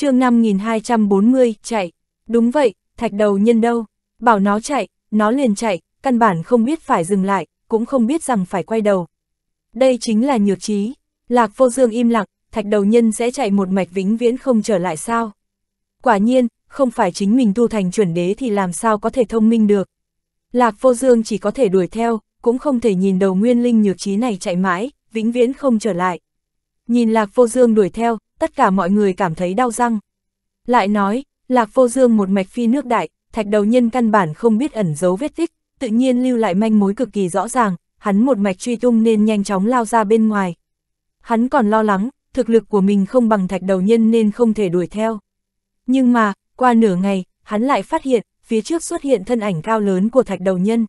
chương 5240, chạy. Đúng vậy, thạch đầu nhân đâu. Bảo nó chạy, nó liền chạy, căn bản không biết phải dừng lại, cũng không biết rằng phải quay đầu. Đây chính là nhược trí. Lạc vô dương im lặng, thạch đầu nhân sẽ chạy một mạch vĩnh viễn không trở lại sao. Quả nhiên, không phải chính mình tu thành chuẩn đế thì làm sao có thể thông minh được. Lạc vô dương chỉ có thể đuổi theo, cũng không thể nhìn đầu nguyên linh nhược trí này chạy mãi, vĩnh viễn không trở lại. Nhìn lạc vô dương đuổi theo, tất cả mọi người cảm thấy đau răng. Lại nói, Lạc Vô Dương một mạch phi nước đại, thạch đầu nhân căn bản không biết ẩn giấu vết tích, tự nhiên lưu lại manh mối cực kỳ rõ ràng, hắn một mạch truy tung nên nhanh chóng lao ra bên ngoài. Hắn còn lo lắng, thực lực của mình không bằng thạch đầu nhân nên không thể đuổi theo. Nhưng mà, qua nửa ngày, hắn lại phát hiện, phía trước xuất hiện thân ảnh cao lớn của thạch đầu nhân.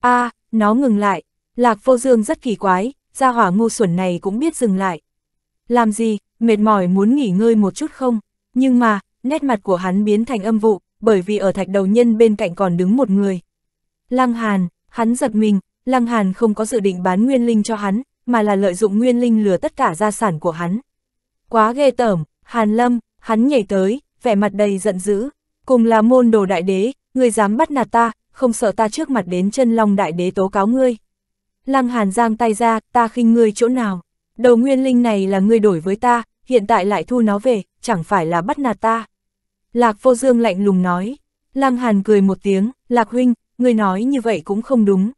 a nó ngừng lại, Lạc Vô Dương rất kỳ quái, gia hỏa ngu xuẩn này cũng biết dừng lại. Làm gì, mệt mỏi muốn nghỉ ngơi một chút không, nhưng mà, nét mặt của hắn biến thành âm vụ, bởi vì ở thạch đầu nhân bên cạnh còn đứng một người. Lăng Hàn, hắn giật mình, Lăng Hàn không có dự định bán nguyên linh cho hắn, mà là lợi dụng nguyên linh lừa tất cả gia sản của hắn. Quá ghê tởm, Hàn Lâm, hắn nhảy tới, vẻ mặt đầy giận dữ, cùng là môn đồ đại đế, người dám bắt nạt ta, không sợ ta trước mặt đến chân long đại đế tố cáo ngươi. Lăng Hàn giang tay ra, ta khinh ngươi chỗ nào, đầu nguyên linh này là ngươi đổi với ta, hiện tại lại thu nó về, chẳng phải là bắt nạt ta. Lạc vô dương lạnh lùng nói, Lăng Hàn cười một tiếng, Lạc huynh, ngươi nói như vậy cũng không đúng.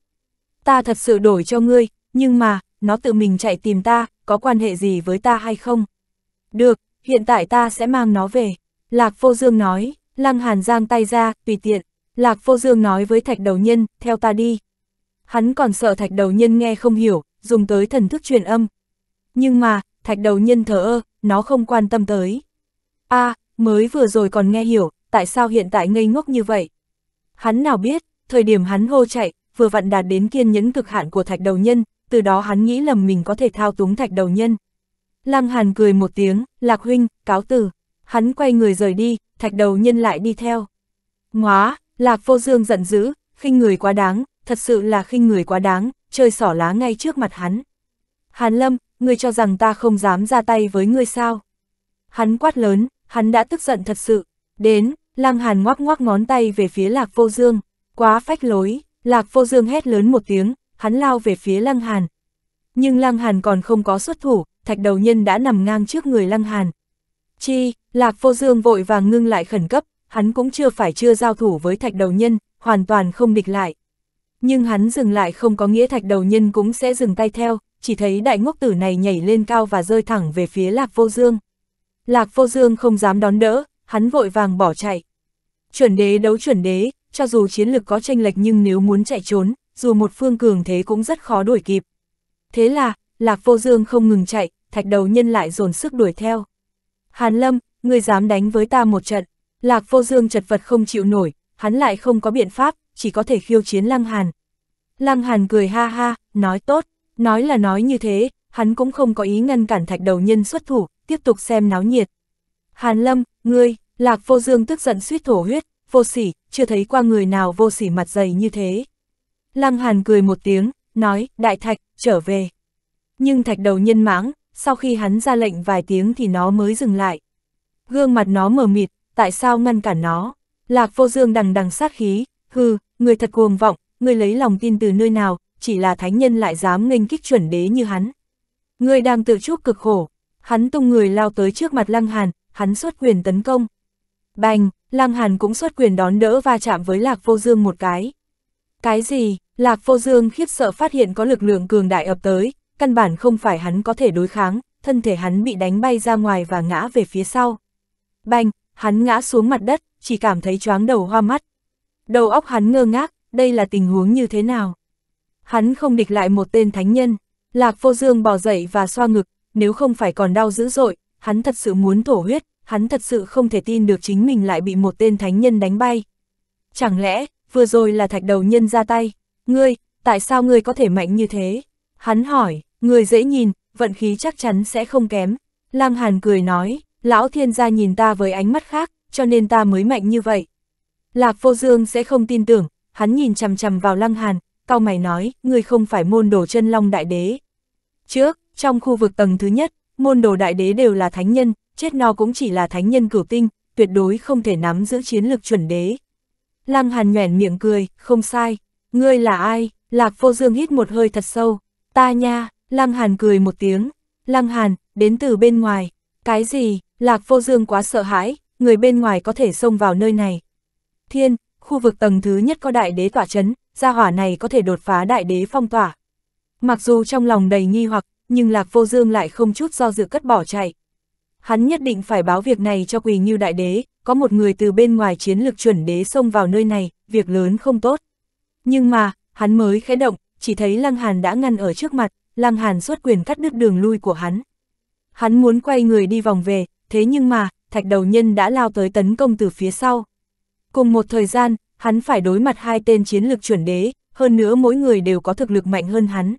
Ta thật sự đổi cho ngươi, nhưng mà, nó tự mình chạy tìm ta, có quan hệ gì với ta hay không? Được, hiện tại ta sẽ mang nó về. Lạc vô dương nói, Lăng Hàn giang tay ra, tùy tiện. Lạc vô dương nói với thạch đầu nhân, theo ta đi. Hắn còn sợ thạch đầu nhân nghe không hiểu, dùng tới thần thức truyền âm. Nhưng mà, thạch đầu nhân thờ ơ, nó không quan tâm tới. a à, mới vừa rồi còn nghe hiểu, tại sao hiện tại ngây ngốc như vậy? Hắn nào biết, thời điểm hắn hô chạy, vừa vặn đạt đến kiên nhẫn cực hạn của thạch đầu nhân, từ đó hắn nghĩ lầm mình có thể thao túng thạch đầu nhân. Lăng Hàn cười một tiếng, lạc huynh, cáo từ. Hắn quay người rời đi, thạch đầu nhân lại đi theo. Ngóa, lạc vô dương giận dữ, khinh người quá đáng, thật sự là khinh người quá đáng, chơi xỏ lá ngay trước mặt hắn. Hàn Lâm, ngươi cho rằng ta không dám ra tay với ngươi sao? Hắn quát lớn, hắn đã tức giận thật sự. Đến, Lăng Hàn ngoắc ngoắc ngón tay về phía Lạc Vô Dương, quá phách lối, Lạc Vô Dương hét lớn một tiếng, hắn lao về phía Lăng Hàn. Nhưng Lăng Hàn còn không có xuất thủ, thạch đầu nhân đã nằm ngang trước người Lăng Hàn. Chi, Lạc Vô Dương vội vàng ngưng lại khẩn cấp, hắn cũng chưa phải chưa giao thủ với thạch đầu nhân, hoàn toàn không địch lại. Nhưng hắn dừng lại không có nghĩa thạch đầu nhân cũng sẽ dừng tay theo, chỉ thấy đại ngốc tử này nhảy lên cao và rơi thẳng về phía Lạc Vô Dương. Lạc Vô Dương không dám đón đỡ, hắn vội vàng bỏ chạy. Chuẩn đế đấu chuẩn đế, cho dù chiến lực có tranh lệch nhưng nếu muốn chạy trốn, dù một phương cường thế cũng rất khó đuổi kịp. Thế là, Lạc Vô Dương không ngừng chạy, thạch đầu nhân lại dồn sức đuổi theo. Hàn Lâm, ngươi dám đánh với ta một trận. Lạc Vô Dương chật vật không chịu nổi, hắn lại không có biện pháp, chỉ có thể khiêu chiến Lăng Hàn. Lăng Hàn cười ha ha, nói tốt, Nói là nói như thế, hắn cũng không có ý ngăn cản thạch đầu nhân xuất thủ, tiếp tục xem náo nhiệt. Hàn Lâm, ngươi, Lạc Vô Dương tức giận suýt thổ huyết, vô sỉ, chưa thấy qua người nào vô sỉ mặt dày như thế. Lăng Hàn cười một tiếng, nói, đại thạch, trở về. Nhưng thạch đầu nhân mãng, sau khi hắn ra lệnh vài tiếng thì nó mới dừng lại. Gương mặt nó mờ mịt, tại sao ngăn cản nó? Lạc Vô Dương đằng đằng sát khí, hừ, người thật cuồng vọng, người lấy lòng tin từ nơi nào, chỉ là thánh nhân lại dám nghênh kích chuẩn đế như hắn. Người đang tự chuốc cực khổ, hắn tung người lao tới trước mặt Lăng Hàn, hắn xuất quyền tấn công. Bành, Lăng Hàn cũng xuất quyền đón đỡ va chạm với Lạc Vô Dương một cái. Cái gì, Lạc Vô Dương khiếp sợ phát hiện có lực lượng cường đại ập tới, căn bản không phải hắn có thể đối kháng, thân thể hắn bị đánh bay ra ngoài và ngã về phía sau. Bành, hắn ngã xuống mặt đất, chỉ cảm thấy choáng đầu hoa mắt. Đầu óc hắn ngơ ngác, đây là tình huống như thế nào? hắn không địch lại một tên thánh nhân. Lạc vô dương bò dậy và xoa ngực, nếu không phải còn đau dữ dội, hắn thật sự muốn thổ huyết, hắn thật sự không thể tin được chính mình lại bị một tên thánh nhân đánh bay. Chẳng lẽ, vừa rồi là thạch đầu nhân ra tay, ngươi, tại sao ngươi có thể mạnh như thế? Hắn hỏi, ngươi dễ nhìn, vận khí chắc chắn sẽ không kém. Lang Hàn cười nói, lão thiên gia nhìn ta với ánh mắt khác, cho nên ta mới mạnh như vậy. Lạc vô dương sẽ không tin tưởng, hắn nhìn chằm chằm vào Lăng Hàn, cao mày nói, ngươi không phải môn đồ chân long đại đế. Trước, trong khu vực tầng thứ nhất, môn đồ đại đế đều là thánh nhân, chết no cũng chỉ là thánh nhân cửu tinh, tuyệt đối không thể nắm giữ chiến lược chuẩn đế. Lăng Hàn nhoẻn miệng cười, không sai, ngươi là ai, Lạc Vô Dương hít một hơi thật sâu, ta nha, Lăng Hàn cười một tiếng, Lăng Hàn, đến từ bên ngoài, cái gì, Lạc Vô Dương quá sợ hãi, người bên ngoài có thể xông vào nơi này. Thiên, khu vực tầng thứ nhất có đại đế tỏa chấn, gia hỏa này có thể đột phá đại đế phong tỏa. Mặc dù trong lòng đầy nghi hoặc, nhưng Lạc Vô Dương lại không chút do dự cất bỏ chạy. Hắn nhất định phải báo việc này cho Quỳ như đại đế, có một người từ bên ngoài chiến lược chuẩn đế xông vào nơi này, việc lớn không tốt. Nhưng mà, hắn mới khẽ động, chỉ thấy Lăng Hàn đã ngăn ở trước mặt, Lăng Hàn xuất quyền cắt đứt đường lui của hắn. Hắn muốn quay người đi vòng về, thế nhưng mà, thạch đầu nhân đã lao tới tấn công từ phía sau. Cùng một thời gian, hắn phải đối mặt hai tên chiến lực chuẩn đế, hơn nữa mỗi người đều có thực lực mạnh hơn hắn.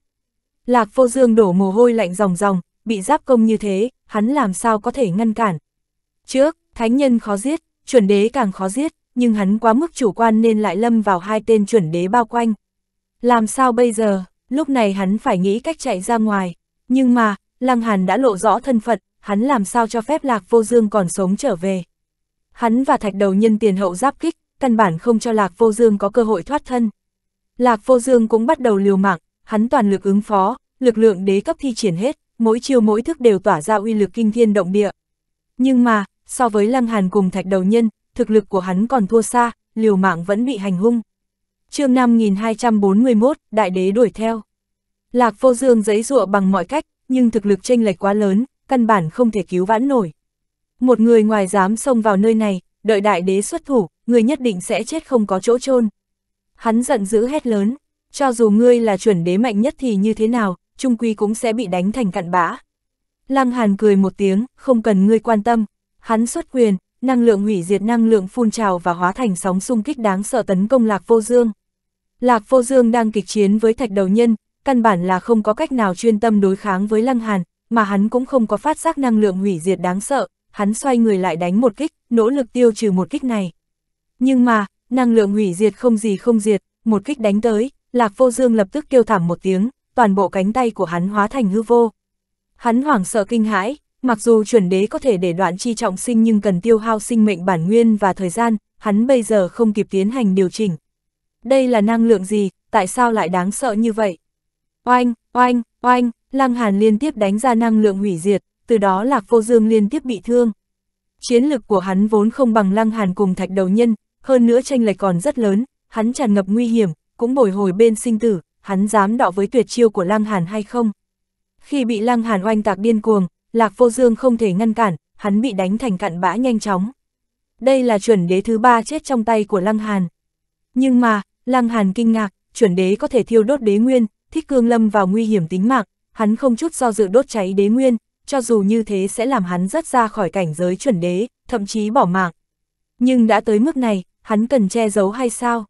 Lạc vô dương đổ mồ hôi lạnh ròng ròng, bị giáp công như thế, hắn làm sao có thể ngăn cản. Trước, thánh nhân khó giết, chuẩn đế càng khó giết, nhưng hắn quá mức chủ quan nên lại lâm vào hai tên chuẩn đế bao quanh. Làm sao bây giờ, lúc này hắn phải nghĩ cách chạy ra ngoài, nhưng mà, Lăng Hàn đã lộ rõ thân phận, hắn làm sao cho phép Lạc Vô Dương còn sống trở về. Hắn và thạch đầu nhân tiền hậu giáp kích, căn bản không cho Lạc Vô Dương có cơ hội thoát thân. Lạc Vô Dương cũng bắt đầu liều mạng, hắn toàn lực ứng phó, lực lượng đế cấp thi triển hết, mỗi chiêu mỗi thức đều tỏa ra uy lực kinh thiên động địa. Nhưng mà, so với Lăng Hàn cùng Thạch Đầu Nhân, thực lực của hắn còn thua xa, liều mạng vẫn bị hành hung. chương 5241, Đại đế đuổi theo. Lạc Vô Dương giấy dụa bằng mọi cách, nhưng thực lực chênh lệch quá lớn, căn bản không thể cứu vãn nổi. Một người ngoài dám xông vào nơi này, đợi đại đế xuất thủ, người nhất định sẽ chết không có chỗ chôn Hắn giận dữ hét lớn, cho dù ngươi là chuẩn đế mạnh nhất thì như thế nào, trung quy cũng sẽ bị đánh thành cặn bã. Lăng Hàn cười một tiếng, không cần ngươi quan tâm, hắn xuất quyền, năng lượng hủy diệt năng lượng phun trào và hóa thành sóng xung kích đáng sợ tấn công Lạc Vô Dương. Lạc Vô Dương đang kịch chiến với thạch đầu nhân, căn bản là không có cách nào chuyên tâm đối kháng với Lăng Hàn, mà hắn cũng không có phát giác năng lượng hủy diệt đáng sợ, hắn xoay người lại đánh một kích, nỗ lực tiêu trừ một kích này. Nhưng mà, năng lượng hủy diệt không gì không diệt, một kích đánh tới, Lạc Vô Dương lập tức kêu thảm một tiếng, toàn bộ cánh tay của hắn hóa thành hư vô. Hắn hoảng sợ kinh hãi, mặc dù chuẩn đế có thể để đoạn chi trọng sinh nhưng cần tiêu hao sinh mệnh bản nguyên và thời gian, hắn bây giờ không kịp tiến hành điều chỉnh. Đây là năng lượng gì, tại sao lại đáng sợ như vậy? Oanh, oanh, oanh, Lăng Hàn liên tiếp đánh ra năng lượng hủy diệt, từ đó Lạc Vô Dương liên tiếp bị thương chiến lực của hắn vốn không bằng lăng hàn cùng thạch đầu nhân, hơn nữa tranh lệch còn rất lớn, hắn tràn ngập nguy hiểm, cũng bồi hồi bên sinh tử, hắn dám đọ với tuyệt chiêu của lăng hàn hay không. Khi bị lăng hàn oanh tạc điên cuồng, Lạc Vô Dương không thể ngăn cản, hắn bị đánh thành cặn bã nhanh chóng. Đây là chuẩn đế thứ ba chết trong tay của Lăng Hàn. Nhưng mà, Lăng Hàn kinh ngạc, chuẩn đế có thể thiêu đốt đế nguyên, thích cương lâm vào nguy hiểm tính mạng, hắn không chút do dự đốt cháy đế nguyên, cho dù như thế sẽ làm hắn rất ra khỏi cảnh giới chuẩn đế, thậm chí bỏ mạng. Nhưng đã tới mức này, hắn cần che giấu hay sao?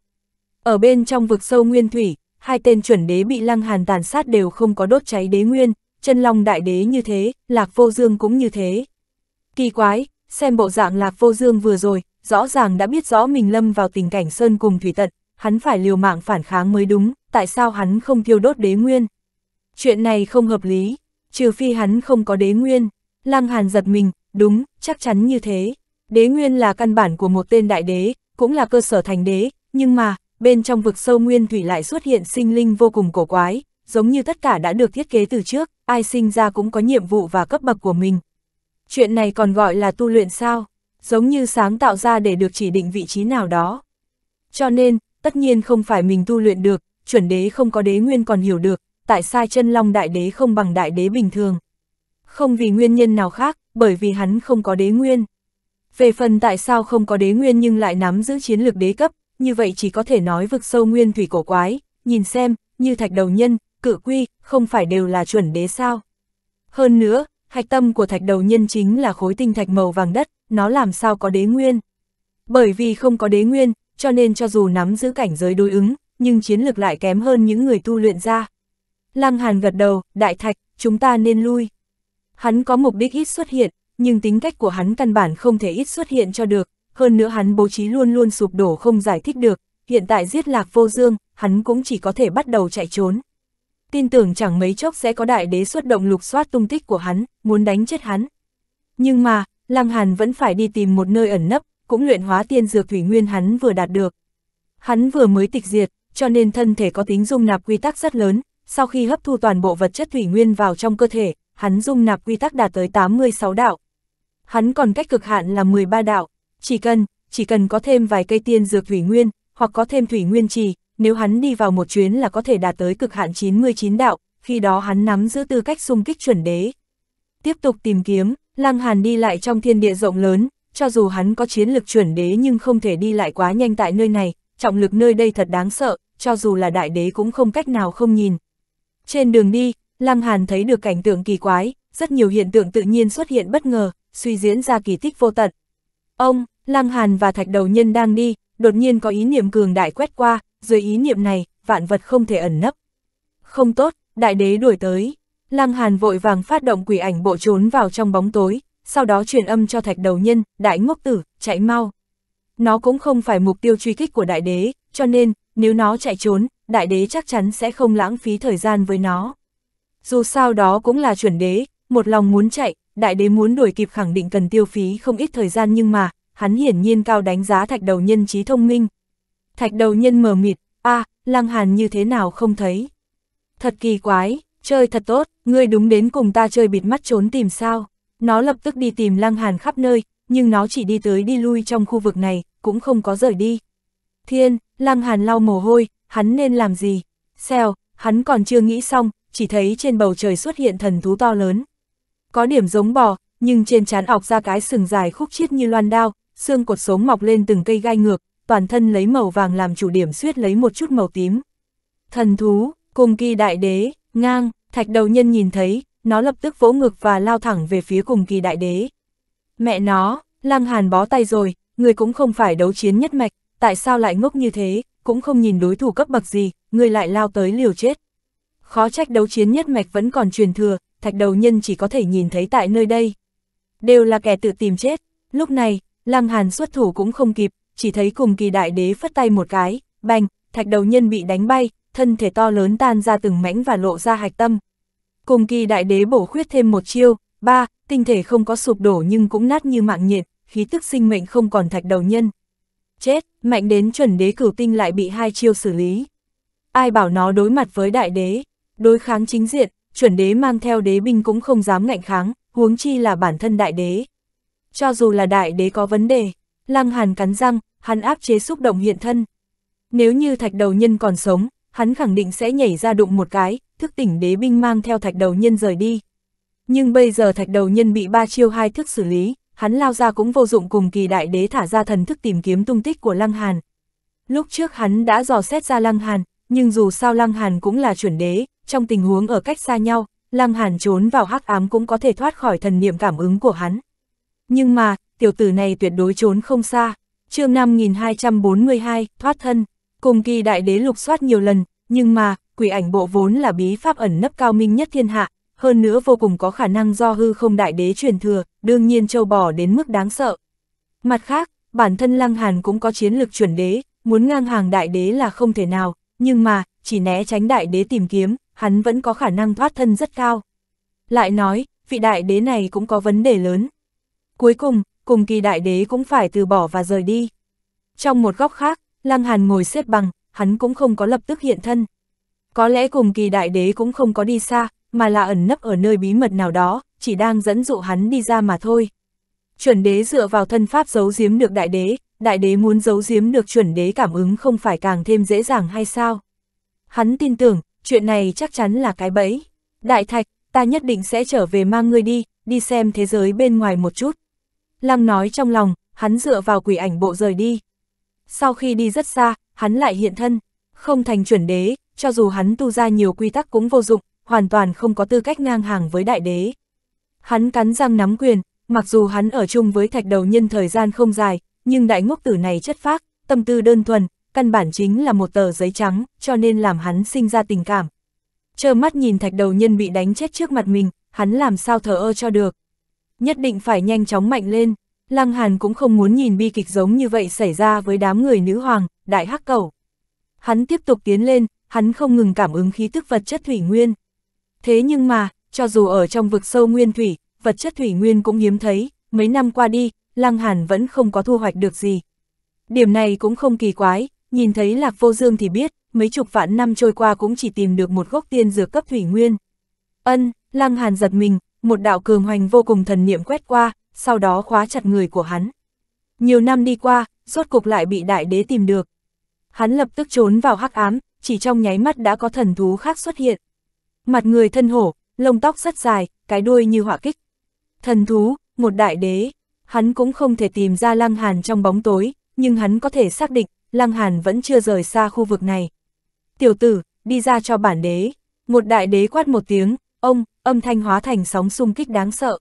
Ở bên trong vực sâu nguyên thủy, hai tên chuẩn đế bị lăng hàn tàn sát đều không có đốt cháy đế nguyên, chân long đại đế như thế, lạc vô dương cũng như thế. Kỳ quái, xem bộ dạng lạc vô dương vừa rồi, rõ ràng đã biết rõ mình lâm vào tình cảnh sơn cùng thủy tận, hắn phải liều mạng phản kháng mới đúng, tại sao hắn không thiêu đốt đế nguyên? Chuyện này không hợp lý trừ phi hắn không có đế nguyên. Lăng Hàn giật mình, đúng, chắc chắn như thế. Đế nguyên là căn bản của một tên đại đế, cũng là cơ sở thành đế, nhưng mà, bên trong vực sâu nguyên thủy lại xuất hiện sinh linh vô cùng cổ quái, giống như tất cả đã được thiết kế từ trước, ai sinh ra cũng có nhiệm vụ và cấp bậc của mình. Chuyện này còn gọi là tu luyện sao, giống như sáng tạo ra để được chỉ định vị trí nào đó. Cho nên, tất nhiên không phải mình tu luyện được, chuẩn đế không có đế nguyên còn hiểu được, tại sai chân long đại đế không bằng đại đế bình thường. Không vì nguyên nhân nào khác, bởi vì hắn không có đế nguyên. Về phần tại sao không có đế nguyên nhưng lại nắm giữ chiến lược đế cấp, như vậy chỉ có thể nói vực sâu nguyên thủy cổ quái, nhìn xem, như thạch đầu nhân, cự quy, không phải đều là chuẩn đế sao. Hơn nữa, hạch tâm của thạch đầu nhân chính là khối tinh thạch màu vàng đất, nó làm sao có đế nguyên. Bởi vì không có đế nguyên, cho nên cho dù nắm giữ cảnh giới đối ứng, nhưng chiến lược lại kém hơn những người tu luyện ra. Lăng Hàn gật đầu, đại thạch, chúng ta nên lui. Hắn có mục đích ít xuất hiện, nhưng tính cách của hắn căn bản không thể ít xuất hiện cho được, hơn nữa hắn bố trí luôn luôn sụp đổ không giải thích được, hiện tại giết lạc vô dương, hắn cũng chỉ có thể bắt đầu chạy trốn. Tin tưởng chẳng mấy chốc sẽ có đại đế xuất động lục soát tung tích của hắn, muốn đánh chết hắn. Nhưng mà, Lăng Hàn vẫn phải đi tìm một nơi ẩn nấp, cũng luyện hóa tiên dược thủy nguyên hắn vừa đạt được. Hắn vừa mới tịch diệt, cho nên thân thể có tính dung nạp quy tắc rất lớn, sau khi hấp thu toàn bộ vật chất thủy nguyên vào trong cơ thể, hắn dung nạp quy tắc đạt tới 86 đạo. Hắn còn cách cực hạn là 13 đạo, chỉ cần, chỉ cần có thêm vài cây tiên dược thủy nguyên, hoặc có thêm thủy nguyên trì, nếu hắn đi vào một chuyến là có thể đạt tới cực hạn 99 đạo, khi đó hắn nắm giữ tư cách xung kích chuẩn đế. Tiếp tục tìm kiếm, lang Hàn đi lại trong thiên địa rộng lớn, cho dù hắn có chiến lực chuẩn đế nhưng không thể đi lại quá nhanh tại nơi này, trọng lực nơi đây thật đáng sợ, cho dù là đại đế cũng không cách nào không nhìn. Trên đường đi, Lăng Hàn thấy được cảnh tượng kỳ quái, rất nhiều hiện tượng tự nhiên xuất hiện bất ngờ, suy diễn ra kỳ tích vô tận. Ông, Lăng Hàn và Thạch Đầu Nhân đang đi, đột nhiên có ý niệm cường đại quét qua, dưới ý niệm này, vạn vật không thể ẩn nấp. Không tốt, đại đế đuổi tới. Lăng Hàn vội vàng phát động quỷ ảnh bộ trốn vào trong bóng tối, sau đó truyền âm cho Thạch Đầu Nhân, đại ngốc tử, chạy mau. Nó cũng không phải mục tiêu truy kích của đại đế, cho nên, nếu nó chạy trốn, đại đế chắc chắn sẽ không lãng phí thời gian với nó. Dù sao đó cũng là chuẩn đế, một lòng muốn chạy, đại đế muốn đuổi kịp khẳng định cần tiêu phí không ít thời gian nhưng mà, hắn hiển nhiên cao đánh giá thạch đầu nhân trí thông minh. Thạch đầu nhân mờ mịt, a à, lăng hàn như thế nào không thấy. Thật kỳ quái, chơi thật tốt, ngươi đúng đến cùng ta chơi bịt mắt trốn tìm sao. Nó lập tức đi tìm lăng hàn khắp nơi, nhưng nó chỉ đi tới đi lui trong khu vực này, cũng không có rời đi. Thiên, lăng hàn lau mồ hôi, hắn nên làm gì? Xèo, hắn còn chưa nghĩ xong, chỉ thấy trên bầu trời xuất hiện thần thú to lớn. Có điểm giống bò, nhưng trên trán ọc ra cái sừng dài khúc chiết như loan đao, xương cột sống mọc lên từng cây gai ngược, toàn thân lấy màu vàng làm chủ điểm suyết lấy một chút màu tím. Thần thú, cùng kỳ đại đế, ngang, thạch đầu nhân nhìn thấy, nó lập tức vỗ ngực và lao thẳng về phía cùng kỳ đại đế. Mẹ nó, lăng hàn bó tay rồi, người cũng không phải đấu chiến nhất mạch, tại sao lại ngốc như thế, cũng không nhìn đối thủ cấp bậc gì, người lại lao tới liều chết. Khó trách đấu chiến nhất mạch vẫn còn truyền thừa, thạch đầu nhân chỉ có thể nhìn thấy tại nơi đây. Đều là kẻ tự tìm chết, lúc này, Lăng Hàn xuất thủ cũng không kịp, chỉ thấy cùng kỳ đại đế phất tay một cái, bành, thạch đầu nhân bị đánh bay, thân thể to lớn tan ra từng mảnh và lộ ra hạch tâm. Cùng kỳ đại đế bổ khuyết thêm một chiêu, ba, tinh thể không có sụp đổ nhưng cũng nát như mạng nhiệt, khí tức sinh mệnh không còn thạch đầu nhân chết, mạnh đến chuẩn đế cửu tinh lại bị hai chiêu xử lý. Ai bảo nó đối mặt với đại đế, đối kháng chính diện, chuẩn đế mang theo đế binh cũng không dám ngạnh kháng, huống chi là bản thân đại đế. Cho dù là đại đế có vấn đề, Lăng Hàn cắn răng, hắn áp chế xúc động hiện thân. Nếu như thạch đầu nhân còn sống, hắn khẳng định sẽ nhảy ra đụng một cái, thức tỉnh đế binh mang theo thạch đầu nhân rời đi. Nhưng bây giờ thạch đầu nhân bị ba chiêu hai thức xử lý, hắn lao ra cũng vô dụng cùng kỳ đại đế thả ra thần thức tìm kiếm tung tích của Lăng Hàn. Lúc trước hắn đã dò xét ra Lăng Hàn, nhưng dù sao Lăng Hàn cũng là chuẩn đế, trong tình huống ở cách xa nhau, Lăng Hàn trốn vào hắc ám cũng có thể thoát khỏi thần niệm cảm ứng của hắn. Nhưng mà, tiểu tử này tuyệt đối trốn không xa. Chương 5242, thoát thân. Cùng kỳ đại đế lục soát nhiều lần, nhưng mà, quỷ ảnh bộ vốn là bí pháp ẩn nấp cao minh nhất thiên hạ, hơn nữa vô cùng có khả năng do hư không đại đế truyền thừa, đương nhiên châu bò đến mức đáng sợ. Mặt khác, bản thân Lăng Hàn cũng có chiến lực chuẩn đế, muốn ngang hàng đại đế là không thể nào, nhưng mà, chỉ né tránh đại đế tìm kiếm, hắn vẫn có khả năng thoát thân rất cao. Lại nói, vị đại đế này cũng có vấn đề lớn. Cuối cùng, cùng kỳ đại đế cũng phải từ bỏ và rời đi. Trong một góc khác, Lăng Hàn ngồi xếp bằng, hắn cũng không có lập tức hiện thân. Có lẽ cùng kỳ đại đế cũng không có đi xa, mà là ẩn nấp ở nơi bí mật nào đó, chỉ đang dẫn dụ hắn đi ra mà thôi. Chuẩn đế dựa vào thân pháp giấu giếm được đại đế, đại đế muốn giấu giếm được chuẩn đế cảm ứng không phải càng thêm dễ dàng hay sao? Hắn tin tưởng, chuyện này chắc chắn là cái bẫy. Đại thạch, ta nhất định sẽ trở về mang ngươi đi, đi xem thế giới bên ngoài một chút. Lăng nói trong lòng, hắn dựa vào quỷ ảnh bộ rời đi. Sau khi đi rất xa, hắn lại hiện thân, không thành chuẩn đế, cho dù hắn tu ra nhiều quy tắc cũng vô dụng, hoàn toàn không có tư cách ngang hàng với đại đế. Hắn cắn răng nắm quyền, mặc dù hắn ở chung với thạch đầu nhân thời gian không dài, nhưng đại ngốc tử này chất phác, tâm tư đơn thuần, căn bản chính là một tờ giấy trắng, cho nên làm hắn sinh ra tình cảm. Chờ mắt nhìn thạch đầu nhân bị đánh chết trước mặt mình, hắn làm sao thờ ơ cho được. Nhất định phải nhanh chóng mạnh lên, Lăng Hàn cũng không muốn nhìn bi kịch giống như vậy xảy ra với đám người nữ hoàng, đại hắc cầu. Hắn tiếp tục tiến lên, hắn không ngừng cảm ứng khí tức vật chất thủy nguyên. Thế nhưng mà, cho dù ở trong vực sâu nguyên thủy, vật chất thủy nguyên cũng hiếm thấy, mấy năm qua đi, Lăng Hàn vẫn không có thu hoạch được gì. Điểm này cũng không kỳ quái, nhìn thấy Lạc Vô Dương thì biết, mấy chục vạn năm trôi qua cũng chỉ tìm được một gốc tiên dược cấp thủy nguyên. Ân, Lăng Hàn giật mình, một đạo cường hoành vô cùng thần niệm quét qua, sau đó khóa chặt người của hắn. Nhiều năm đi qua, rốt cục lại bị đại đế tìm được. Hắn lập tức trốn vào hắc ám, chỉ trong nháy mắt đã có thần thú khác xuất hiện, Mặt người thân hổ, lông tóc sắt dài, cái đuôi như hỏa kích. Thần thú, một đại đế. Hắn cũng không thể tìm ra Lăng Hàn trong bóng tối, nhưng hắn có thể xác định, Lăng Hàn vẫn chưa rời xa khu vực này. Tiểu tử, đi ra cho bản đế. Một đại đế quát một tiếng, ông, âm thanh hóa thành sóng xung kích đáng sợ.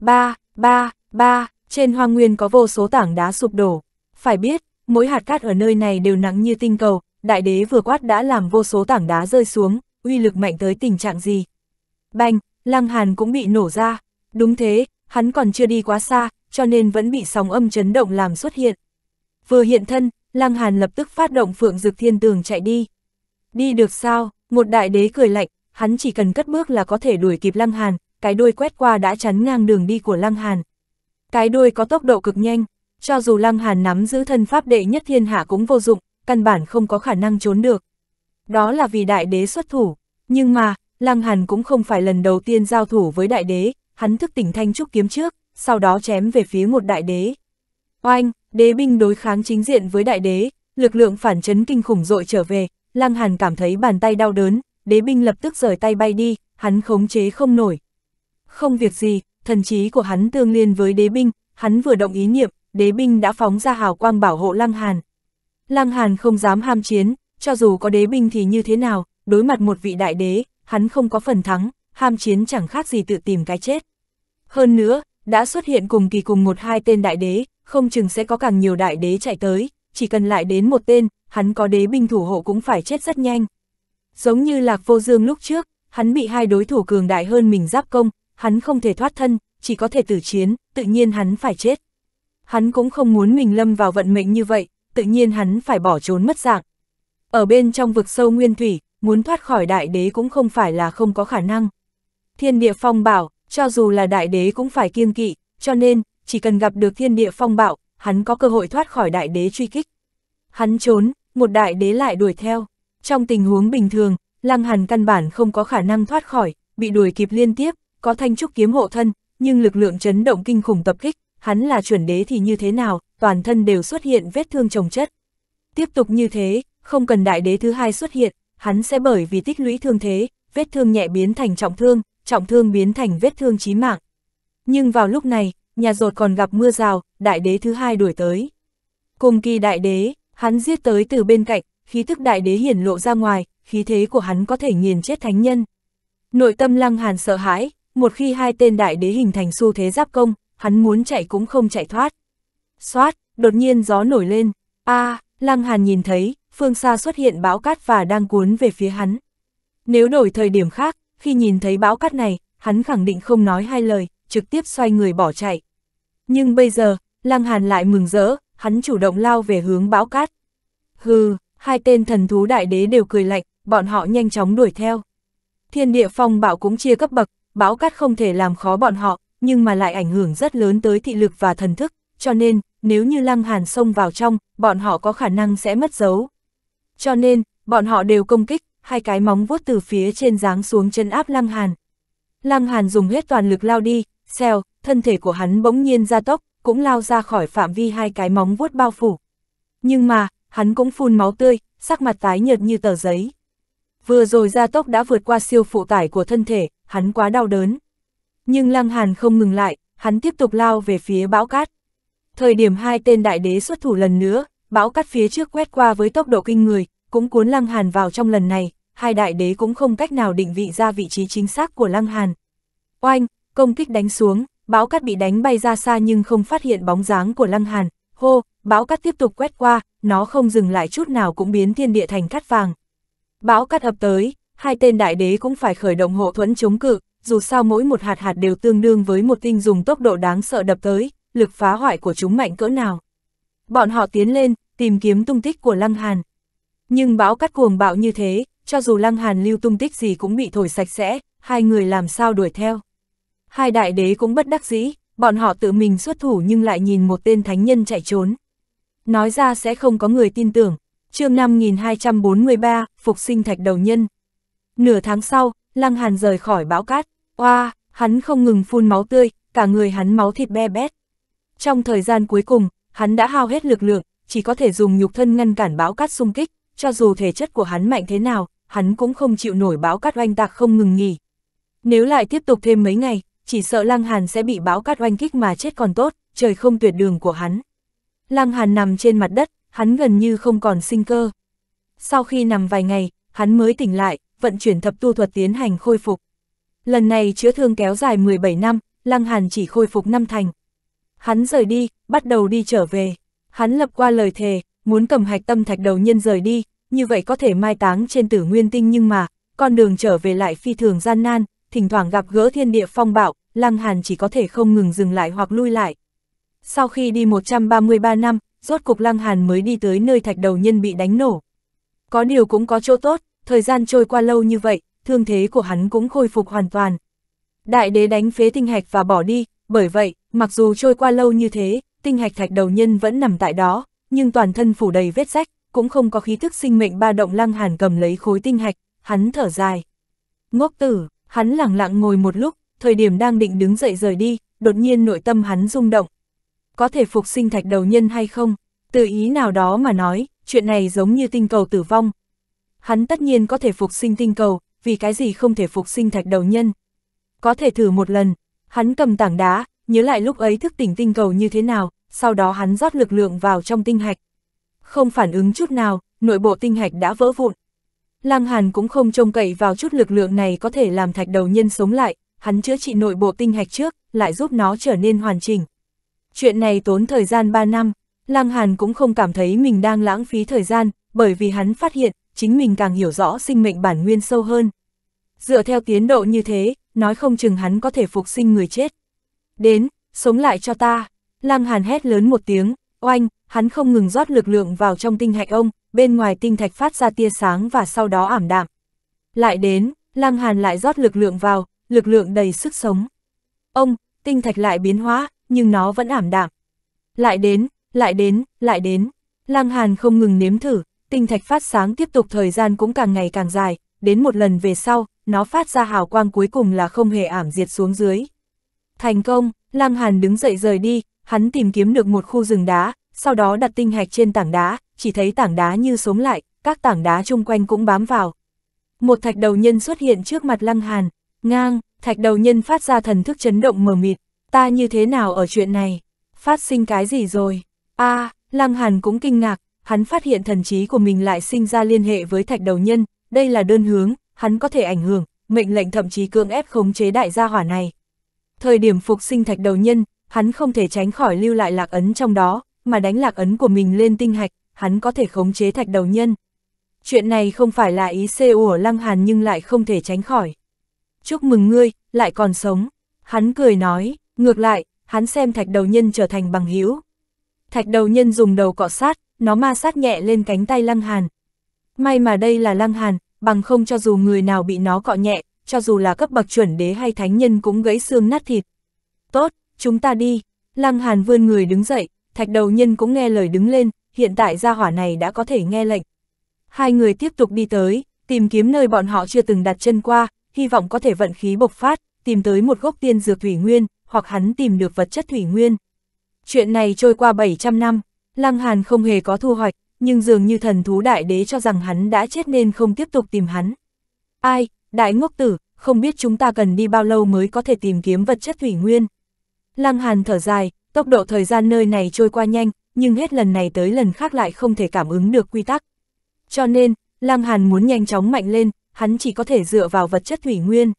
Ba, ba, ba, trên hoang nguyên có vô số tảng đá sụp đổ. Phải biết, mỗi hạt cát ở nơi này đều nặng như tinh cầu, đại đế vừa quát đã làm vô số tảng đá rơi xuống, uy lực mạnh tới tình trạng gì. Bành, Lăng Hàn cũng bị nổ ra. Đúng thế, hắn còn chưa đi quá xa, cho nên vẫn bị sóng âm chấn động làm xuất hiện. Vừa hiện thân, Lăng Hàn lập tức phát động Phượng Dực Thiên Tường chạy đi. Đi được sao? Một đại đế cười lạnh, hắn chỉ cần cất bước là có thể đuổi kịp Lăng Hàn, cái đuôi quét qua đã chắn ngang đường đi của Lăng Hàn. Cái đuôi có tốc độ cực nhanh, cho dù Lăng Hàn nắm giữ thân pháp đệ nhất thiên hạ cũng vô dụng, căn bản không có khả năng trốn được đó là vì đại đế xuất thủ. Nhưng mà, Lăng Hàn cũng không phải lần đầu tiên giao thủ với đại đế, hắn thức tỉnh thanh trúc kiếm trước, sau đó chém về phía một đại đế. Oanh, đế binh đối kháng chính diện với đại đế, lực lượng phản chấn kinh khủng dội trở về, Lăng Hàn cảm thấy bàn tay đau đớn, đế binh lập tức rời tay bay đi, hắn khống chế không nổi. Không việc gì, thần trí của hắn tương liên với đế binh, hắn vừa động ý niệm, đế binh đã phóng ra hào quang bảo hộ Lăng Hàn. Lăng Hàn không dám ham chiến, cho dù có đế binh thì như thế nào, đối mặt một vị đại đế, hắn không có phần thắng, ham chiến chẳng khác gì tự tìm cái chết. Hơn nữa, đã xuất hiện cùng kỳ cùng một hai tên đại đế, không chừng sẽ có càng nhiều đại đế chạy tới, chỉ cần lại đến một tên, hắn có đế binh thủ hộ cũng phải chết rất nhanh. Giống như Lạc Vô Dương lúc trước, hắn bị hai đối thủ cường đại hơn mình giáp công, hắn không thể thoát thân, chỉ có thể tử chiến, tự nhiên hắn phải chết. Hắn cũng không muốn mình lâm vào vận mệnh như vậy, tự nhiên hắn phải bỏ trốn mất dạng, ở bên trong vực sâu nguyên thủy, muốn thoát khỏi đại đế cũng không phải là không có khả năng. Thiên địa phong bảo, cho dù là đại đế cũng phải kiêng kỵ, cho nên, chỉ cần gặp được thiên địa phong bảo, hắn có cơ hội thoát khỏi đại đế truy kích. Hắn trốn, một đại đế lại đuổi theo. Trong tình huống bình thường, Lăng Hàn căn bản không có khả năng thoát khỏi, bị đuổi kịp liên tiếp, có thanh trúc kiếm hộ thân, nhưng lực lượng chấn động kinh khủng tập kích, hắn là chuẩn đế thì như thế nào, toàn thân đều xuất hiện vết thương chồng chất. Tiếp tục như thế, không cần đại đế thứ hai xuất hiện, hắn sẽ bởi vì tích lũy thương thế, vết thương nhẹ biến thành trọng thương, trọng thương biến thành vết thương chí mạng. Nhưng vào lúc này, nhà rột còn gặp mưa rào, đại đế thứ hai đuổi tới. Cùng kỳ đại đế, hắn giết tới từ bên cạnh, khí thức đại đế hiển lộ ra ngoài, khí thế của hắn có thể nghiền chết thánh nhân. Nội tâm lăng hàn sợ hãi, một khi hai tên đại đế hình thành xu thế giáp công, hắn muốn chạy cũng không chạy thoát. Xoát, đột nhiên gió nổi lên, a à, lăng hàn nhìn thấy, phương xa xuất hiện bão cát và đang cuốn về phía hắn. Nếu đổi thời điểm khác, khi nhìn thấy bão cát này, hắn khẳng định không nói hai lời, trực tiếp xoay người bỏ chạy. Nhưng bây giờ, Lăng Hàn lại mừng rỡ, hắn chủ động lao về hướng bão cát. Hừ, hai tên thần thú đại đế đều cười lạnh, bọn họ nhanh chóng đuổi theo. Thiên địa phong bạo cũng chia cấp bậc, bão cát không thể làm khó bọn họ, nhưng mà lại ảnh hưởng rất lớn tới thị lực và thần thức, cho nên, nếu như Lăng Hàn xông vào trong, bọn họ có khả năng sẽ mất dấu. Cho nên, bọn họ đều công kích, hai cái móng vuốt từ phía trên giáng xuống chân áp Lăng Hàn. Lăng Hàn dùng hết toàn lực lao đi, xèo, thân thể của hắn bỗng nhiên ra tốc, cũng lao ra khỏi phạm vi hai cái móng vuốt bao phủ. Nhưng mà, hắn cũng phun máu tươi, sắc mặt tái nhợt như tờ giấy. Vừa rồi ra tốc đã vượt qua siêu phụ tải của thân thể, hắn quá đau đớn. Nhưng Lăng Hàn không ngừng lại, hắn tiếp tục lao về phía bão cát. Thời điểm hai tên đại đế xuất thủ lần nữa, bão cắt phía trước quét qua với tốc độ kinh người, cũng cuốn Lăng Hàn vào trong lần này, hai đại đế cũng không cách nào định vị ra vị trí chính xác của Lăng Hàn. Oanh, công kích đánh xuống, bão cắt bị đánh bay ra xa nhưng không phát hiện bóng dáng của Lăng Hàn, hô, bão cắt tiếp tục quét qua, nó không dừng lại chút nào cũng biến thiên địa thành cát vàng. Bão cắt hợp tới, hai tên đại đế cũng phải khởi động hộ thuẫn chống cự, dù sao mỗi một hạt hạt đều tương đương với một tinh dùng tốc độ đáng sợ đập tới, lực phá hoại của chúng mạnh cỡ nào bọn họ tiến lên, tìm kiếm tung tích của Lăng Hàn. Nhưng bão cắt cuồng bạo như thế, cho dù Lăng Hàn lưu tung tích gì cũng bị thổi sạch sẽ, hai người làm sao đuổi theo. Hai đại đế cũng bất đắc dĩ, bọn họ tự mình xuất thủ nhưng lại nhìn một tên thánh nhân chạy trốn. Nói ra sẽ không có người tin tưởng. chương 5243, Phục sinh thạch đầu nhân. Nửa tháng sau, Lăng Hàn rời khỏi bão cát. Oa, wow, hắn không ngừng phun máu tươi, cả người hắn máu thịt be bét. Trong thời gian cuối cùng, hắn đã hao hết lực lượng, chỉ có thể dùng nhục thân ngăn cản bão cát xung kích, cho dù thể chất của hắn mạnh thế nào, hắn cũng không chịu nổi bão cát oanh tạc không ngừng nghỉ. Nếu lại tiếp tục thêm mấy ngày, chỉ sợ Lăng Hàn sẽ bị bão cát oanh kích mà chết còn tốt, trời không tuyệt đường của hắn. Lăng Hàn nằm trên mặt đất, hắn gần như không còn sinh cơ. Sau khi nằm vài ngày, hắn mới tỉnh lại, vận chuyển thập tu thuật tiến hành khôi phục. Lần này chữa thương kéo dài 17 năm, Lăng Hàn chỉ khôi phục năm thành, Hắn rời đi, bắt đầu đi trở về. Hắn lập qua lời thề, muốn cầm hạch tâm thạch đầu nhân rời đi, như vậy có thể mai táng trên tử nguyên tinh nhưng mà, con đường trở về lại phi thường gian nan, thỉnh thoảng gặp gỡ thiên địa phong bạo, Lăng Hàn chỉ có thể không ngừng dừng lại hoặc lui lại. Sau khi đi 133 năm, rốt cục Lăng Hàn mới đi tới nơi thạch đầu nhân bị đánh nổ. Có điều cũng có chỗ tốt, thời gian trôi qua lâu như vậy, thương thế của hắn cũng khôi phục hoàn toàn. Đại đế đánh phế tinh hạch và bỏ đi, bởi vậy, mặc dù trôi qua lâu như thế, tinh hạch thạch đầu nhân vẫn nằm tại đó, nhưng toàn thân phủ đầy vết rách, cũng không có khí thức sinh mệnh ba động lăng hàn cầm lấy khối tinh hạch, hắn thở dài. Ngốc tử, hắn lặng lặng ngồi một lúc, thời điểm đang định đứng dậy rời đi, đột nhiên nội tâm hắn rung động. Có thể phục sinh thạch đầu nhân hay không? Từ ý nào đó mà nói, chuyện này giống như tinh cầu tử vong. Hắn tất nhiên có thể phục sinh tinh cầu, vì cái gì không thể phục sinh thạch đầu nhân. Có thể thử một lần, Hắn cầm tảng đá, nhớ lại lúc ấy thức tỉnh tinh cầu như thế nào, sau đó hắn rót lực lượng vào trong tinh hạch. Không phản ứng chút nào, nội bộ tinh hạch đã vỡ vụn. Lăng Hàn cũng không trông cậy vào chút lực lượng này có thể làm thạch đầu nhân sống lại, hắn chữa trị nội bộ tinh hạch trước, lại giúp nó trở nên hoàn chỉnh. Chuyện này tốn thời gian 3 năm, Lăng Hàn cũng không cảm thấy mình đang lãng phí thời gian, bởi vì hắn phát hiện, chính mình càng hiểu rõ sinh mệnh bản nguyên sâu hơn. Dựa theo tiến độ như thế, nói không chừng hắn có thể phục sinh người chết. Đến, sống lại cho ta, Lăng Hàn hét lớn một tiếng, oanh, hắn không ngừng rót lực lượng vào trong tinh hạch ông, bên ngoài tinh thạch phát ra tia sáng và sau đó ảm đạm. Lại đến, Lăng Hàn lại rót lực lượng vào, lực lượng đầy sức sống. Ông, tinh thạch lại biến hóa, nhưng nó vẫn ảm đạm. Lại đến, lại đến, lại đến. Lăng Hàn không ngừng nếm thử, tinh thạch phát sáng tiếp tục thời gian cũng càng ngày càng dài, đến một lần về sau, nó phát ra hào quang cuối cùng là không hề ảm diệt xuống dưới. Thành công, Lăng Hàn đứng dậy rời đi, hắn tìm kiếm được một khu rừng đá, sau đó đặt tinh hạch trên tảng đá, chỉ thấy tảng đá như sống lại, các tảng đá chung quanh cũng bám vào. Một thạch đầu nhân xuất hiện trước mặt Lăng Hàn, ngang, thạch đầu nhân phát ra thần thức chấn động mờ mịt, ta như thế nào ở chuyện này, phát sinh cái gì rồi, a à, Lăng Hàn cũng kinh ngạc, hắn phát hiện thần trí của mình lại sinh ra liên hệ với thạch đầu nhân, đây là đơn hướng, hắn có thể ảnh hưởng, mệnh lệnh thậm chí cưỡng ép khống chế đại gia hỏa này. Thời điểm phục sinh thạch đầu nhân, hắn không thể tránh khỏi lưu lại lạc ấn trong đó, mà đánh lạc ấn của mình lên tinh hạch, hắn có thể khống chế thạch đầu nhân. Chuyện này không phải là ý CU của Lăng Hàn nhưng lại không thể tránh khỏi. Chúc mừng ngươi, lại còn sống. Hắn cười nói, ngược lại, hắn xem thạch đầu nhân trở thành bằng hữu. Thạch đầu nhân dùng đầu cọ sát, nó ma sát nhẹ lên cánh tay Lăng Hàn. May mà đây là Lăng Hàn, bằng không cho dù người nào bị nó cọ nhẹ, cho dù là cấp bậc chuẩn đế hay thánh nhân cũng gãy xương nát thịt. Tốt, chúng ta đi. Lăng Hàn vươn người đứng dậy, thạch đầu nhân cũng nghe lời đứng lên, hiện tại gia hỏa này đã có thể nghe lệnh. Hai người tiếp tục đi tới, tìm kiếm nơi bọn họ chưa từng đặt chân qua, hy vọng có thể vận khí bộc phát, tìm tới một gốc tiên dược thủy nguyên, hoặc hắn tìm được vật chất thủy nguyên. Chuyện này trôi qua 700 năm, Lăng Hàn không hề có thu hoạch, nhưng dường như thần thú đại đế cho rằng hắn đã chết nên không tiếp tục tìm hắn. Ai, đại ngốc tử, không biết chúng ta cần đi bao lâu mới có thể tìm kiếm vật chất thủy nguyên. Lăng Hàn thở dài, tốc độ thời gian nơi này trôi qua nhanh, nhưng hết lần này tới lần khác lại không thể cảm ứng được quy tắc. Cho nên, Lăng Hàn muốn nhanh chóng mạnh lên, hắn chỉ có thể dựa vào vật chất thủy nguyên.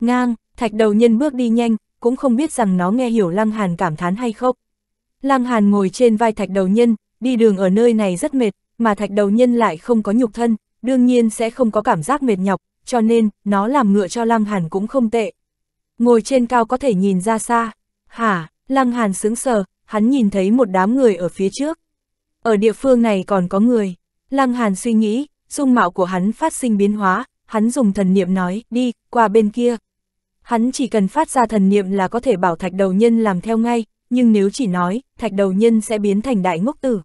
Ngang, thạch đầu nhân bước đi nhanh, cũng không biết rằng nó nghe hiểu Lăng Hàn cảm thán hay không. Lăng Hàn ngồi trên vai thạch đầu nhân, đi đường ở nơi này rất mệt, mà thạch đầu nhân lại không có nhục thân, đương nhiên sẽ không có cảm giác mệt nhọc, cho nên, nó làm ngựa cho Lăng Hàn cũng không tệ. Ngồi trên cao có thể nhìn ra xa, hả, Lăng Hàn sướng sờ, hắn nhìn thấy một đám người ở phía trước. Ở địa phương này còn có người, Lăng Hàn suy nghĩ, dung mạo của hắn phát sinh biến hóa, hắn dùng thần niệm nói, đi, qua bên kia. Hắn chỉ cần phát ra thần niệm là có thể bảo thạch đầu nhân làm theo ngay, nhưng nếu chỉ nói, thạch đầu nhân sẽ biến thành đại ngốc tử.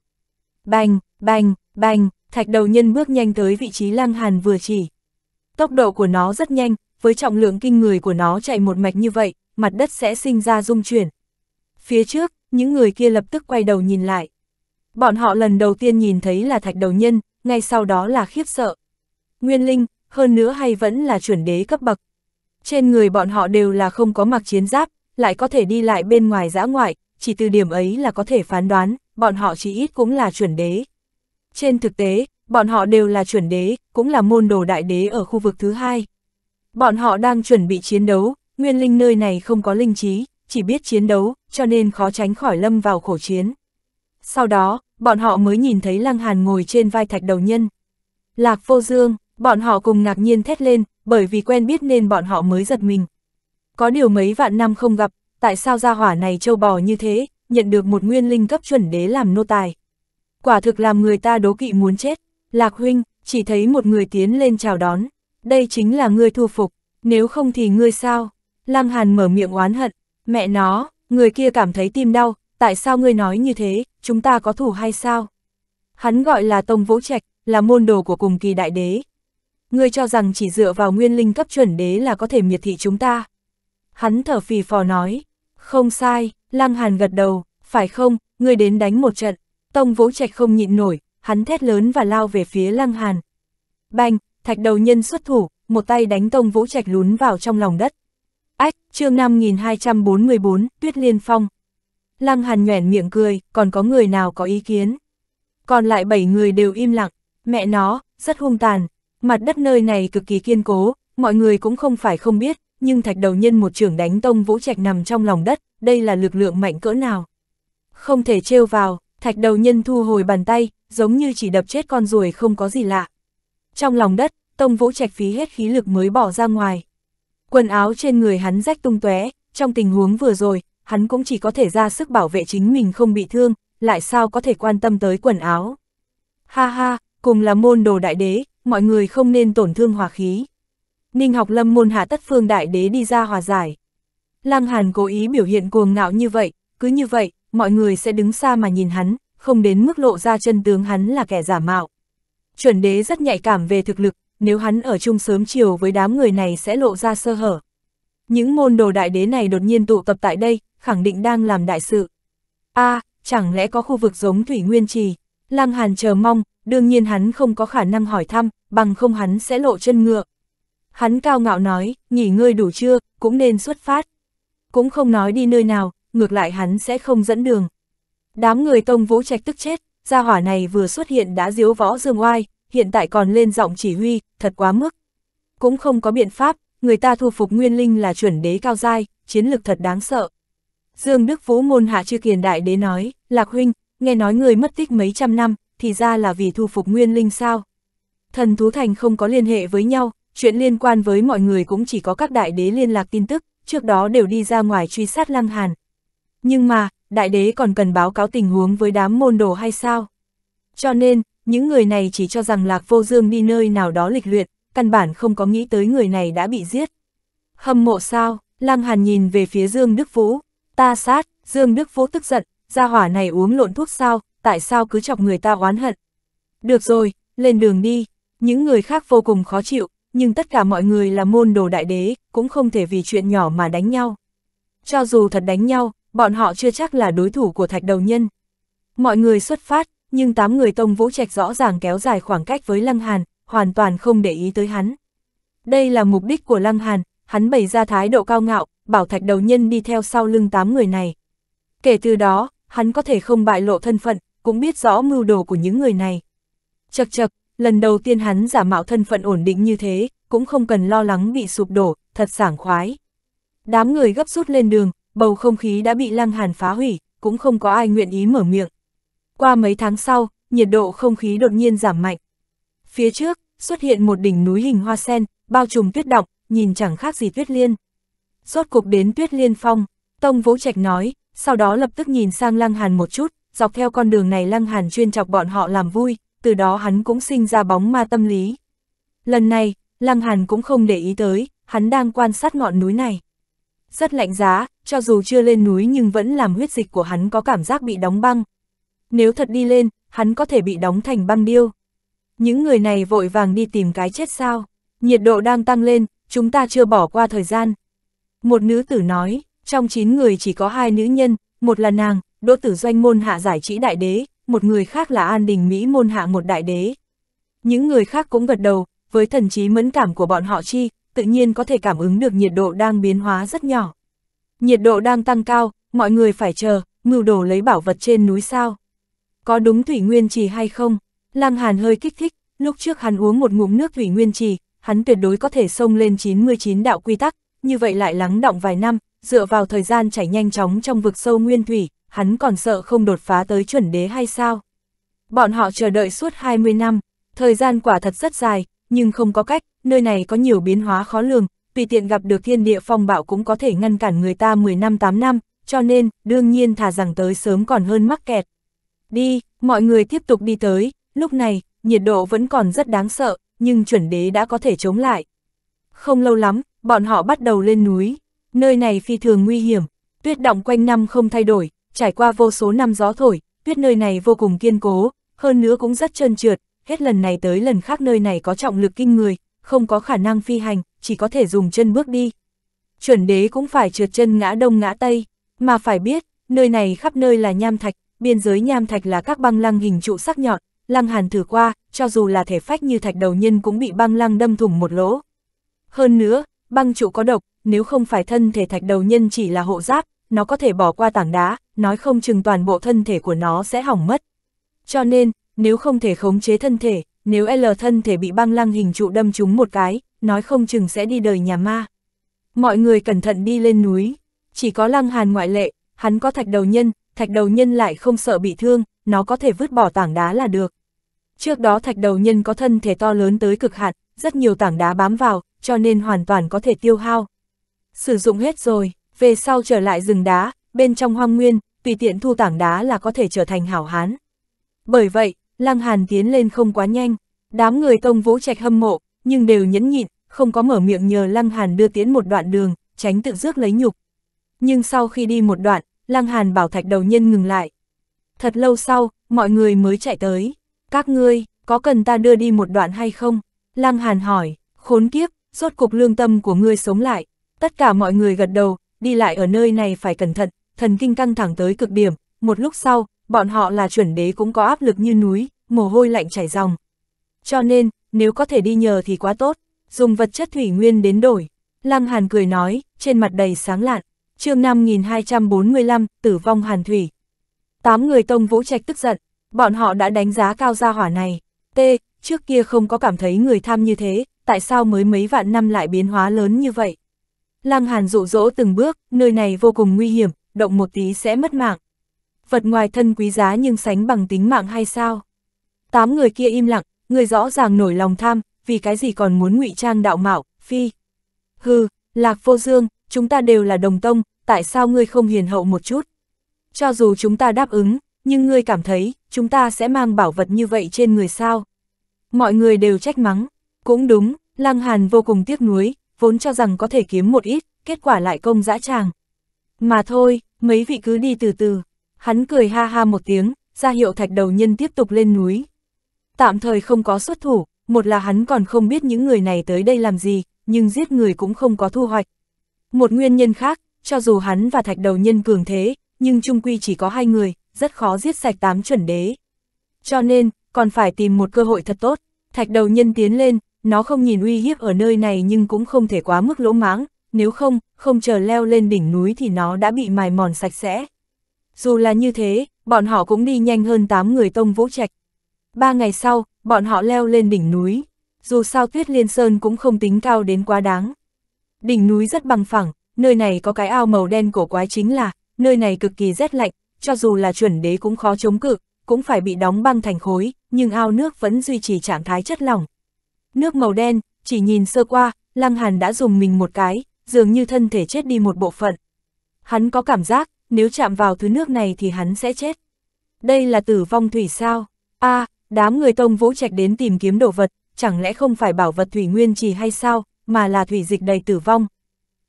Bành, bành, bành, thạch đầu nhân bước nhanh tới vị trí Lăng Hàn vừa chỉ. Tốc độ của nó rất nhanh, với trọng lượng kinh người của nó chạy một mạch như vậy, mặt đất sẽ sinh ra rung chuyển. Phía trước, những người kia lập tức quay đầu nhìn lại. Bọn họ lần đầu tiên nhìn thấy là thạch đầu nhân, ngay sau đó là khiếp sợ. Nguyên linh, hơn nữa hay vẫn là chuẩn đế cấp bậc. Trên người bọn họ đều là không có mặc chiến giáp, lại có thể đi lại bên ngoài giã ngoại, chỉ từ điểm ấy là có thể phán đoán, bọn họ chỉ ít cũng là chuẩn đế. Trên thực tế, bọn họ đều là chuẩn đế, cũng là môn đồ đại đế ở khu vực thứ hai. Bọn họ đang chuẩn bị chiến đấu, nguyên linh nơi này không có linh trí, chỉ biết chiến đấu, cho nên khó tránh khỏi lâm vào khổ chiến. Sau đó, bọn họ mới nhìn thấy Lăng Hàn ngồi trên vai thạch đầu nhân. Lạc vô dương, bọn họ cùng ngạc nhiên thét lên, bởi vì quen biết nên bọn họ mới giật mình. Có điều mấy vạn năm không gặp, tại sao gia hỏa này trâu bò như thế, nhận được một nguyên linh cấp chuẩn đế làm nô tài. Quả thực làm người ta đố kỵ muốn chết, Lạc Huynh, chỉ thấy một người tiến lên chào đón, đây chính là ngươi thu phục, nếu không thì ngươi sao? Lăng Hàn mở miệng oán hận, mẹ nó, người kia cảm thấy tim đau, tại sao ngươi nói như thế, chúng ta có thủ hay sao? Hắn gọi là Tông Vũ Trạch, là môn đồ của cùng kỳ đại đế. Ngươi cho rằng chỉ dựa vào nguyên linh cấp chuẩn đế là có thể miệt thị chúng ta. Hắn thở phì phò nói, không sai, Lăng Hàn gật đầu, phải không, ngươi đến đánh một trận. Tông Vũ Trạch không nhịn nổi, hắn thét lớn và lao về phía Lăng Hàn. Bành, thạch đầu nhân xuất thủ, một tay đánh Tông Vũ Trạch lún vào trong lòng đất. Ách, chương 5244, Tuyết Liên Phong. Lăng Hàn nhoẻn miệng cười, còn có người nào có ý kiến. Còn lại bảy người đều im lặng, mẹ nó, rất hung tàn. Mặt đất nơi này cực kỳ kiên cố, mọi người cũng không phải không biết, nhưng thạch đầu nhân một trưởng đánh Tông Vũ Trạch nằm trong lòng đất, đây là lực lượng mạnh cỡ nào. Không thể trêu vào, thạch đầu nhân thu hồi bàn tay, giống như chỉ đập chết con ruồi không có gì lạ. Trong lòng đất, Tông Vũ Trạch phí hết khí lực mới bỏ ra ngoài. Quần áo trên người hắn rách tung tóe, trong tình huống vừa rồi, hắn cũng chỉ có thể ra sức bảo vệ chính mình không bị thương, lại sao có thể quan tâm tới quần áo. Ha ha, cùng là môn đồ đại đế, mọi người không nên tổn thương hòa khí. Ninh học lâm môn hạ tất phương đại đế đi ra hòa giải. Lam Hàn cố ý biểu hiện cuồng ngạo như vậy, cứ như vậy, mọi người sẽ đứng xa mà nhìn hắn, không đến mức lộ ra chân tướng hắn là kẻ giả mạo. Chuẩn đế rất nhạy cảm về thực lực, nếu hắn ở chung sớm chiều với đám người này sẽ lộ ra sơ hở. Những môn đồ đại đế này đột nhiên tụ tập tại đây, khẳng định đang làm đại sự. a à, chẳng lẽ có khu vực giống Thủy Nguyên Trì? Lam Hàn chờ mong, đương nhiên hắn không có khả năng hỏi thăm, bằng không hắn sẽ lộ chân ngựa. Hắn cao ngạo nói, nghỉ ngơi đủ chưa, cũng nên xuất phát cũng không nói đi nơi nào, ngược lại hắn sẽ không dẫn đường. Đám người tông vũ trạch tức chết, gia hỏa này vừa xuất hiện đã diếu võ dương oai, hiện tại còn lên giọng chỉ huy, thật quá mức. Cũng không có biện pháp, người ta thu phục nguyên linh là chuẩn đế cao giai, chiến lực thật đáng sợ. Dương Đức Vũ môn hạ chưa kiền đại đế nói, Lạc Huynh, nghe nói người mất tích mấy trăm năm, thì ra là vì thu phục nguyên linh sao. Thần Thú Thành không có liên hệ với nhau, chuyện liên quan với mọi người cũng chỉ có các đại đế liên lạc tin tức, trước đó đều đi ra ngoài truy sát Lăng Hàn. Nhưng mà, đại đế còn cần báo cáo tình huống với đám môn đồ hay sao? Cho nên, những người này chỉ cho rằng Lạc Vô Dương đi nơi nào đó lịch luyện, căn bản không có nghĩ tới người này đã bị giết. Hâm mộ sao, Lăng Hàn nhìn về phía Dương Đức Vũ, ta sát, Dương Đức Vũ tức giận, gia hỏa này uống lộn thuốc sao, tại sao cứ chọc người ta oán hận. Được rồi, lên đường đi, những người khác vô cùng khó chịu, nhưng tất cả mọi người là môn đồ đại đế, cũng không thể vì chuyện nhỏ mà đánh nhau. Cho dù thật đánh nhau, bọn họ chưa chắc là đối thủ của thạch đầu nhân. Mọi người xuất phát, nhưng tám người tông vũ trạch rõ ràng kéo dài khoảng cách với Lăng Hàn, hoàn toàn không để ý tới hắn. Đây là mục đích của Lăng Hàn, hắn bày ra thái độ cao ngạo, bảo thạch đầu nhân đi theo sau lưng tám người này. Kể từ đó, hắn có thể không bại lộ thân phận, cũng biết rõ mưu đồ của những người này. Chật chật, lần đầu tiên hắn giả mạo thân phận ổn định như thế, cũng không cần lo lắng bị sụp đổ, thật sảng khoái. Đám người gấp rút lên đường, bầu không khí đã bị lăng hàn phá hủy, cũng không có ai nguyện ý mở miệng. Qua mấy tháng sau, nhiệt độ không khí đột nhiên giảm mạnh. Phía trước, xuất hiện một đỉnh núi hình hoa sen, bao trùm tuyết động, nhìn chẳng khác gì tuyết liên. Rốt cục đến tuyết liên phong, Tông Vũ Trạch nói, sau đó lập tức nhìn sang Lăng Hàn một chút, dọc theo con đường này Lăng Hàn chuyên chọc bọn họ làm vui, từ đó hắn cũng sinh ra bóng ma tâm lý. Lần này, Lăng Hàn cũng không để ý tới, hắn đang quan sát ngọn núi này. Rất lạnh giá, cho dù chưa lên núi nhưng vẫn làm huyết dịch của hắn có cảm giác bị đóng băng. Nếu thật đi lên, hắn có thể bị đóng thành băng điêu. Những người này vội vàng đi tìm cái chết sao. Nhiệt độ đang tăng lên, chúng ta chưa bỏ qua thời gian. Một nữ tử nói, trong 9 người chỉ có hai nữ nhân, một là nàng, đỗ tử doanh môn hạ giải trĩ đại đế, một người khác là An Đình Mỹ môn hạ một đại đế. Những người khác cũng gật đầu, với thần trí mẫn cảm của bọn họ chi, tự nhiên có thể cảm ứng được nhiệt độ đang biến hóa rất nhỏ. Nhiệt độ đang tăng cao, mọi người phải chờ, mưu đồ lấy bảo vật trên núi sao. Có đúng Thủy Nguyên Trì hay không? Lăng Hàn hơi kích thích, lúc trước hắn uống một ngụm nước Thủy Nguyên Trì, hắn tuyệt đối có thể xông lên 99 đạo quy tắc, như vậy lại lắng động vài năm, dựa vào thời gian chảy nhanh chóng trong vực sâu nguyên thủy, hắn còn sợ không đột phá tới chuẩn đế hay sao? Bọn họ chờ đợi suốt 20 năm, thời gian quả thật rất dài, nhưng không có cách, nơi này có nhiều biến hóa khó lường, tùy tiện gặp được thiên địa phong bạo cũng có thể ngăn cản người ta 10 năm 8 năm, cho nên, đương nhiên thà rằng tới sớm còn hơn mắc kẹt. Đi, mọi người tiếp tục đi tới, lúc này, nhiệt độ vẫn còn rất đáng sợ, nhưng chuẩn đế đã có thể chống lại. Không lâu lắm, bọn họ bắt đầu lên núi, nơi này phi thường nguy hiểm, tuyết động quanh năm không thay đổi, trải qua vô số năm gió thổi, tuyết nơi này vô cùng kiên cố, hơn nữa cũng rất trơn trượt, hết lần này tới lần khác nơi này có trọng lực kinh người, không có khả năng phi hành, chỉ có thể dùng chân bước đi. Chuẩn đế cũng phải trượt chân ngã đông ngã tây, mà phải biết, nơi này khắp nơi là nham thạch, biên giới nham thạch là các băng lăng hình trụ sắc nhọn, lăng hàn thử qua, cho dù là thể phách như thạch đầu nhân cũng bị băng lăng đâm thủng một lỗ. Hơn nữa, băng trụ có độc, nếu không phải thân thể thạch đầu nhân chỉ là hộ giáp, nó có thể bỏ qua tảng đá, nói không chừng toàn bộ thân thể của nó sẽ hỏng mất. Cho nên, nếu không thể khống chế thân thể, nếu L thân thể bị băng lăng hình trụ đâm trúng một cái, nói không chừng sẽ đi đời nhà ma. Mọi người cẩn thận đi lên núi, chỉ có lăng hàn ngoại lệ, hắn có thạch đầu nhân, thạch đầu nhân lại không sợ bị thương, nó có thể vứt bỏ tảng đá là được. Trước đó thạch đầu nhân có thân thể to lớn tới cực hạn, rất nhiều tảng đá bám vào, cho nên hoàn toàn có thể tiêu hao. Sử dụng hết rồi, về sau trở lại rừng đá, bên trong hoang nguyên, tùy tiện thu tảng đá là có thể trở thành hảo hán. Bởi vậy, Lăng Hàn tiến lên không quá nhanh, đám người tông vũ trạch hâm mộ, nhưng đều nhẫn nhịn, không có mở miệng nhờ Lăng Hàn đưa tiến một đoạn đường, tránh tự rước lấy nhục. Nhưng sau khi đi một đoạn, Lăng Hàn bảo thạch đầu nhân ngừng lại. Thật lâu sau, mọi người mới chạy tới. Các ngươi, có cần ta đưa đi một đoạn hay không? Lăng Hàn hỏi, khốn kiếp, rốt cục lương tâm của ngươi sống lại. Tất cả mọi người gật đầu, đi lại ở nơi này phải cẩn thận, thần kinh căng thẳng tới cực điểm, một lúc sau, bọn họ là chuẩn đế cũng có áp lực như núi, mồ hôi lạnh chảy ròng. Cho nên, nếu có thể đi nhờ thì quá tốt, dùng vật chất thủy nguyên đến đổi. Lăng Hàn cười nói, trên mặt đầy sáng lạn, chương 5245, tử vong Hàn Thủy. Tám người tông vũ trạch tức giận, bọn họ đã đánh giá cao gia hỏa này. T, trước kia không có cảm thấy người tham như thế, tại sao mới mấy vạn năm lại biến hóa lớn như vậy? Lăng Hàn dụ dỗ từng bước, nơi này vô cùng nguy hiểm, động một tí sẽ mất mạng. Vật ngoài thân quý giá nhưng sánh bằng tính mạng hay sao? Tám người kia im lặng, người rõ ràng nổi lòng tham, vì cái gì còn muốn ngụy trang đạo mạo, phi. Hừ, Lạc Vô Dương, chúng ta đều là đồng tông, tại sao ngươi không hiền hậu một chút? Cho dù chúng ta đáp ứng, nhưng ngươi cảm thấy, chúng ta sẽ mang bảo vật như vậy trên người sao? Mọi người đều trách mắng, cũng đúng, Lăng Hàn vô cùng tiếc nuối, vốn cho rằng có thể kiếm một ít, kết quả lại công dã tràng. Mà thôi, mấy vị cứ đi từ từ. Hắn cười ha ha một tiếng, ra hiệu thạch đầu nhân tiếp tục lên núi. Tạm thời không có xuất thủ, một là hắn còn không biết những người này tới đây làm gì, nhưng giết người cũng không có thu hoạch. Một nguyên nhân khác, cho dù hắn và thạch đầu nhân cường thế, nhưng trung quy chỉ có hai người, rất khó giết sạch tám chuẩn đế. Cho nên, còn phải tìm một cơ hội thật tốt. Thạch đầu nhân tiến lên, nó không nhìn uy hiếp ở nơi này nhưng cũng không thể quá mức lỗ mãng, nếu không, không chờ leo lên đỉnh núi thì nó đã bị mài mòn sạch sẽ. Dù là như thế, bọn họ cũng đi nhanh hơn 8 người tông vũ trạch. Ba ngày sau, bọn họ leo lên đỉnh núi, dù sao tuyết liên sơn cũng không tính cao đến quá đáng. Đỉnh núi rất bằng phẳng, nơi này có cái ao màu đen cổ quái chính là, nơi này cực kỳ rét lạnh, cho dù là chuẩn đế cũng khó chống cự, cũng phải bị đóng băng thành khối, nhưng ao nước vẫn duy trì trạng thái chất lỏng. Nước màu đen, chỉ nhìn sơ qua, Lăng Hàn đã dùng mình một cái, dường như thân thể chết đi một bộ phận. Hắn có cảm giác, nếu chạm vào thứ nước này thì hắn sẽ chết. Đây là tử vong thủy sao? a à, đám người tông vũ trạch đến tìm kiếm đồ vật, chẳng lẽ không phải bảo vật thủy nguyên trì hay sao, mà là thủy dịch đầy tử vong.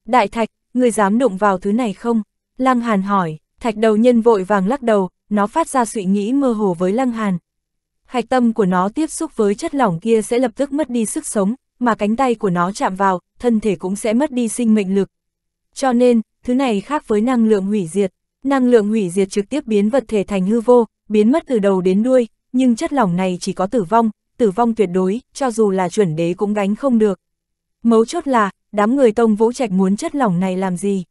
Đại thạch, người dám đụng vào thứ này không? Lăng Hàn hỏi, thạch đầu nhân vội vàng lắc đầu, nó phát ra suy nghĩ mơ hồ với Lăng Hàn hạch tâm của nó tiếp xúc với chất lỏng kia sẽ lập tức mất đi sức sống, mà cánh tay của nó chạm vào, thân thể cũng sẽ mất đi sinh mệnh lực. Cho nên, thứ này khác với năng lượng hủy diệt. Năng lượng hủy diệt trực tiếp biến vật thể thành hư vô, biến mất từ đầu đến đuôi, nhưng chất lỏng này chỉ có tử vong, tử vong tuyệt đối, cho dù là chuẩn đế cũng gánh không được. Mấu chốt là, đám người tông vũ trạch muốn chất lỏng này làm gì?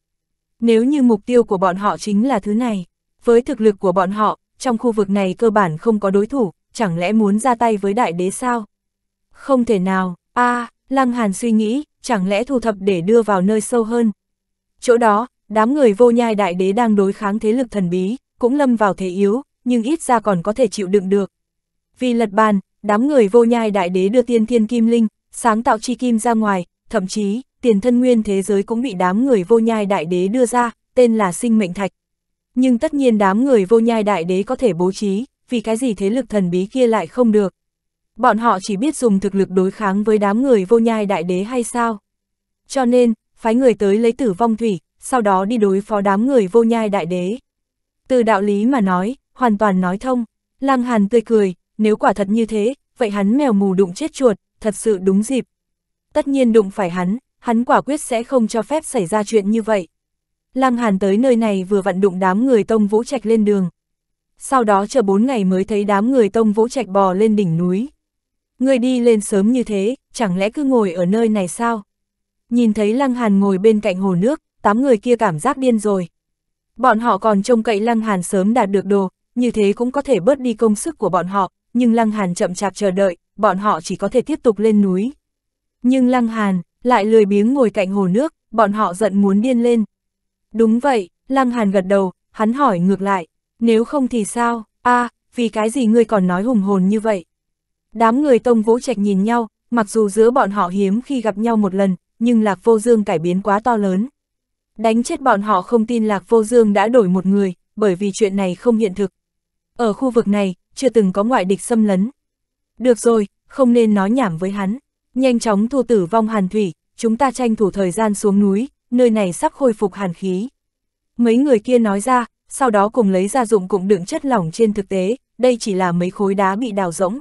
Nếu như mục tiêu của bọn họ chính là thứ này, với thực lực của bọn họ, trong khu vực này cơ bản không có đối thủ, chẳng lẽ muốn ra tay với đại đế sao? Không thể nào, a à, Lăng Hàn suy nghĩ, chẳng lẽ thu thập để đưa vào nơi sâu hơn? Chỗ đó, đám người vô nhai đại đế đang đối kháng thế lực thần bí, cũng lâm vào thế yếu, nhưng ít ra còn có thể chịu đựng được. Vì lật bàn, đám người vô nhai đại đế đưa tiên thiên kim linh, sáng tạo chi kim ra ngoài, thậm chí, tiền thân nguyên thế giới cũng bị đám người vô nhai đại đế đưa ra, tên là sinh mệnh thạch. Nhưng tất nhiên đám người vô nhai đại đế có thể bố trí, vì cái gì thế lực thần bí kia lại không được. Bọn họ chỉ biết dùng thực lực đối kháng với đám người vô nhai đại đế hay sao. Cho nên, phái người tới lấy tử vong thủy, sau đó đi đối phó đám người vô nhai đại đế. Từ đạo lý mà nói, hoàn toàn nói thông, lang Hàn tươi cười, nếu quả thật như thế, vậy hắn mèo mù đụng chết chuột, thật sự đúng dịp. Tất nhiên đụng phải hắn, hắn quả quyết sẽ không cho phép xảy ra chuyện như vậy. Lăng Hàn tới nơi này vừa vận đụng đám người Tông Vũ Trạch lên đường, sau đó chờ bốn ngày mới thấy đám người tông vũ trạch bò lên đỉnh núi. Người đi lên sớm như thế, chẳng lẽ cứ ngồi ở nơi này sao? Nhìn thấy Lăng Hàn ngồi bên cạnh hồ nước, tám người kia cảm giác điên rồi. Bọn họ còn trông cậy Lăng Hàn sớm đạt được đồ, như thế cũng có thể bớt đi công sức của bọn họ, nhưng Lăng Hàn chậm chạp chờ đợi, bọn họ chỉ có thể tiếp tục lên núi. Nhưng Lăng Hàn lại lười biếng ngồi cạnh hồ nước, bọn họ giận muốn điên lên. Đúng vậy, Lăng Hàn gật đầu, hắn hỏi ngược lại, nếu không thì sao, a à, vì cái gì ngươi còn nói hùng hồn như vậy? Đám người Tông Vũ Trạch nhìn nhau, mặc dù giữa bọn họ hiếm khi gặp nhau một lần, nhưng Lạc Vô Dương cải biến quá to lớn. Đánh chết bọn họ không tin Lạc Vô Dương đã đổi một người, bởi vì chuyện này không hiện thực. Ở khu vực này, chưa từng có ngoại địch xâm lấn. Được rồi, không nên nói nhảm với hắn. Nhanh chóng thu tử vong hàn thủy, chúng ta tranh thủ thời gian xuống núi, nơi này sắp khôi phục hàn khí. Mấy người kia nói ra, sau đó cùng lấy ra dụng cụm đựng chất lỏng trên thực tế, đây chỉ là mấy khối đá bị đào rỗng.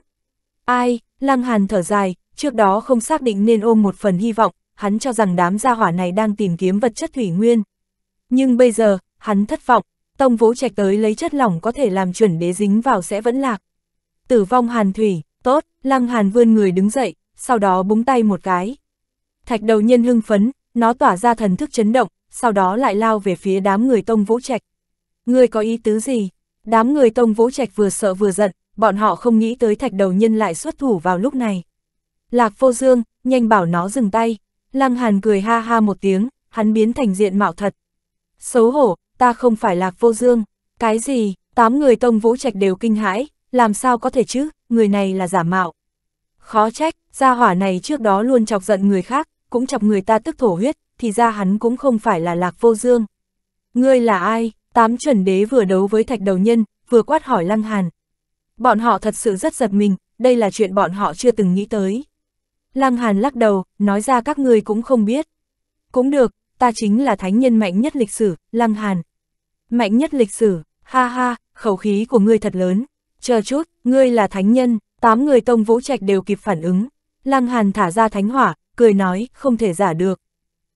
Ai, Lăng Hàn thở dài, trước đó không xác định nên ôm một phần hy vọng, hắn cho rằng đám gia hỏa này đang tìm kiếm vật chất thủy nguyên. Nhưng bây giờ, hắn thất vọng, tông vũ trạch tới lấy chất lỏng có thể làm chuẩn đế dính vào sẽ vẫn lạc. Tử vong hàn thủy, tốt, Lăng Hàn vươn người đứng dậy, sau đó búng tay một cái. Thạch đầu nhân hưng phấn, nó tỏa ra thần thức chấn động, sau đó lại lao về phía đám người tông vũ trạch. Ngươi có ý tứ gì? Đám người tông vũ trạch vừa sợ vừa giận, bọn họ không nghĩ tới thạch đầu nhân lại xuất thủ vào lúc này. Lạc vô dương, nhanh bảo nó dừng tay. Lăng hàn cười ha ha một tiếng, hắn biến thành diện mạo thật. Xấu hổ, ta không phải lạc vô dương. Cái gì, tám người tông vũ trạch đều kinh hãi, làm sao có thể chứ, người này là giả mạo. Khó trách, gia hỏa này trước đó luôn chọc giận người khác, cũng chọc người ta tức thổ huyết, thì ra hắn cũng không phải là lạc vô dương. Ngươi là ai? Tám chuẩn đế vừa đấu với thạch đầu nhân, vừa quát hỏi Lăng Hàn. Bọn họ thật sự rất giật mình, đây là chuyện bọn họ chưa từng nghĩ tới. Lăng Hàn lắc đầu, nói ra các ngươi cũng không biết. Cũng được, ta chính là thánh nhân mạnh nhất lịch sử, Lăng Hàn. Mạnh nhất lịch sử, ha ha, khẩu khí của ngươi thật lớn. Chờ chút, ngươi là thánh nhân, tám người tông vũ trạch đều kịp phản ứng. Lăng Hàn thả ra thánh hỏa, cười nói, không thể giả được.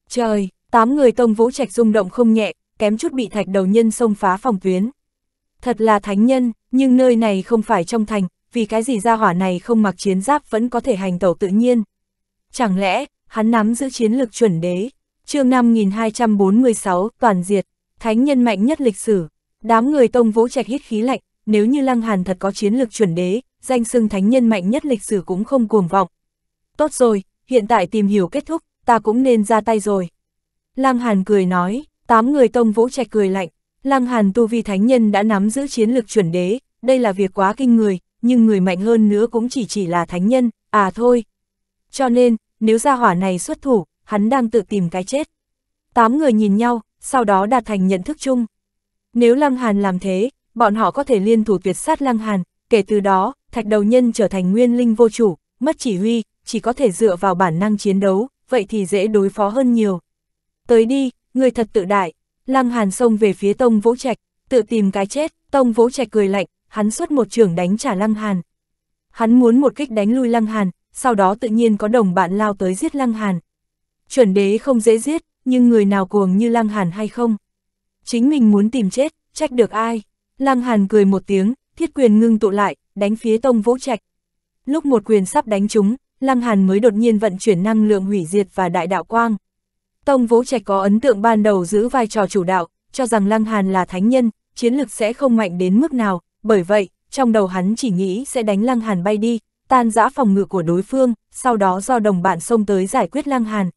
Trời, tám người tông vũ trạch rung động không nhẹ, kém chút bị thạch đầu nhân xông phá phòng tuyến. Thật là thánh nhân, nhưng nơi này không phải trong thành, vì cái gì ra hỏa này không mặc chiến giáp vẫn có thể hành tẩu tự nhiên. Chẳng lẽ, hắn nắm giữ chiến lược chuẩn đế, chương 5246, toàn diệt, thánh nhân mạnh nhất lịch sử. Đám người tông vũ trạch hít khí lạnh, nếu như Lăng Hàn thật có chiến lược chuẩn đế, danh xưng thánh nhân mạnh nhất lịch sử cũng không cuồng vọng. Tốt rồi, hiện tại tìm hiểu kết thúc, ta cũng nên ra tay rồi. Lăng Hàn cười nói, Tám người tông vũ trẻ cười lạnh, Lăng Hàn tu vi thánh nhân đã nắm giữ chiến lược chuẩn đế, đây là việc quá kinh người, nhưng người mạnh hơn nữa cũng chỉ chỉ là thánh nhân, à thôi. Cho nên, nếu gia hỏa này xuất thủ, hắn đang tự tìm cái chết. Tám người nhìn nhau, sau đó đạt thành nhận thức chung. Nếu Lăng Hàn làm thế, bọn họ có thể liên thủ tuyệt sát Lăng Hàn, kể từ đó, thạch đầu nhân trở thành nguyên linh vô chủ, mất chỉ huy, chỉ có thể dựa vào bản năng chiến đấu, vậy thì dễ đối phó hơn nhiều. Tới đi, Người thật tự đại, Lăng Hàn xông về phía Tông Vũ Trạch, tự tìm cái chết, Tông Vũ Trạch cười lạnh, hắn xuất một trường đánh trả Lăng Hàn. Hắn muốn một kích đánh lui Lăng Hàn, sau đó tự nhiên có đồng bạn lao tới giết Lăng Hàn. Chuẩn đế không dễ giết, nhưng người nào cuồng như Lăng Hàn hay không? Chính mình muốn tìm chết, trách được ai? Lăng Hàn cười một tiếng, thiết quyền ngưng tụ lại, đánh phía Tông Vũ Trạch. Lúc một quyền sắp đánh chúng, Lăng Hàn mới đột nhiên vận chuyển năng lượng hủy diệt và đại đạo quang. Tông Vũ Trạch có ấn tượng ban đầu giữ vai trò chủ đạo, cho rằng Lăng Hàn là thánh nhân, chiến lực sẽ không mạnh đến mức nào, bởi vậy, trong đầu hắn chỉ nghĩ sẽ đánh Lăng Hàn bay đi, tan giã phòng ngự của đối phương, sau đó do đồng bạn xông tới giải quyết Lăng Hàn.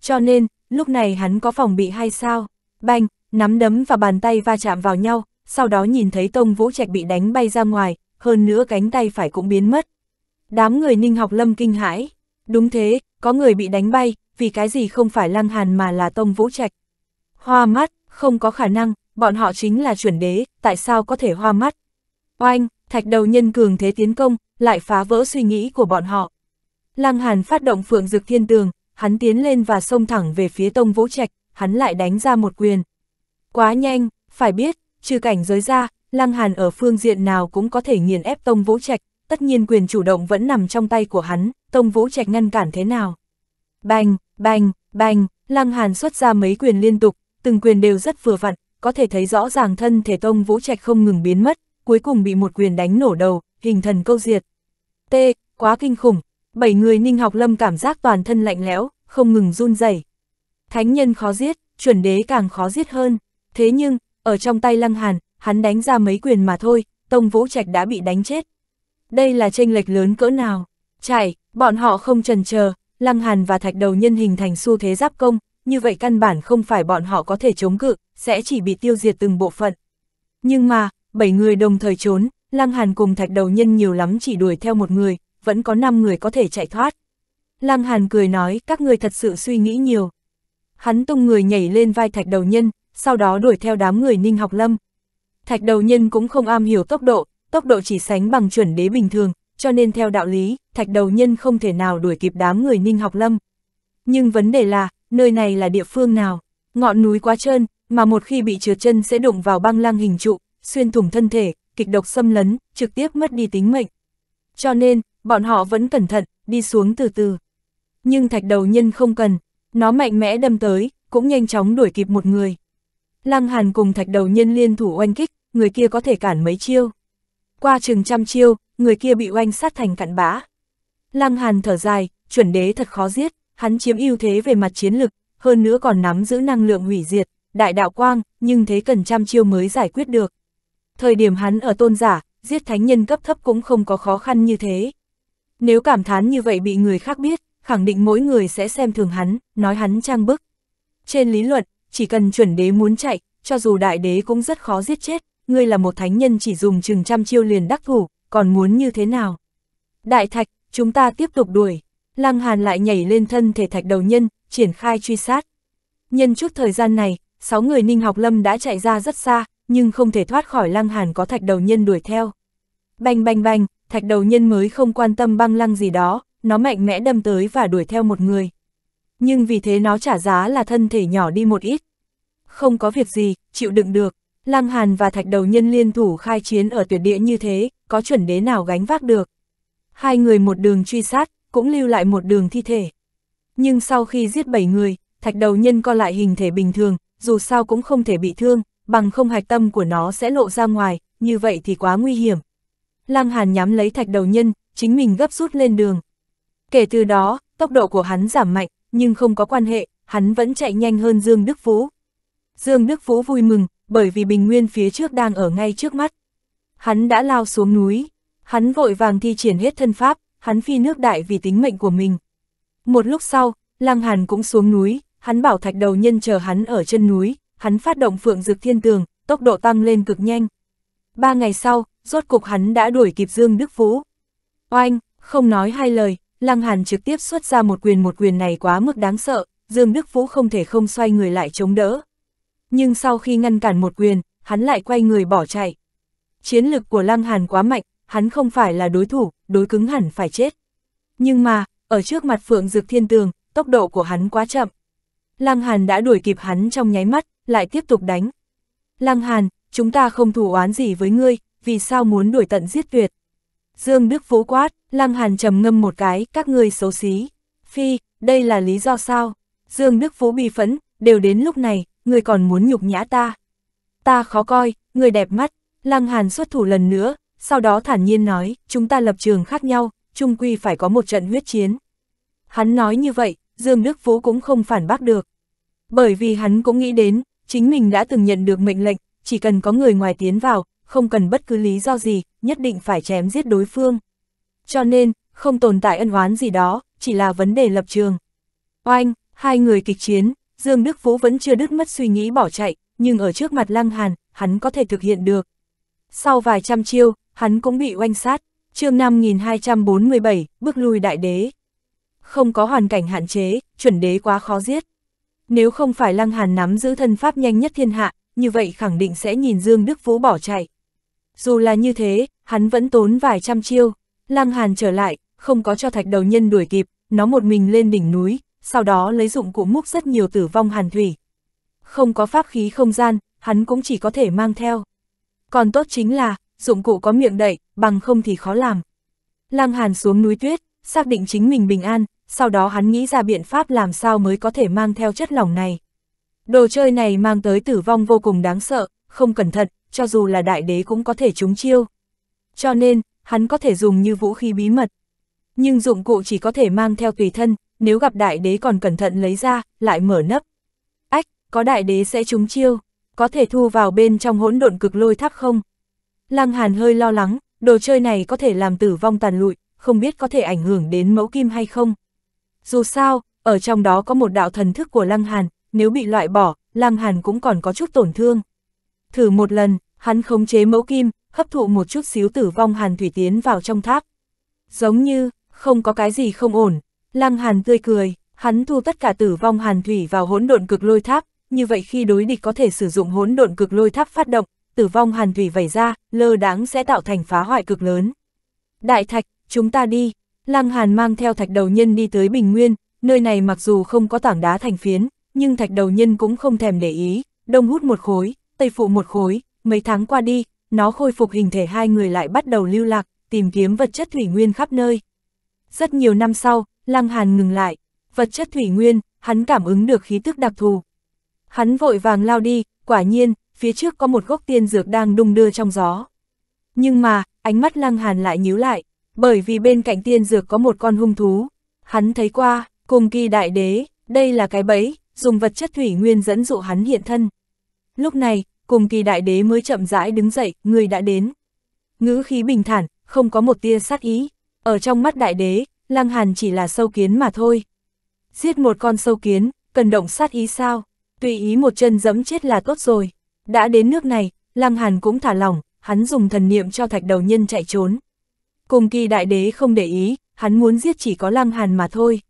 Cho nên, lúc này hắn có phòng bị hay sao? Banh, nắm đấm và bàn tay va chạm vào nhau, sau đó nhìn thấy Tông Vũ Trạch bị đánh bay ra ngoài, hơn nữa cánh tay phải cũng biến mất. Đám người ninh học lâm kinh hãi. Đúng thế, có người bị đánh bay, vì cái gì không phải Lăng Hàn mà là Tông Vũ Trạch. Hoa mắt, không có khả năng, bọn họ chính là chuẩn đế, tại sao có thể hoa mắt? Oanh, thạch đầu nhân cường thế tiến công, lại phá vỡ suy nghĩ của bọn họ. Lăng Hàn phát động phượng dực thiên tường, hắn tiến lên và xông thẳng về phía Tông Vũ Trạch, hắn lại đánh ra một quyền. Quá nhanh, phải biết, trừ cảnh giới ra, Lăng Hàn ở phương diện nào cũng có thể nghiền ép Tông Vũ Trạch, tất nhiên quyền chủ động vẫn nằm trong tay của hắn, Tông Vũ Trạch ngăn cản thế nào. Bành, Bành, bành, Lăng Hàn xuất ra mấy quyền liên tục, từng quyền đều rất vừa vặn, có thể thấy rõ ràng thân thể Tông Vũ Trạch không ngừng biến mất, cuối cùng bị một quyền đánh nổ đầu, hình thần câu diệt. T, quá kinh khủng, bảy người Ninh Học Lâm cảm giác toàn thân lạnh lẽo, không ngừng run rẩy. Thánh nhân khó giết, chuẩn đế càng khó giết hơn, thế nhưng, ở trong tay Lăng Hàn, hắn đánh ra mấy quyền mà thôi, Tông Vũ Trạch đã bị đánh chết. Đây là tranh lệch lớn cỡ nào? Chạy, bọn họ không trần chờ, Lăng Hàn và Thạch Đầu Nhân hình thành xu thế giáp công, như vậy căn bản không phải bọn họ có thể chống cự, sẽ chỉ bị tiêu diệt từng bộ phận. Nhưng mà, bảy người đồng thời trốn, Lăng Hàn cùng Thạch Đầu Nhân nhiều lắm chỉ đuổi theo một người, vẫn có 5 người có thể chạy thoát. Lăng Hàn cười nói, các người thật sự suy nghĩ nhiều. Hắn tung người nhảy lên vai Thạch Đầu Nhân, sau đó đuổi theo đám người Ninh Học Lâm. Thạch Đầu Nhân cũng không am hiểu tốc độ, tốc độ chỉ sánh bằng chuẩn đế bình thường, cho nên theo đạo lý, thạch đầu nhân không thể nào đuổi kịp đám người Ninh Học Lâm. Nhưng vấn đề là, nơi này là địa phương nào? Ngọn núi quá trơn, mà một khi bị trượt chân sẽ đụng vào băng lăng hình trụ, xuyên thủng thân thể, kịch độc xâm lấn, trực tiếp mất đi tính mệnh. Cho nên, bọn họ vẫn cẩn thận, đi xuống từ từ. Nhưng thạch đầu nhân không cần, nó mạnh mẽ đâm tới, cũng nhanh chóng đuổi kịp một người. Lăng Hàn cùng thạch đầu nhân liên thủ oanh kích, người kia có thể cản mấy chiêu. Qua chừng trăm chiêu, người kia bị oanh sát thành cặn bã. Lăng Hàn thở dài, chuẩn đế thật khó giết, hắn chiếm ưu thế về mặt chiến lực, hơn nữa còn nắm giữ năng lượng hủy diệt, đại đạo quang, nhưng thế cần trăm chiêu mới giải quyết được. Thời điểm hắn ở tôn giả, giết thánh nhân cấp thấp cũng không có khó khăn như thế. Nếu cảm thán như vậy bị người khác biết, khẳng định mỗi người sẽ xem thường hắn, nói hắn trang bức. Trên lý luận, chỉ cần chuẩn đế muốn chạy, cho dù đại đế cũng rất khó giết chết, ngươi là một thánh nhân chỉ dùng chừng trăm chiêu liền đắc thủ, còn muốn như thế nào? Đại thạch, chúng ta tiếp tục đuổi. Lăng Hàn lại nhảy lên thân thể thạch đầu nhân, triển khai truy sát. Nhân chút thời gian này, sáu người Ninh Học Lâm đã chạy ra rất xa, nhưng không thể thoát khỏi Lăng Hàn có thạch đầu nhân đuổi theo. Bành bành bành, thạch đầu nhân mới không quan tâm băng lăng gì đó, nó mạnh mẽ đâm tới và đuổi theo một người. Nhưng vì thế nó trả giá là thân thể nhỏ đi một ít. Không có việc gì, chịu đựng được, Lăng Hàn và Thạch Đầu Nhân liên thủ khai chiến ở tuyệt địa như thế, có chuẩn đế nào gánh vác được. Hai người một đường truy sát, cũng lưu lại một đường thi thể. Nhưng sau khi giết bảy người, Thạch Đầu Nhân co lại hình thể bình thường, dù sao cũng không thể bị thương, bằng không hạch tâm của nó sẽ lộ ra ngoài, như vậy thì quá nguy hiểm. Lăng Hàn nhắm lấy Thạch Đầu Nhân, chính mình gấp rút lên đường. Kể từ đó, tốc độ của hắn giảm mạnh, nhưng không có quan hệ, hắn vẫn chạy nhanh hơn Dương Đức Phú. Dương Đức Phú vui mừng, bởi vì bình nguyên phía trước đang ở ngay trước mắt. Hắn đã lao xuống núi, hắn vội vàng thi triển hết thân pháp, hắn phi nước đại vì tính mệnh của mình. Một lúc sau, Lăng Hàn cũng xuống núi, hắn bảo thạch đầu nhân chờ hắn ở chân núi, hắn phát động phượng dược thiên tường, tốc độ tăng lên cực nhanh. Ba ngày sau, rốt cục hắn đã đuổi kịp Dương Đức Vũ. Oanh, không nói hai lời, Lăng Hàn trực tiếp xuất ra một quyền một quyền này quá mức đáng sợ, Dương Đức Vũ không thể không xoay người lại chống đỡ nhưng sau khi ngăn cản một quyền, hắn lại quay người bỏ chạy. Chiến lực của Lăng Hàn quá mạnh, hắn không phải là đối thủ, đối cứng hẳn phải chết. Nhưng mà, ở trước mặt Phượng Dược Thiên Tường, tốc độ của hắn quá chậm. Lăng Hàn đã đuổi kịp hắn trong nháy mắt, lại tiếp tục đánh. Lăng Hàn, chúng ta không thủ oán gì với ngươi, vì sao muốn đuổi tận giết tuyệt? Dương Đức Phú quát, Lăng Hàn trầm ngâm một cái, các ngươi xấu xí. Phi, đây là lý do sao? Dương Đức Phú bị phẫn, đều đến lúc này, người còn muốn nhục nhã ta. Ta khó coi, người đẹp mắt, Lăng Hàn xuất thủ lần nữa, sau đó thản nhiên nói, chúng ta lập trường khác nhau, chung quy phải có một trận huyết chiến. Hắn nói như vậy, Dương Đức Phú cũng không phản bác được. Bởi vì hắn cũng nghĩ đến, chính mình đã từng nhận được mệnh lệnh, chỉ cần có người ngoài tiến vào, không cần bất cứ lý do gì, nhất định phải chém giết đối phương. Cho nên, không tồn tại ân oán gì đó, chỉ là vấn đề lập trường. Oanh, hai người kịch chiến, Dương Đức Phú vẫn chưa đứt mất suy nghĩ bỏ chạy, nhưng ở trước mặt Lăng Hàn, hắn có thể thực hiện được. Sau vài trăm chiêu, hắn cũng bị oanh sát, chương 5247, bước lui đại đế. Không có hoàn cảnh hạn chế, chuẩn đế quá khó giết. Nếu không phải Lăng Hàn nắm giữ thân pháp nhanh nhất thiên hạ, như vậy khẳng định sẽ nhìn Dương Đức Phú bỏ chạy. Dù là như thế, hắn vẫn tốn vài trăm chiêu. Lăng Hàn trở lại, không có cho thạch đầu nhân đuổi kịp, nó một mình lên đỉnh núi, sau đó lấy dụng cụ múc rất nhiều tử vong hàn thủy. Không có pháp khí không gian, hắn cũng chỉ có thể mang theo. Còn tốt chính là, dụng cụ có miệng đậy, bằng không thì khó làm. Lăng Hàn xuống núi tuyết, xác định chính mình bình an, sau đó hắn nghĩ ra biện pháp làm sao mới có thể mang theo chất lỏng này. Đồ chơi này mang tới tử vong vô cùng đáng sợ, không cẩn thận, cho dù là đại đế cũng có thể trúng chiêu. Cho nên, hắn có thể dùng như vũ khí bí mật. Nhưng dụng cụ chỉ có thể mang theo tùy thân, nếu gặp đại đế còn cẩn thận lấy ra, lại mở nấp. Ách, có đại đế sẽ trúng chiêu, có thể thu vào bên trong hỗn độn cực lôi tháp không? Lăng Hàn hơi lo lắng, đồ chơi này có thể làm tử vong tàn lụi, không biết có thể ảnh hưởng đến mẫu kim hay không. Dù sao, ở trong đó có một đạo thần thức của Lăng Hàn, nếu bị loại bỏ, Lăng Hàn cũng còn có chút tổn thương. Thử một lần, hắn khống chế mẫu kim, hấp thụ một chút xíu tử vong Hàn Thủy tiến vào trong tháp. Giống như, không có cái gì không ổn, Lăng Hàn tươi cười, hắn thu tất cả tử vong Hàn Thủy vào hỗn độn cực lôi tháp, như vậy khi đối địch có thể sử dụng hỗn độn cực lôi tháp phát động, tử vong Hàn Thủy vẩy ra, lơ đáng sẽ tạo thành phá hoại cực lớn. Đại Thạch, chúng ta đi. Lăng Hàn mang theo Thạch Đầu Nhân đi tới Bình Nguyên, nơi này mặc dù không có tảng đá thành phiến, nhưng Thạch Đầu Nhân cũng không thèm để ý, đông hút một khối, tây phụ một khối, mấy tháng qua đi, nó khôi phục hình thể hai người lại bắt đầu lưu lạc, tìm kiếm vật chất thủy nguyên khắp nơi. Rất nhiều năm sau, Lăng Hàn ngừng lại, vật chất thủy nguyên, hắn cảm ứng được khí tức đặc thù. Hắn vội vàng lao đi, quả nhiên, phía trước có một gốc tiên dược đang đung đưa trong gió. Nhưng mà, ánh mắt Lăng Hàn lại nhíu lại, bởi vì bên cạnh tiên dược có một con hung thú. Hắn thấy qua, cùng kỳ đại đế, đây là cái bẫy, dùng vật chất thủy nguyên dẫn dụ hắn hiện thân. Lúc này, cùng kỳ đại đế mới chậm rãi đứng dậy, người đã đến. Ngữ khí bình thản, không có một tia sát ý. Ở trong mắt đại đế, Lăng Hàn chỉ là sâu kiến mà thôi. Giết một con sâu kiến, cần động sát ý sao? Tùy ý một chân dẫm chết là tốt rồi. Đã đến nước này, Lăng Hàn cũng thả lỏng, hắn dùng thần niệm cho thạch đầu nhân chạy trốn. Cùng kỳ đại đế không để ý, hắn muốn giết chỉ có Lăng Hàn mà thôi.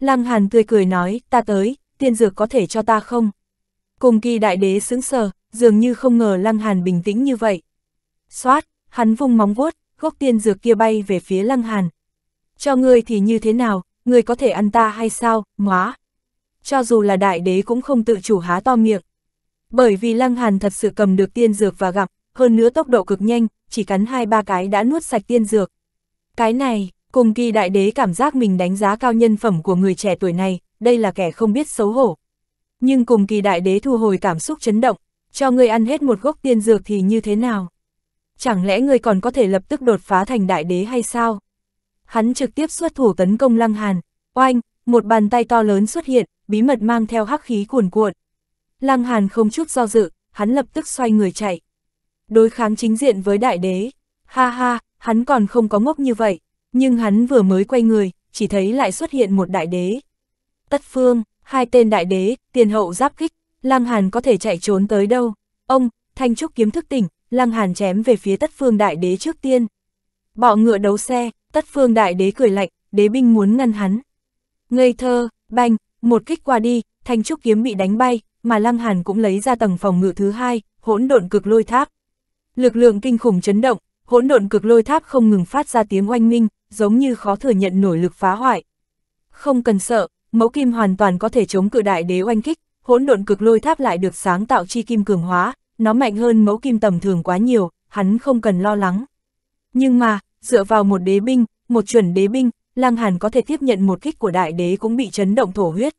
Lăng Hàn tươi cười nói, ta tới, tiên dược có thể cho ta không? Cùng kỳ đại đế sững sờ, dường như không ngờ Lăng Hàn bình tĩnh như vậy. Xoát, hắn vung móng vuốt, gốc tiên dược kia bay về phía Lăng Hàn. Cho ngươi thì như thế nào, ngươi có thể ăn ta hay sao, ngóa. Cho dù là đại đế cũng không tự chủ há to miệng. Bởi vì Lăng Hàn thật sự cầm được tiên dược và gặp, hơn nữa tốc độ cực nhanh, chỉ cắn hai ba cái đã nuốt sạch tiên dược. Cái này, cùng kỳ đại đế cảm giác mình đánh giá cao nhân phẩm của người trẻ tuổi này, đây là kẻ không biết xấu hổ. Nhưng cùng kỳ đại đế thu hồi cảm xúc chấn động, cho ngươi ăn hết một gốc tiên dược thì như thế nào? Chẳng lẽ ngươi còn có thể lập tức đột phá thành đại đế hay sao? hắn trực tiếp xuất thủ tấn công Lăng Hàn, oanh, một bàn tay to lớn xuất hiện, bí mật mang theo hắc khí cuồn cuộn. Lăng Hàn không chút do dự, hắn lập tức xoay người chạy. Đối kháng chính diện với đại đế, ha ha, hắn còn không có ngốc như vậy, nhưng hắn vừa mới quay người, chỉ thấy lại xuất hiện một đại đế. Tất phương, hai tên đại đế, tiền hậu giáp kích, Lăng Hàn có thể chạy trốn tới đâu. Ông, Thanh Trúc kiếm thức tỉnh, Lăng Hàn chém về phía tất phương đại đế trước tiên. Bọ ngựa đấu xe, Tất phương đại đế cười lạnh, đế binh muốn ngăn hắn. Ngây thơ, banh, một kích qua đi, thanh trúc kiếm bị đánh bay, mà lăng hàn cũng lấy ra tầng phòng ngự thứ hai, hỗn độn cực lôi tháp. Lực lượng kinh khủng chấn động, hỗn độn cực lôi tháp không ngừng phát ra tiếng oanh minh, giống như khó thừa nhận nổi lực phá hoại. Không cần sợ, mẫu kim hoàn toàn có thể chống cự đại đế oanh kích, hỗn độn cực lôi tháp lại được sáng tạo chi kim cường hóa, nó mạnh hơn mẫu kim tầm thường quá nhiều, hắn không cần lo lắng. Nhưng mà, dựa vào một đế binh, một chuẩn đế binh, Lăng Hàn có thể tiếp nhận một kích của đại đế cũng bị chấn động thổ huyết.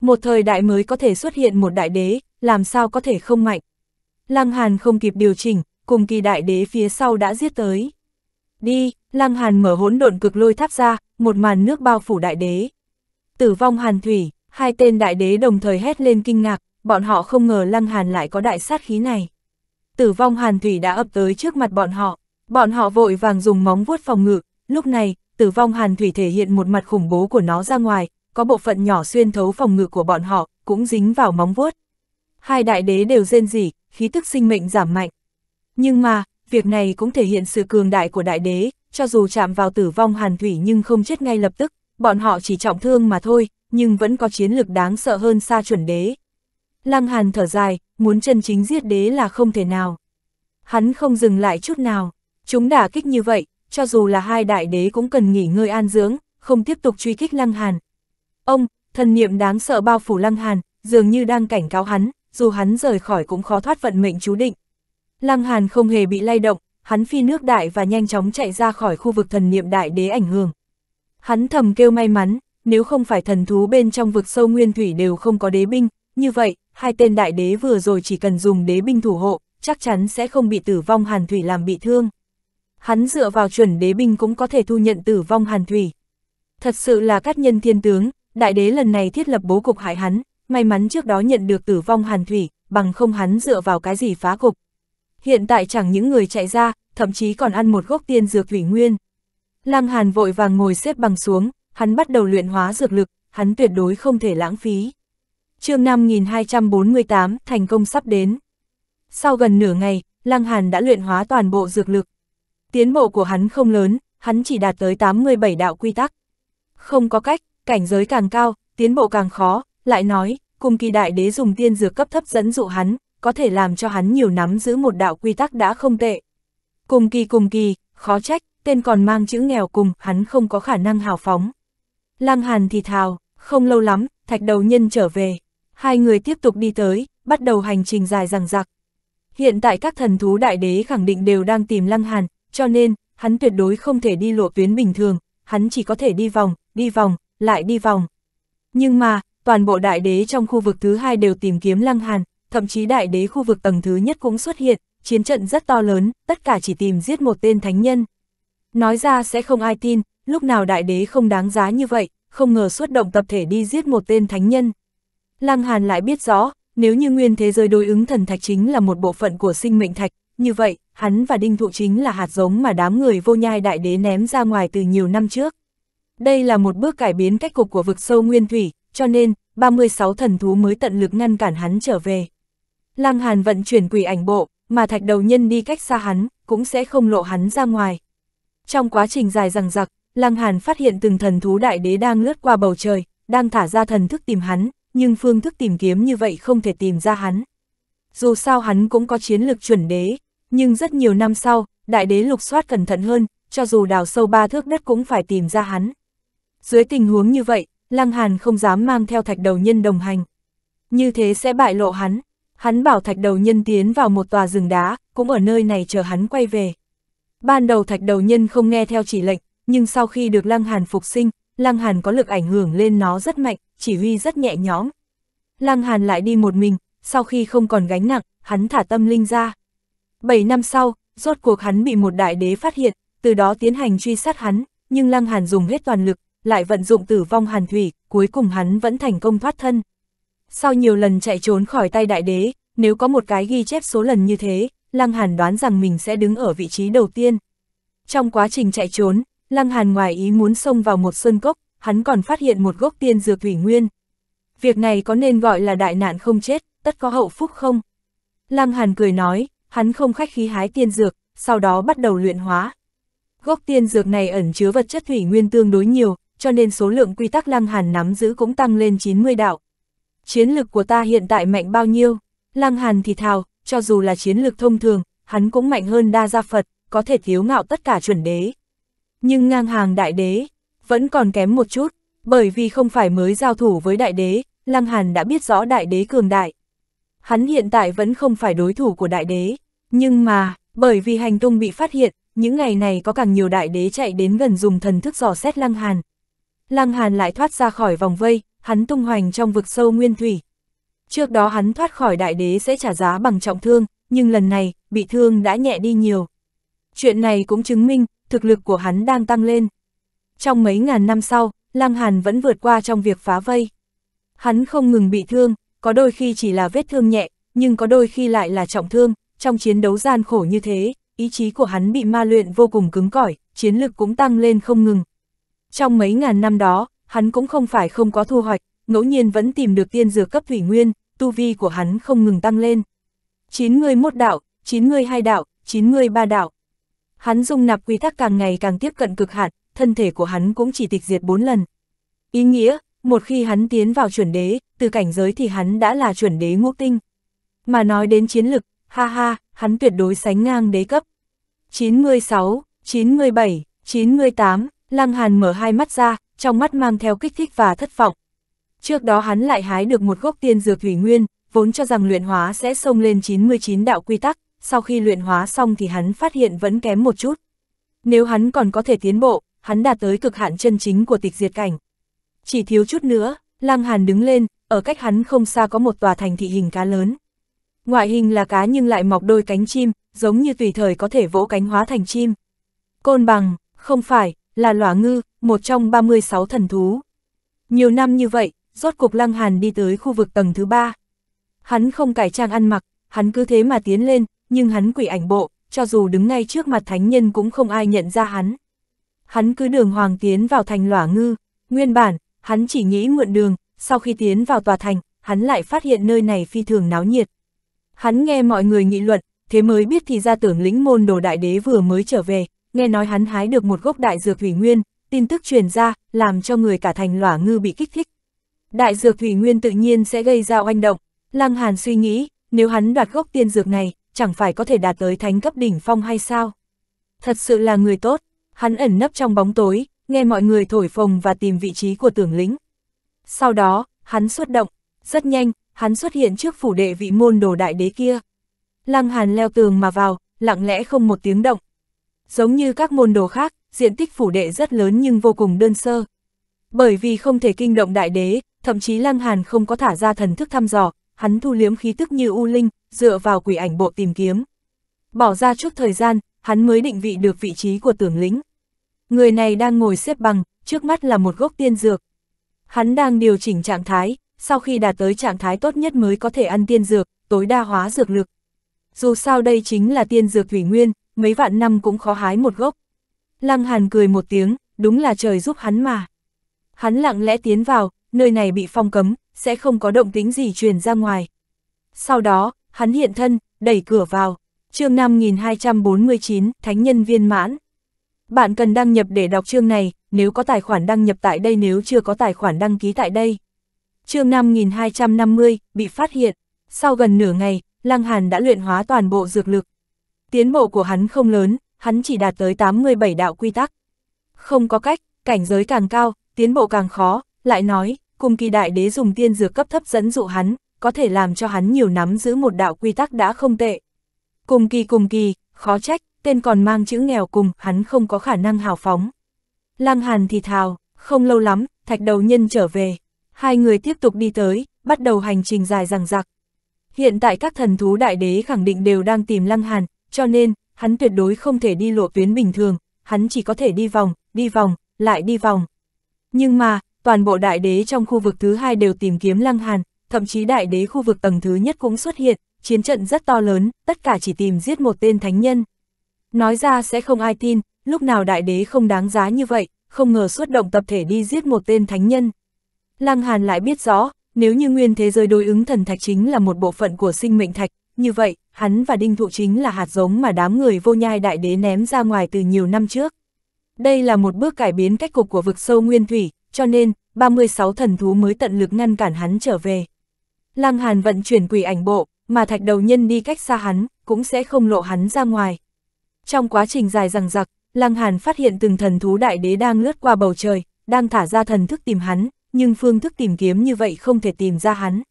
Một thời đại mới có thể xuất hiện một đại đế, làm sao có thể không mạnh. Lăng Hàn không kịp điều chỉnh, cùng kỳ đại đế phía sau đã giết tới. Đi, Lăng Hàn mở hỗn độn cực lôi tháp ra, một màn nước bao phủ đại đế. Tử vong Hàn Thủy, hai tên đại đế đồng thời hét lên kinh ngạc, bọn họ không ngờ Lăng Hàn lại có đại sát khí này. Tử vong Hàn Thủy đã ập tới trước mặt bọn họ. Bọn họ vội vàng dùng móng vuốt phòng ngự, lúc này, tử vong hàn thủy thể hiện một mặt khủng bố của nó ra ngoài, có bộ phận nhỏ xuyên thấu phòng ngự của bọn họ, cũng dính vào móng vuốt. Hai đại đế đều rên rỉ, khí tức sinh mệnh giảm mạnh. Nhưng mà, việc này cũng thể hiện sự cường đại của đại đế, cho dù chạm vào tử vong hàn thủy nhưng không chết ngay lập tức, bọn họ chỉ trọng thương mà thôi, nhưng vẫn có chiến lực đáng sợ hơn xa chuẩn đế. Lăng hàn thở dài, muốn chân chính giết đế là không thể nào. Hắn không dừng lại chút nào. Chúng đả kích như vậy, cho dù là hai đại đế cũng cần nghỉ ngơi an dưỡng, không tiếp tục truy kích Lăng Hàn. Ông, thần niệm đáng sợ bao phủ Lăng Hàn, dường như đang cảnh cáo hắn, dù hắn rời khỏi cũng khó thoát vận mệnh chú định. Lăng Hàn không hề bị lay động, hắn phi nước đại và nhanh chóng chạy ra khỏi khu vực thần niệm đại đế ảnh hưởng. Hắn thầm kêu may mắn, nếu không phải thần thú bên trong vực sâu nguyên thủy đều không có đế binh, như vậy, hai tên đại đế vừa rồi chỉ cần dùng đế binh thủ hộ, chắc chắn sẽ không bị tử vong hàn thủy làm bị thương hắn dựa vào chuẩn đế binh cũng có thể thu nhận tử vong hàn thủy. Thật sự là cát nhân thiên tướng, đại đế lần này thiết lập bố cục hại hắn, may mắn trước đó nhận được tử vong hàn thủy, bằng không hắn dựa vào cái gì phá cục. Hiện tại chẳng những người chạy ra, thậm chí còn ăn một gốc tiên dược thủy nguyên. Lăng Hàn vội vàng ngồi xếp bằng xuống, hắn bắt đầu luyện hóa dược lực, hắn tuyệt đối không thể lãng phí. chương 5248, thành công sắp đến. Sau gần nửa ngày, Lăng Hàn đã luyện hóa toàn bộ dược lực, Tiến bộ của hắn không lớn, hắn chỉ đạt tới 87 đạo quy tắc. Không có cách, cảnh giới càng cao, tiến bộ càng khó, lại nói, cùng kỳ đại đế dùng tiên dược cấp thấp dẫn dụ hắn, có thể làm cho hắn nhiều nắm giữ một đạo quy tắc đã không tệ. Cùng kỳ cùng kỳ, khó trách, tên còn mang chữ nghèo cùng, hắn không có khả năng hào phóng. Lăng Hàn thì thào, không lâu lắm, thạch đầu nhân trở về. Hai người tiếp tục đi tới, bắt đầu hành trình dài dằng dặc. Hiện tại các thần thú đại đế khẳng định đều đang tìm Lăng Hàn, cho nên, hắn tuyệt đối không thể đi lộ tuyến bình thường, hắn chỉ có thể đi vòng, đi vòng, lại đi vòng. Nhưng mà, toàn bộ đại đế trong khu vực thứ hai đều tìm kiếm Lăng Hàn, thậm chí đại đế khu vực tầng thứ nhất cũng xuất hiện, chiến trận rất to lớn, tất cả chỉ tìm giết một tên thánh nhân. Nói ra sẽ không ai tin, lúc nào đại đế không đáng giá như vậy, không ngờ xuất động tập thể đi giết một tên thánh nhân. Lăng Hàn lại biết rõ, nếu như nguyên thế giới đối ứng thần thạch chính là một bộ phận của sinh mệnh thạch, như vậy, hắn và đinh thụ chính là hạt giống mà đám người vô nhai đại đế ném ra ngoài từ nhiều năm trước. Đây là một bước cải biến cách cục của vực sâu nguyên thủy, cho nên, 36 thần thú mới tận lực ngăn cản hắn trở về. Lăng Hàn vận chuyển quỷ ảnh bộ, mà thạch đầu nhân đi cách xa hắn, cũng sẽ không lộ hắn ra ngoài. Trong quá trình dài rằng giặc, Lăng Hàn phát hiện từng thần thú đại đế đang lướt qua bầu trời, đang thả ra thần thức tìm hắn, nhưng phương thức tìm kiếm như vậy không thể tìm ra hắn. Dù sao hắn cũng có chiến lược chuẩn đế, nhưng rất nhiều năm sau, đại đế lục soát cẩn thận hơn, cho dù đào sâu ba thước đất cũng phải tìm ra hắn. Dưới tình huống như vậy, Lăng Hàn không dám mang theo thạch đầu nhân đồng hành. Như thế sẽ bại lộ hắn. Hắn bảo thạch đầu nhân tiến vào một tòa rừng đá, cũng ở nơi này chờ hắn quay về. Ban đầu thạch đầu nhân không nghe theo chỉ lệnh, nhưng sau khi được Lăng Hàn phục sinh, Lăng Hàn có lực ảnh hưởng lên nó rất mạnh, chỉ huy rất nhẹ nhõm. Lăng Hàn lại đi một mình, sau khi không còn gánh nặng, hắn thả tâm linh ra. 7 năm sau, rốt cuộc hắn bị một đại đế phát hiện, từ đó tiến hành truy sát hắn, nhưng Lăng Hàn dùng hết toàn lực, lại vận dụng tử vong hàn thủy, cuối cùng hắn vẫn thành công thoát thân. Sau nhiều lần chạy trốn khỏi tay đại đế, nếu có một cái ghi chép số lần như thế, Lăng Hàn đoán rằng mình sẽ đứng ở vị trí đầu tiên. Trong quá trình chạy trốn, Lăng Hàn ngoài ý muốn xông vào một sơn cốc, hắn còn phát hiện một gốc tiên dược thủy nguyên. Việc này có nên gọi là đại nạn không chết, tất có hậu phúc không? Lăng Hàn cười nói, hắn không khách khí hái tiên dược, sau đó bắt đầu luyện hóa. Gốc tiên dược này ẩn chứa vật chất thủy nguyên tương đối nhiều, cho nên số lượng quy tắc Lăng Hàn nắm giữ cũng tăng lên 90 đạo. Chiến lực của ta hiện tại mạnh bao nhiêu? Lăng Hàn thì thào, cho dù là chiến lực thông thường, hắn cũng mạnh hơn đa gia Phật, có thể thiếu ngạo tất cả chuẩn đế. Nhưng ngang hàng đại đế, vẫn còn kém một chút, bởi vì không phải mới giao thủ với đại đế, Lăng Hàn đã biết rõ đại đế cường đại hắn hiện tại vẫn không phải đối thủ của đại đế. Nhưng mà, bởi vì hành tung bị phát hiện, những ngày này có càng nhiều đại đế chạy đến gần dùng thần thức dò xét Lăng Hàn. Lăng Hàn lại thoát ra khỏi vòng vây, hắn tung hoành trong vực sâu nguyên thủy. Trước đó hắn thoát khỏi đại đế sẽ trả giá bằng trọng thương, nhưng lần này, bị thương đã nhẹ đi nhiều. Chuyện này cũng chứng minh, thực lực của hắn đang tăng lên. Trong mấy ngàn năm sau, Lăng Hàn vẫn vượt qua trong việc phá vây. Hắn không ngừng bị thương, có đôi khi chỉ là vết thương nhẹ, nhưng có đôi khi lại là trọng thương, trong chiến đấu gian khổ như thế, ý chí của hắn bị ma luyện vô cùng cứng cỏi, chiến lực cũng tăng lên không ngừng. Trong mấy ngàn năm đó, hắn cũng không phải không có thu hoạch, ngẫu nhiên vẫn tìm được tiên dược cấp thủy nguyên, tu vi của hắn không ngừng tăng lên. Chín người một đạo, chín người hai đạo, chín người ba đạo. Hắn dung nạp quy tắc càng ngày càng tiếp cận cực hạn, thân thể của hắn cũng chỉ tịch diệt bốn lần. Ý nghĩa, một khi hắn tiến vào chuẩn đế, từ cảnh giới thì hắn đã là chuẩn đế ngũ tinh. Mà nói đến chiến lực, ha ha, hắn tuyệt đối sánh ngang đế cấp. 96, 97, 98, Lăng Hàn mở hai mắt ra, trong mắt mang theo kích thích và thất vọng. Trước đó hắn lại hái được một gốc tiên dược thủy nguyên, vốn cho rằng luyện hóa sẽ xông lên 99 đạo quy tắc, sau khi luyện hóa xong thì hắn phát hiện vẫn kém một chút. Nếu hắn còn có thể tiến bộ, hắn đạt tới cực hạn chân chính của tịch diệt cảnh. Chỉ thiếu chút nữa, Lăng Hàn đứng lên, ở cách hắn không xa có một tòa thành thị hình cá lớn. Ngoại hình là cá nhưng lại mọc đôi cánh chim, giống như tùy thời có thể vỗ cánh hóa thành chim. Côn bằng, không phải, là lỏa ngư, một trong 36 thần thú. Nhiều năm như vậy, rốt cục Lăng Hàn đi tới khu vực tầng thứ ba. Hắn không cải trang ăn mặc, hắn cứ thế mà tiến lên, nhưng hắn quỷ ảnh bộ, cho dù đứng ngay trước mặt thánh nhân cũng không ai nhận ra hắn. Hắn cứ đường hoàng tiến vào thành lỏa ngư, nguyên bản, hắn chỉ nghĩ mượn đường, sau khi tiến vào tòa thành, hắn lại phát hiện nơi này phi thường náo nhiệt. Hắn nghe mọi người nghị luận, thế mới biết thì ra tưởng lĩnh môn đồ đại đế vừa mới trở về, nghe nói hắn hái được một gốc đại dược thủy nguyên, tin tức truyền ra, làm cho người cả thành lỏa ngư bị kích thích. Đại dược thủy nguyên tự nhiên sẽ gây ra oanh động, Lăng Hàn suy nghĩ, nếu hắn đoạt gốc tiên dược này, chẳng phải có thể đạt tới thánh cấp đỉnh phong hay sao? Thật sự là người tốt, hắn ẩn nấp trong bóng tối, nghe mọi người thổi phồng và tìm vị trí của tưởng lĩnh. Sau đó, hắn xuất động, rất nhanh, hắn xuất hiện trước phủ đệ vị môn đồ đại đế kia. Lăng Hàn leo tường mà vào, lặng lẽ không một tiếng động. Giống như các môn đồ khác, diện tích phủ đệ rất lớn nhưng vô cùng đơn sơ. Bởi vì không thể kinh động đại đế, thậm chí Lăng Hàn không có thả ra thần thức thăm dò, hắn thu liếm khí tức như u linh, dựa vào quỷ ảnh bộ tìm kiếm. Bỏ ra chút thời gian, hắn mới định vị được vị trí của tưởng lĩnh. Người này đang ngồi xếp bằng, trước mắt là một gốc tiên dược. Hắn đang điều chỉnh trạng thái, sau khi đạt tới trạng thái tốt nhất mới có thể ăn tiên dược, tối đa hóa dược lực. Dù sao đây chính là tiên dược thủy nguyên, mấy vạn năm cũng khó hái một gốc. Lăng Hàn cười một tiếng, đúng là trời giúp hắn mà. Hắn lặng lẽ tiến vào, nơi này bị phong cấm, sẽ không có động tính gì truyền ra ngoài. Sau đó, hắn hiện thân, đẩy cửa vào. chương 5249, Thánh nhân viên mãn. Bạn cần đăng nhập để đọc chương này, nếu có tài khoản đăng nhập tại đây nếu chưa có tài khoản đăng ký tại đây. Chương 5250, bị phát hiện. Sau gần nửa ngày, Lăng Hàn đã luyện hóa toàn bộ dược lực. Tiến bộ của hắn không lớn, hắn chỉ đạt tới 87 đạo quy tắc. Không có cách, cảnh giới càng cao, tiến bộ càng khó, lại nói, cùng kỳ đại đế dùng tiên dược cấp thấp dẫn dụ hắn, có thể làm cho hắn nhiều nắm giữ một đạo quy tắc đã không tệ. Cùng kỳ cùng kỳ, khó trách, tên còn mang chữ nghèo cùng, hắn không có khả năng hào phóng. Lăng Hàn thì thào, không lâu lắm, thạch đầu nhân trở về. Hai người tiếp tục đi tới, bắt đầu hành trình dài rằng rạc. Hiện tại các thần thú đại đế khẳng định đều đang tìm Lăng Hàn, cho nên, hắn tuyệt đối không thể đi lộ tuyến bình thường, hắn chỉ có thể đi vòng, đi vòng, lại đi vòng. Nhưng mà, toàn bộ đại đế trong khu vực thứ hai đều tìm kiếm Lăng Hàn, thậm chí đại đế khu vực tầng thứ nhất cũng xuất hiện, chiến trận rất to lớn, tất cả chỉ tìm giết một tên thánh nhân. Nói ra sẽ không ai tin, lúc nào đại đế không đáng giá như vậy, không ngờ xuất động tập thể đi giết một tên thánh nhân. Lăng Hàn lại biết rõ, nếu như nguyên thế giới đối ứng thần thạch chính là một bộ phận của sinh mệnh thạch, như vậy, hắn và đinh thụ chính là hạt giống mà đám người vô nhai đại đế ném ra ngoài từ nhiều năm trước. Đây là một bước cải biến cách cục của vực sâu nguyên thủy, cho nên, 36 thần thú mới tận lực ngăn cản hắn trở về. Lăng Hàn vận chuyển quỷ ảnh bộ, mà thạch đầu nhân đi cách xa hắn, cũng sẽ không lộ hắn ra ngoài. Trong quá trình dài rằng giặc, Lăng Hàn phát hiện từng thần thú đại đế đang lướt qua bầu trời, đang thả ra thần thức tìm hắn, nhưng phương thức tìm kiếm như vậy không thể tìm ra hắn.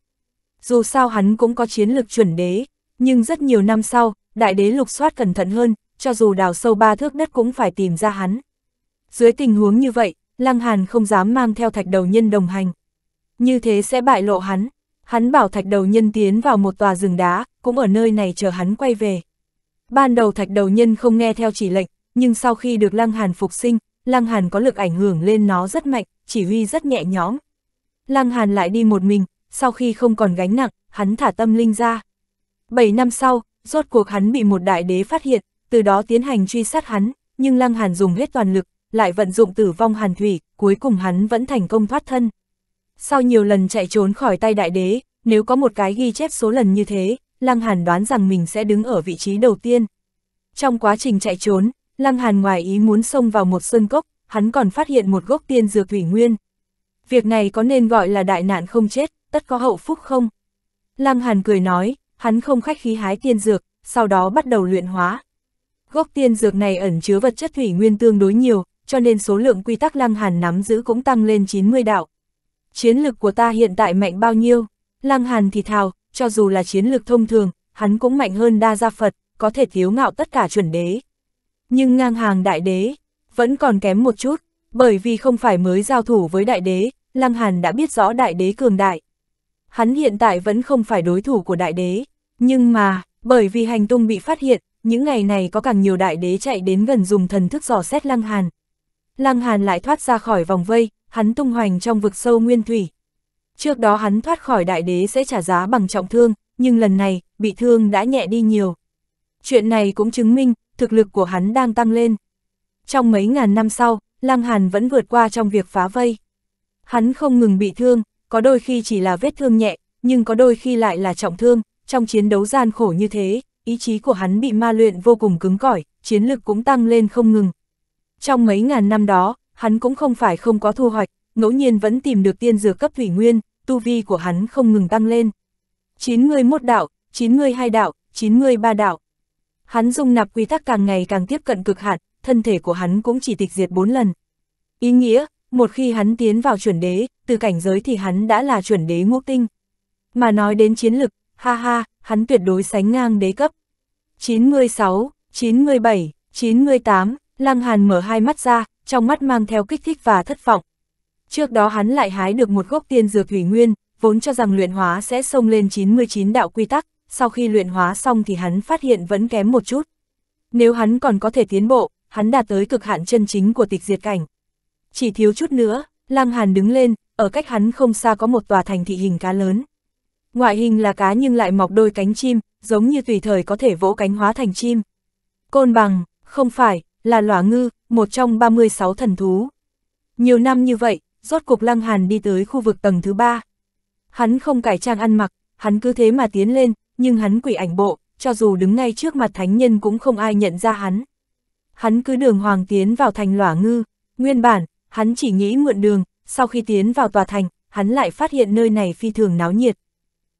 Dù sao hắn cũng có chiến lược chuẩn đế, nhưng rất nhiều năm sau, đại đế lục soát cẩn thận hơn, cho dù đào sâu ba thước đất cũng phải tìm ra hắn. Dưới tình huống như vậy, Lăng Hàn không dám mang theo thạch đầu nhân đồng hành. Như thế sẽ bại lộ hắn. Hắn bảo thạch đầu nhân tiến vào một tòa rừng đá, cũng ở nơi này chờ hắn quay về. Ban đầu thạch đầu nhân không nghe theo chỉ lệnh, nhưng sau khi được Lăng Hàn phục sinh, Lăng Hàn có lực ảnh hưởng lên nó rất mạnh, chỉ huy rất nhẹ nhõm. Lăng Hàn lại đi một mình, sau khi không còn gánh nặng, hắn thả tâm linh ra. Bảy năm sau, rốt cuộc hắn bị một đại đế phát hiện, từ đó tiến hành truy sát hắn, nhưng Lăng Hàn dùng hết toàn lực, lại vận dụng tử vong hàn thủy, cuối cùng hắn vẫn thành công thoát thân. Sau nhiều lần chạy trốn khỏi tay đại đế, nếu có một cái ghi chép số lần như thế, Lăng Hàn đoán rằng mình sẽ đứng ở vị trí đầu tiên. Trong quá trình chạy trốn, Lăng Hàn ngoài ý muốn xông vào một sơn cốc, hắn còn phát hiện một gốc tiên dược thủy nguyên. Việc này có nên gọi là đại nạn không chết, tất có hậu phúc không? Lăng Hàn cười nói, hắn không khách khí hái tiên dược, sau đó bắt đầu luyện hóa. Gốc tiên dược này ẩn chứa vật chất thủy nguyên tương đối nhiều, cho nên số lượng quy tắc Lăng Hàn nắm giữ cũng tăng lên 90 đạo. Chiến lực của ta hiện tại mạnh bao nhiêu? Lăng Hàn thì thào, cho dù là chiến lược thông thường, hắn cũng mạnh hơn đa gia Phật, có thể thiếu ngạo tất cả chuẩn đế. Nhưng ngang hàng đại đế, vẫn còn kém một chút, bởi vì không phải mới giao thủ với đại đế, Lăng Hàn đã biết rõ đại đế cường đại. Hắn hiện tại vẫn không phải đối thủ của đại đế, nhưng mà, bởi vì hành tung bị phát hiện, những ngày này có càng nhiều đại đế chạy đến gần dùng thần thức dò xét Lăng Hàn. Lăng Hàn lại thoát ra khỏi vòng vây, hắn tung hoành trong vực sâu nguyên thủy, Trước đó hắn thoát khỏi đại đế sẽ trả giá bằng trọng thương, nhưng lần này, bị thương đã nhẹ đi nhiều. Chuyện này cũng chứng minh, thực lực của hắn đang tăng lên. Trong mấy ngàn năm sau, Lăng Hàn vẫn vượt qua trong việc phá vây. Hắn không ngừng bị thương, có đôi khi chỉ là vết thương nhẹ, nhưng có đôi khi lại là trọng thương, trong chiến đấu gian khổ như thế, ý chí của hắn bị ma luyện vô cùng cứng cỏi, chiến lực cũng tăng lên không ngừng. Trong mấy ngàn năm đó, hắn cũng không phải không có thu hoạch, ngẫu nhiên vẫn tìm được tiên dược cấp thủy nguyên, tu vi của hắn không ngừng tăng lên. Chín người một đạo, chín người hai đạo, chín người ba đạo. Hắn dung nạp quy tắc càng ngày càng tiếp cận cực hạn, thân thể của hắn cũng chỉ tịch diệt bốn lần. Ý nghĩa, một khi hắn tiến vào chuẩn đế, từ cảnh giới thì hắn đã là chuẩn đế ngũ tinh. Mà nói đến chiến lực, ha ha, hắn tuyệt đối sánh ngang đế cấp. 96, 97, 98, Lăng Hàn mở hai mắt ra, trong mắt mang theo kích thích và thất vọng, Trước đó hắn lại hái được một gốc tiên dược thủy nguyên, vốn cho rằng luyện hóa sẽ xông lên 99 đạo quy tắc, sau khi luyện hóa xong thì hắn phát hiện vẫn kém một chút. Nếu hắn còn có thể tiến bộ, hắn đạt tới cực hạn chân chính của tịch diệt cảnh. Chỉ thiếu chút nữa, Lăng Hàn đứng lên, ở cách hắn không xa có một tòa thành thị hình cá lớn. Ngoại hình là cá nhưng lại mọc đôi cánh chim, giống như tùy thời có thể vỗ cánh hóa thành chim. Côn bằng, không phải, là lỏa ngư, một trong 36 thần thú. Nhiều năm như vậy, rốt cuộc Lăng Hàn đi tới khu vực tầng thứ ba. Hắn không cải trang ăn mặc, hắn cứ thế mà tiến lên, nhưng hắn quỷ ảnh bộ, cho dù đứng ngay trước mặt thánh nhân cũng không ai nhận ra hắn. Hắn cứ đường hoàng tiến vào thành lỏa ngư, nguyên bản, hắn chỉ nghĩ mượn đường, sau khi tiến vào tòa thành, hắn lại phát hiện nơi này phi thường náo nhiệt.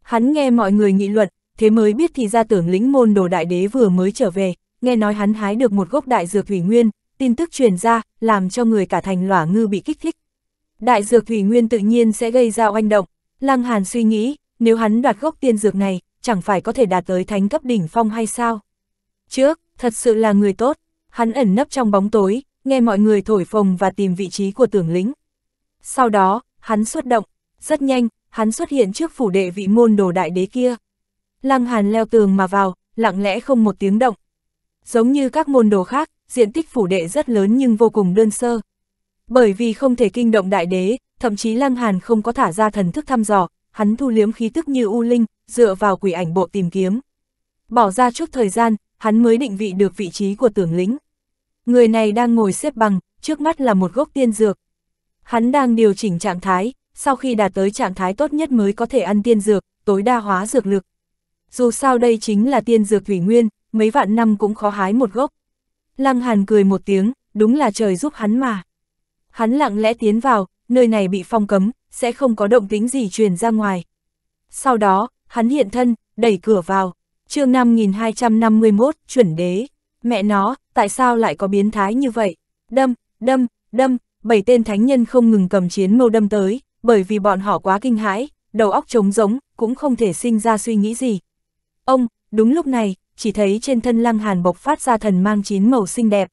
Hắn nghe mọi người nghị luận, thế mới biết thì ra tưởng lĩnh môn đồ đại đế vừa mới trở về, nghe nói hắn hái được một gốc đại dược thủy nguyên, tin tức truyền ra, làm cho người cả thành lỏa ngư bị kích thích đại dược thủy nguyên tự nhiên sẽ gây ra oanh động. Lăng Hàn suy nghĩ, nếu hắn đoạt gốc tiên dược này, chẳng phải có thể đạt tới thánh cấp đỉnh phong hay sao? Trước, thật sự là người tốt, hắn ẩn nấp trong bóng tối, nghe mọi người thổi phồng và tìm vị trí của tưởng lĩnh. Sau đó, hắn xuất động, rất nhanh, hắn xuất hiện trước phủ đệ vị môn đồ đại đế kia. Lăng Hàn leo tường mà vào, lặng lẽ không một tiếng động. Giống như các môn đồ khác, diện tích phủ đệ rất lớn nhưng vô cùng đơn sơ, bởi vì không thể kinh động đại đế, thậm chí Lăng Hàn không có thả ra thần thức thăm dò, hắn thu liếm khí tức như u linh, dựa vào quỷ ảnh bộ tìm kiếm. Bỏ ra chút thời gian, hắn mới định vị được vị trí của tưởng lĩnh. Người này đang ngồi xếp bằng, trước mắt là một gốc tiên dược. Hắn đang điều chỉnh trạng thái, sau khi đạt tới trạng thái tốt nhất mới có thể ăn tiên dược, tối đa hóa dược lực. Dù sao đây chính là tiên dược thủy nguyên, mấy vạn năm cũng khó hái một gốc. Lăng Hàn cười một tiếng, đúng là trời giúp hắn mà. Hắn lặng lẽ tiến vào, nơi này bị phong cấm, sẽ không có động tính gì truyền ra ngoài. Sau đó, hắn hiện thân, đẩy cửa vào. chương 5251, chuẩn đế. Mẹ nó, tại sao lại có biến thái như vậy? Đâm, đâm, đâm, bảy tên thánh nhân không ngừng cầm chiến mâu đâm tới, bởi vì bọn họ quá kinh hãi, đầu óc trống rỗng, cũng không thể sinh ra suy nghĩ gì. Ông, đúng lúc này, chỉ thấy trên thân lăng hàn bộc phát ra thần mang chín màu xinh đẹp.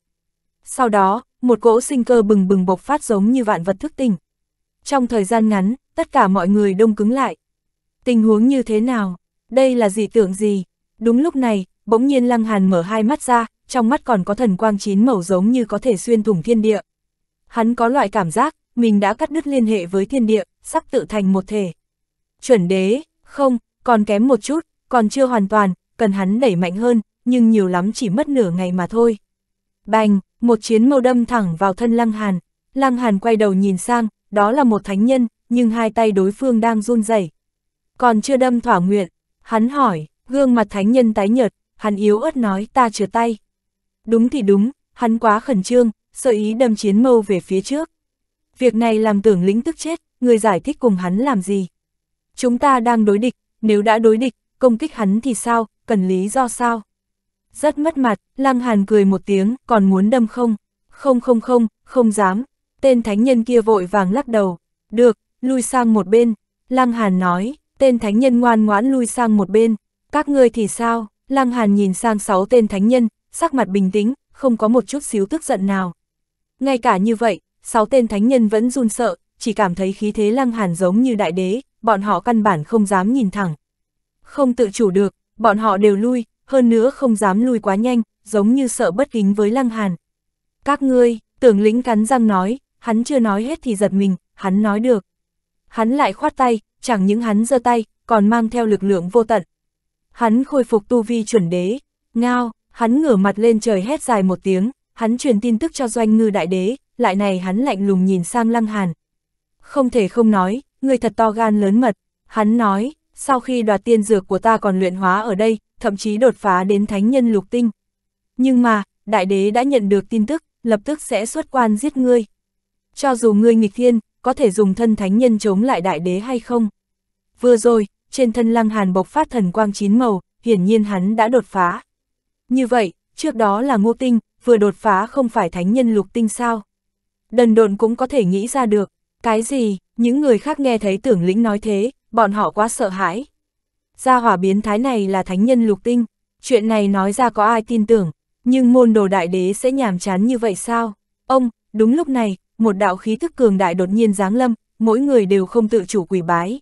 Sau đó, một cỗ sinh cơ bừng bừng bộc phát giống như vạn vật thức tỉnh. Trong thời gian ngắn, tất cả mọi người đông cứng lại. Tình huống như thế nào? Đây là dị tưởng gì? Đúng lúc này, bỗng nhiên Lăng Hàn mở hai mắt ra, trong mắt còn có thần quang chín màu giống như có thể xuyên thủng thiên địa. Hắn có loại cảm giác, mình đã cắt đứt liên hệ với thiên địa, sắp tự thành một thể. Chuẩn đế, không, còn kém một chút, còn chưa hoàn toàn, cần hắn đẩy mạnh hơn, nhưng nhiều lắm chỉ mất nửa ngày mà thôi. Bành, một chiến mâu đâm thẳng vào thân Lăng Hàn. Lăng Hàn quay đầu nhìn sang, đó là một thánh nhân, nhưng hai tay đối phương đang run rẩy. Còn chưa đâm thỏa nguyện, hắn hỏi, gương mặt thánh nhân tái nhợt, hắn yếu ớt nói ta chừa tay. Đúng thì đúng, hắn quá khẩn trương, sợ ý đâm chiến mâu về phía trước. Việc này làm tưởng lĩnh tức chết, người giải thích cùng hắn làm gì. Chúng ta đang đối địch, nếu đã đối địch, công kích hắn thì sao, cần lý do sao? Rất mất mặt, Lăng Hàn cười một tiếng, còn muốn đâm không? Không không không, không dám. Tên thánh nhân kia vội vàng lắc đầu. Được, lui sang một bên. Lăng Hàn nói, tên thánh nhân ngoan ngoãn lui sang một bên. Các ngươi thì sao? Lăng Hàn nhìn sang sáu tên thánh nhân, sắc mặt bình tĩnh, không có một chút xíu tức giận nào. Ngay cả như vậy, sáu tên thánh nhân vẫn run sợ, chỉ cảm thấy khí thế Lăng Hàn giống như đại đế, bọn họ căn bản không dám nhìn thẳng. Không tự chủ được, bọn họ đều lui, hơn nữa không dám lùi quá nhanh, giống như sợ bất kính với Lăng Hàn. Các ngươi, tưởng lĩnh cắn răng nói, hắn chưa nói hết thì giật mình, hắn nói được. Hắn lại khoát tay, chẳng những hắn giơ tay, còn mang theo lực lượng vô tận. Hắn khôi phục tu vi chuẩn đế, ngao, hắn ngửa mặt lên trời hét dài một tiếng, hắn truyền tin tức cho doanh ngư đại đế, lại này hắn lạnh lùng nhìn sang Lăng Hàn. Không thể không nói, người thật to gan lớn mật, hắn nói, sau khi đoạt tiên dược của ta còn luyện hóa ở đây, thậm chí đột phá đến thánh nhân lục tinh. Nhưng mà, đại đế đã nhận được tin tức, lập tức sẽ xuất quan giết ngươi. Cho dù ngươi nghịch thiên, có thể dùng thân thánh nhân chống lại đại đế hay không? Vừa rồi, trên thân lăng hàn bộc phát thần quang chín màu, hiển nhiên hắn đã đột phá. Như vậy, trước đó là ngô tinh, vừa đột phá không phải thánh nhân lục tinh sao? Đần độn cũng có thể nghĩ ra được, cái gì, những người khác nghe thấy tưởng lĩnh nói thế, bọn họ quá sợ hãi. Gia hỏa biến thái này là thánh nhân lục tinh, chuyện này nói ra có ai tin tưởng, nhưng môn đồ đại đế sẽ nhàm chán như vậy sao? Ông, đúng lúc này, một đạo khí thức cường đại đột nhiên giáng lâm, mỗi người đều không tự chủ quỷ bái.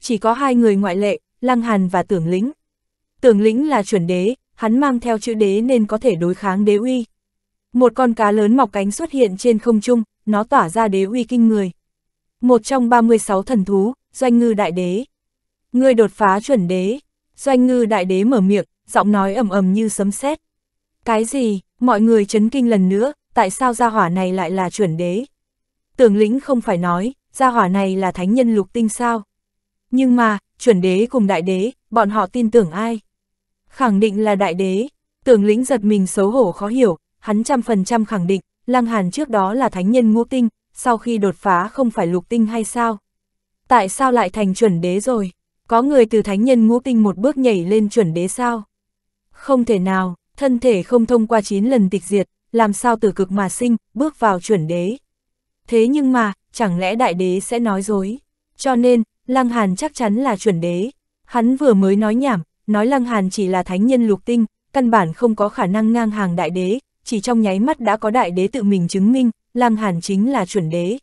Chỉ có hai người ngoại lệ, Lăng Hàn và Tưởng Lĩnh. Tưởng Lĩnh là chuẩn đế, hắn mang theo chữ đế nên có thể đối kháng đế uy. Một con cá lớn mọc cánh xuất hiện trên không trung, nó tỏa ra đế uy kinh người. Một trong 36 thần thú, doanh ngư đại đế. Ngươi đột phá chuẩn đế, doanh ngư đại đế mở miệng, giọng nói ầm ầm như sấm sét. Cái gì, mọi người chấn kinh lần nữa, tại sao gia hỏa này lại là chuẩn đế? Tưởng lĩnh không phải nói, gia hỏa này là thánh nhân lục tinh sao? Nhưng mà, chuẩn đế cùng đại đế, bọn họ tin tưởng ai? Khẳng định là đại đế, tưởng lĩnh giật mình xấu hổ khó hiểu, hắn trăm phần trăm khẳng định, Lăng Hàn trước đó là thánh nhân ngũ tinh, sau khi đột phá không phải lục tinh hay sao? tại sao lại thành chuẩn đế rồi? Có người từ thánh nhân ngũ tinh một bước nhảy lên chuẩn đế sao? Không thể nào, thân thể không thông qua 9 lần tịch diệt, làm sao từ cực mà sinh, bước vào chuẩn đế. Thế nhưng mà, chẳng lẽ đại đế sẽ nói dối? Cho nên, Lăng Hàn chắc chắn là chuẩn đế. Hắn vừa mới nói nhảm, nói Lăng Hàn chỉ là thánh nhân lục tinh, căn bản không có khả năng ngang hàng đại đế, chỉ trong nháy mắt đã có đại đế tự mình chứng minh, Lăng Hàn chính là chuẩn đế.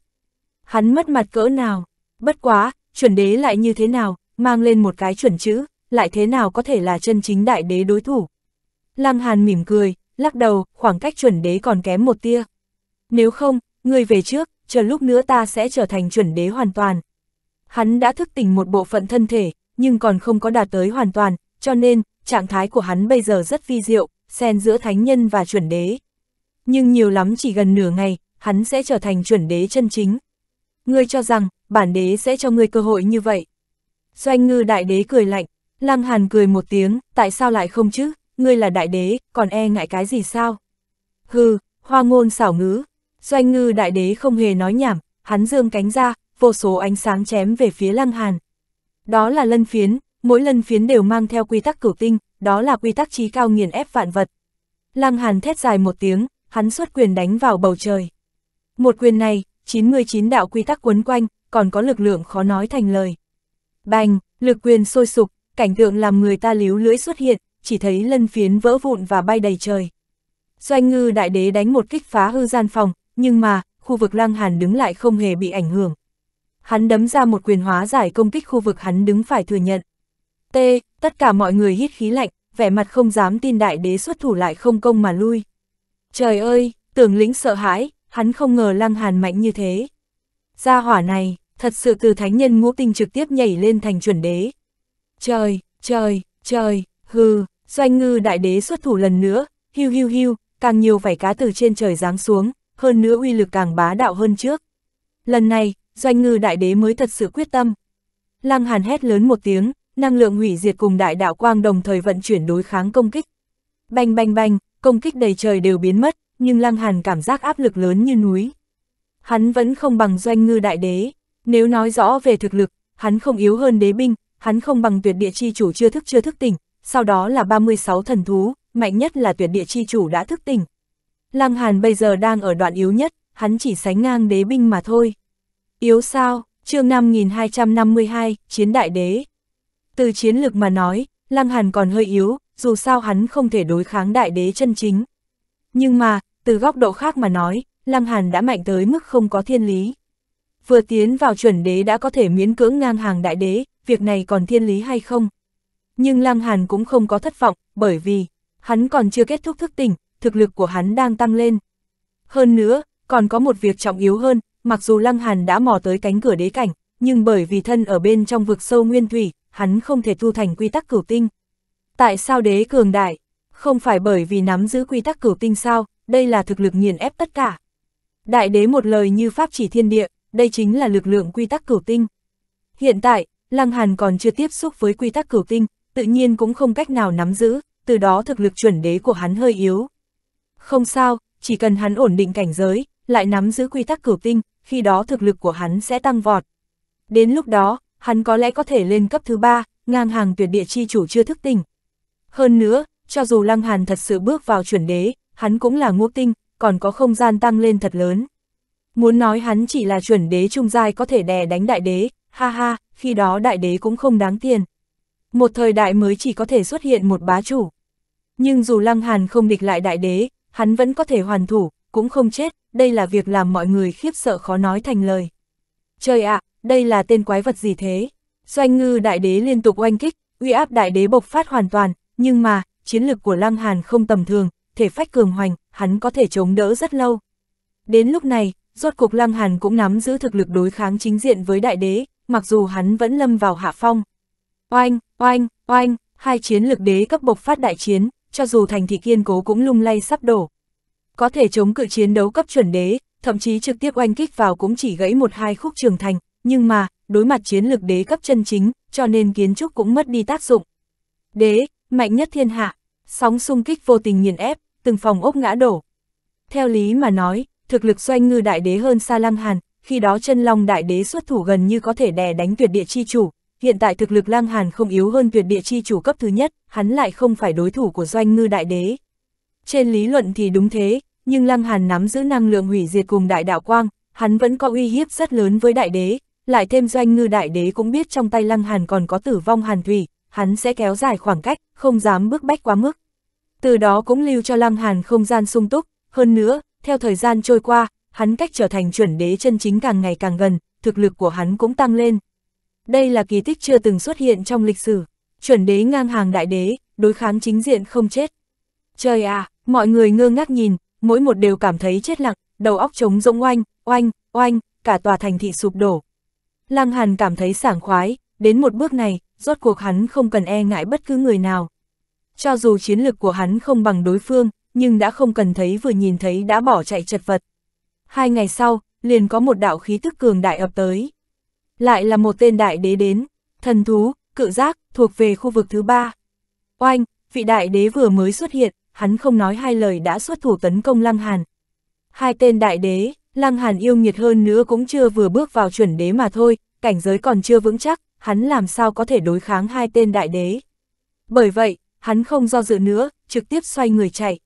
Hắn mất mặt cỡ nào, Bất quá, chuẩn đế lại như thế nào, mang lên một cái chuẩn chữ, lại thế nào có thể là chân chính đại đế đối thủ. Lăng Hàn mỉm cười, lắc đầu, khoảng cách chuẩn đế còn kém một tia. Nếu không, ngươi về trước, chờ lúc nữa ta sẽ trở thành chuẩn đế hoàn toàn. Hắn đã thức tỉnh một bộ phận thân thể, nhưng còn không có đạt tới hoàn toàn, cho nên, trạng thái của hắn bây giờ rất vi diệu, xen giữa thánh nhân và chuẩn đế. Nhưng nhiều lắm chỉ gần nửa ngày, hắn sẽ trở thành chuẩn đế chân chính. Ngươi cho rằng, bản đế sẽ cho ngươi cơ hội như vậy. Doanh ngư đại đế cười lạnh, Lăng Hàn cười một tiếng, tại sao lại không chứ, ngươi là đại đế, còn e ngại cái gì sao? Hừ, hoa ngôn xảo ngữ, Doanh ngư đại đế không hề nói nhảm, hắn dương cánh ra, vô số ánh sáng chém về phía Lăng Hàn. Đó là lân phiến, mỗi lân phiến đều mang theo quy tắc cửu tinh, đó là quy tắc trí cao nghiền ép vạn vật. Lăng Hàn thét dài một tiếng, hắn xuất quyền đánh vào bầu trời. Một quyền này, 99 đạo quy tắc quấn quanh, còn có lực lượng khó nói thành lời. Bành, lực quyền sôi sục, cảnh tượng làm người ta líu lưỡi xuất hiện, chỉ thấy lân phiến vỡ vụn và bay đầy trời. Doanh ngư đại đế đánh một kích phá hư gian phòng, nhưng mà, khu vực lang hàn đứng lại không hề bị ảnh hưởng. Hắn đấm ra một quyền hóa giải công kích khu vực hắn đứng phải thừa nhận. T, tất cả mọi người hít khí lạnh, vẻ mặt không dám tin đại đế xuất thủ lại không công mà lui. Trời ơi, tưởng lĩnh sợ hãi, hắn không ngờ lang hàn mạnh như thế. Gia hỏa này, thật sự từ thánh nhân ngũ tinh trực tiếp nhảy lên thành chuẩn đế. Trời, trời, trời, hừ, doanh ngư đại đế xuất thủ lần nữa, hưu hưu hưu, càng nhiều vảy cá từ trên trời giáng xuống, hơn nữa uy lực càng bá đạo hơn trước. Lần này, doanh ngư đại đế mới thật sự quyết tâm. Lăng hàn hét lớn một tiếng, năng lượng hủy diệt cùng đại đạo quang đồng thời vận chuyển đối kháng công kích. Bành bành bành, công kích đầy trời đều biến mất, nhưng lăng hàn cảm giác áp lực lớn như núi. Hắn vẫn không bằng doanh ngư đại đế. Nếu nói rõ về thực lực, hắn không yếu hơn đế binh, hắn không bằng tuyệt địa chi chủ chưa thức chưa thức tỉnh, sau đó là 36 thần thú, mạnh nhất là tuyệt địa chi chủ đã thức tỉnh. Lăng Hàn bây giờ đang ở đoạn yếu nhất, hắn chỉ sánh ngang đế binh mà thôi. Yếu sao? Chương 5252, Chiến Đại Đế. Từ chiến lực mà nói, Lăng Hàn còn hơi yếu, dù sao hắn không thể đối kháng đại đế chân chính. Nhưng mà, từ góc độ khác mà nói, Lăng Hàn đã mạnh tới mức không có thiên lý vừa tiến vào chuẩn đế đã có thể miễn cưỡng ngang hàng đại đế, việc này còn thiên lý hay không? Nhưng Lăng Hàn cũng không có thất vọng, bởi vì, hắn còn chưa kết thúc thức tỉnh, thực lực của hắn đang tăng lên. Hơn nữa, còn có một việc trọng yếu hơn, mặc dù Lăng Hàn đã mò tới cánh cửa đế cảnh, nhưng bởi vì thân ở bên trong vực sâu nguyên thủy, hắn không thể thu thành quy tắc cửu tinh. Tại sao đế cường đại? Không phải bởi vì nắm giữ quy tắc cửu tinh sao, đây là thực lực nghiền ép tất cả. Đại đế một lời như pháp chỉ thiên địa, đây chính là lực lượng quy tắc cửu tinh. Hiện tại, Lăng Hàn còn chưa tiếp xúc với quy tắc cửu tinh, tự nhiên cũng không cách nào nắm giữ, từ đó thực lực chuẩn đế của hắn hơi yếu. Không sao, chỉ cần hắn ổn định cảnh giới, lại nắm giữ quy tắc cửu tinh, khi đó thực lực của hắn sẽ tăng vọt. Đến lúc đó, hắn có lẽ có thể lên cấp thứ ba, ngang hàng tuyệt địa chi chủ chưa thức tỉnh. Hơn nữa, cho dù Lăng Hàn thật sự bước vào chuẩn đế, hắn cũng là ngũ tinh, còn có không gian tăng lên thật lớn. Muốn nói hắn chỉ là chuẩn đế trung giai có thể đè đánh đại đế, ha ha, khi đó đại đế cũng không đáng tiền. Một thời đại mới chỉ có thể xuất hiện một bá chủ. Nhưng dù Lăng Hàn không địch lại đại đế, hắn vẫn có thể hoàn thủ, cũng không chết, đây là việc làm mọi người khiếp sợ khó nói thành lời. Trời ạ, đây là tên quái vật gì thế? Doanh ngư đại đế liên tục oanh kích, uy áp đại đế bộc phát hoàn toàn, nhưng mà, chiến lực của Lăng Hàn không tầm thường, thể phách cường hoành, hắn có thể chống đỡ rất lâu. Đến lúc này, rốt cuộc Lăng Hàn cũng nắm giữ thực lực đối kháng chính diện với đại đế, mặc dù hắn vẫn lâm vào hạ phong. Oanh, oanh, oanh, hai chiến lực đế cấp bộc phát đại chiến, cho dù thành thị kiên cố cũng lung lay sắp đổ. Có thể chống cự chiến đấu cấp chuẩn đế, thậm chí trực tiếp oanh kích vào cũng chỉ gãy một hai khúc trường thành, nhưng mà, đối mặt chiến lực đế cấp chân chính, cho nên kiến trúc cũng mất đi tác dụng. Đế, mạnh nhất thiên hạ, sóng xung kích vô tình nghiền ép, từng phòng ốc ngã đổ. Theo lý mà nói, thực lực doanh ngư đại đế hơn xa Lăng Hàn, khi đó chân long đại đế xuất thủ gần như có thể đè đánh tuyệt địa chi chủ, hiện tại thực lực Lăng Hàn không yếu hơn tuyệt địa chi chủ cấp thứ nhất, hắn lại không phải đối thủ của doanh ngư đại đế. Trên lý luận thì đúng thế, nhưng Lăng Hàn nắm giữ năng lượng hủy diệt cùng đại đạo quang, hắn vẫn có uy hiếp rất lớn với đại đế, lại thêm doanh ngư đại đế cũng biết trong tay Lăng Hàn còn có tử vong hàn thủy, hắn sẽ kéo dài khoảng cách, không dám bước bách quá mức. Từ đó cũng lưu cho Lăng Hàn không gian sung túc, hơn nữa, theo thời gian trôi qua, hắn cách trở thành chuẩn đế chân chính càng ngày càng gần, thực lực của hắn cũng tăng lên. Đây là kỳ tích chưa từng xuất hiện trong lịch sử, chuẩn đế ngang hàng đại đế, đối kháng chính diện không chết. Trời à, mọi người ngơ ngác nhìn, mỗi một đều cảm thấy chết lặng, đầu óc trống rỗng oanh, oanh, oanh, cả tòa thành thị sụp đổ. Lăng Hàn cảm thấy sảng khoái, đến một bước này, rốt cuộc hắn không cần e ngại bất cứ người nào. Cho dù chiến lực của hắn không bằng đối phương, nhưng đã không cần thấy vừa nhìn thấy đã bỏ chạy chật vật. Hai ngày sau, liền có một đạo khí thức cường đại ập tới. Lại là một tên đại đế đến, thần thú, cự giác, thuộc về khu vực thứ ba. Oanh, vị đại đế vừa mới xuất hiện, hắn không nói hai lời đã xuất thủ tấn công Lăng Hàn. Hai tên đại đế, Lăng Hàn yêu nghiệt hơn nữa cũng chưa vừa bước vào chuẩn đế mà thôi, cảnh giới còn chưa vững chắc, hắn làm sao có thể đối kháng hai tên đại đế. Bởi vậy, hắn không do dự nữa, trực tiếp xoay người chạy.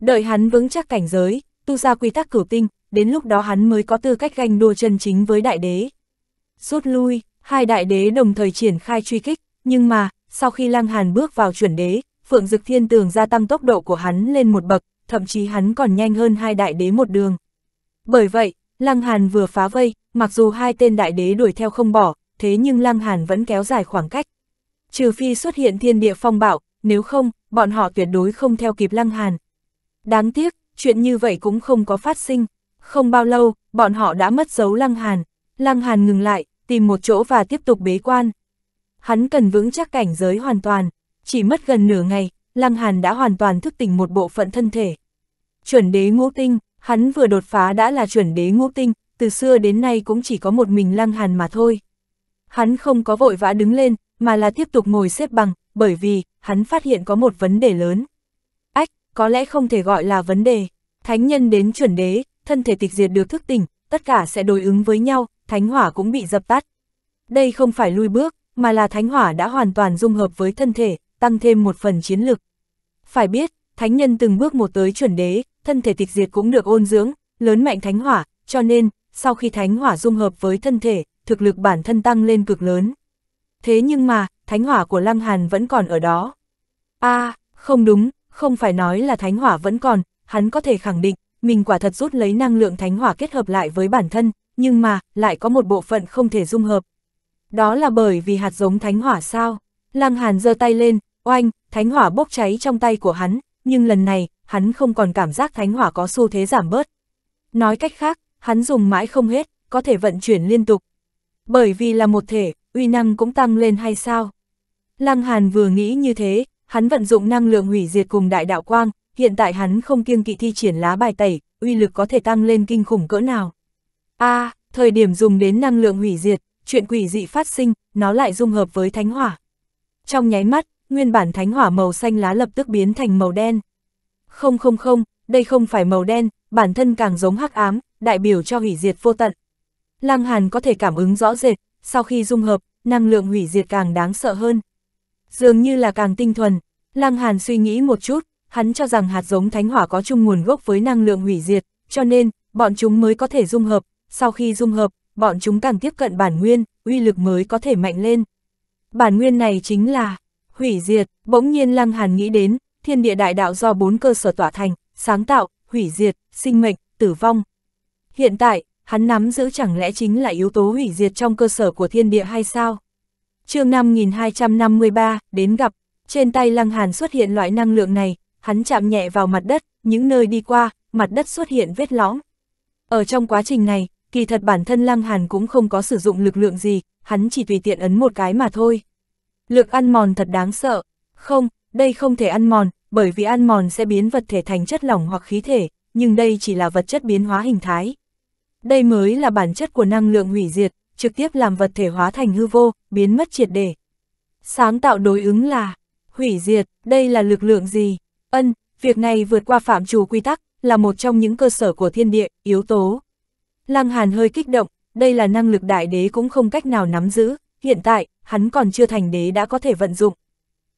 Đợi hắn vững chắc cảnh giới, tu ra quy tắc cửu tinh, đến lúc đó hắn mới có tư cách ganh đua chân chính với đại đế. Rút lui, hai đại đế đồng thời triển khai truy kích, nhưng mà, sau khi Lăng Hàn bước vào chuẩn đế, Phượng Dực Thiên Tường gia tăng tốc độ của hắn lên một bậc, thậm chí hắn còn nhanh hơn hai đại đế một đường. Bởi vậy, Lăng Hàn vừa phá vây, mặc dù hai tên đại đế đuổi theo không bỏ, thế nhưng Lăng Hàn vẫn kéo dài khoảng cách. Trừ phi xuất hiện thiên địa phong bạo, nếu không, bọn họ tuyệt đối không theo kịp Lăng Hàn. Đáng tiếc, chuyện như vậy cũng không có phát sinh. Không bao lâu, bọn họ đã mất dấu Lăng Hàn. Lăng Hàn ngừng lại, tìm một chỗ và tiếp tục bế quan. Hắn cần vững chắc cảnh giới hoàn toàn. Chỉ mất gần nửa ngày, Lăng Hàn đã hoàn toàn thức tỉnh một bộ phận thân thể. Chuẩn đế ngũ tinh, hắn vừa đột phá đã là chuẩn đế ngũ tinh, từ xưa đến nay cũng chỉ có một mình Lăng Hàn mà thôi. Hắn không có vội vã đứng lên, mà là tiếp tục ngồi xếp bằng, bởi vì, hắn phát hiện có một vấn đề lớn có lẽ không thể gọi là vấn đề. Thánh nhân đến chuẩn đế, thân thể tịch diệt được thức tỉnh, tất cả sẽ đối ứng với nhau, thánh hỏa cũng bị dập tắt. Đây không phải lui bước, mà là thánh hỏa đã hoàn toàn dung hợp với thân thể, tăng thêm một phần chiến lực. Phải biết, thánh nhân từng bước một tới chuẩn đế, thân thể tịch diệt cũng được ôn dưỡng, lớn mạnh thánh hỏa, cho nên, sau khi thánh hỏa dung hợp với thân thể, thực lực bản thân tăng lên cực lớn. Thế nhưng mà, thánh hỏa của Lăng Hàn vẫn còn ở đó. a à, không đúng, không phải nói là thánh hỏa vẫn còn, hắn có thể khẳng định, mình quả thật rút lấy năng lượng thánh hỏa kết hợp lại với bản thân, nhưng mà, lại có một bộ phận không thể dung hợp. Đó là bởi vì hạt giống thánh hỏa sao? Lăng Hàn giơ tay lên, oanh, thánh hỏa bốc cháy trong tay của hắn, nhưng lần này, hắn không còn cảm giác thánh hỏa có xu thế giảm bớt. Nói cách khác, hắn dùng mãi không hết, có thể vận chuyển liên tục. Bởi vì là một thể, uy năng cũng tăng lên hay sao? Lăng Hàn vừa nghĩ như thế, Hắn vận dụng năng lượng hủy diệt cùng đại đạo quang, hiện tại hắn không kiêng kỵ thi triển lá bài tẩy, uy lực có thể tăng lên kinh khủng cỡ nào. A, à, thời điểm dùng đến năng lượng hủy diệt, chuyện quỷ dị phát sinh, nó lại dung hợp với thánh hỏa. Trong nháy mắt, nguyên bản thánh hỏa màu xanh lá lập tức biến thành màu đen. Không không không, đây không phải màu đen, bản thân càng giống hắc ám, đại biểu cho hủy diệt vô tận. Lăng Hàn có thể cảm ứng rõ rệt, sau khi dung hợp, năng lượng hủy diệt càng đáng sợ hơn. Dường như là càng tinh thuần, Lăng Hàn suy nghĩ một chút, hắn cho rằng hạt giống thánh hỏa có chung nguồn gốc với năng lượng hủy diệt, cho nên, bọn chúng mới có thể dung hợp, sau khi dung hợp, bọn chúng càng tiếp cận bản nguyên, uy lực mới có thể mạnh lên. Bản nguyên này chính là hủy diệt, bỗng nhiên Lăng Hàn nghĩ đến, thiên địa đại đạo do bốn cơ sở tỏa thành, sáng tạo, hủy diệt, sinh mệnh, tử vong. Hiện tại, hắn nắm giữ chẳng lẽ chính là yếu tố hủy diệt trong cơ sở của thiên địa hay sao? chương 5253, đến gặp. Trên tay Lăng Hàn xuất hiện loại năng lượng này, hắn chạm nhẹ vào mặt đất, những nơi đi qua, mặt đất xuất hiện vết lõm. Ở trong quá trình này, kỳ thật bản thân Lăng Hàn cũng không có sử dụng lực lượng gì, hắn chỉ tùy tiện ấn một cái mà thôi. Lực ăn mòn thật đáng sợ. Không, đây không thể ăn mòn, bởi vì ăn mòn sẽ biến vật thể thành chất lỏng hoặc khí thể, nhưng đây chỉ là vật chất biến hóa hình thái. Đây mới là bản chất của năng lượng hủy diệt, trực tiếp làm vật thể hóa thành hư vô, biến mất triệt để. Sáng tạo đối ứng là hủy diệt, đây là lực lượng gì? Ân, việc này vượt qua phạm trù quy tắc, là một trong những cơ sở của thiên địa, yếu tố. Lăng Hàn hơi kích động, đây là năng lực đại đế cũng không cách nào nắm giữ, hiện tại, hắn còn chưa thành đế đã có thể vận dụng.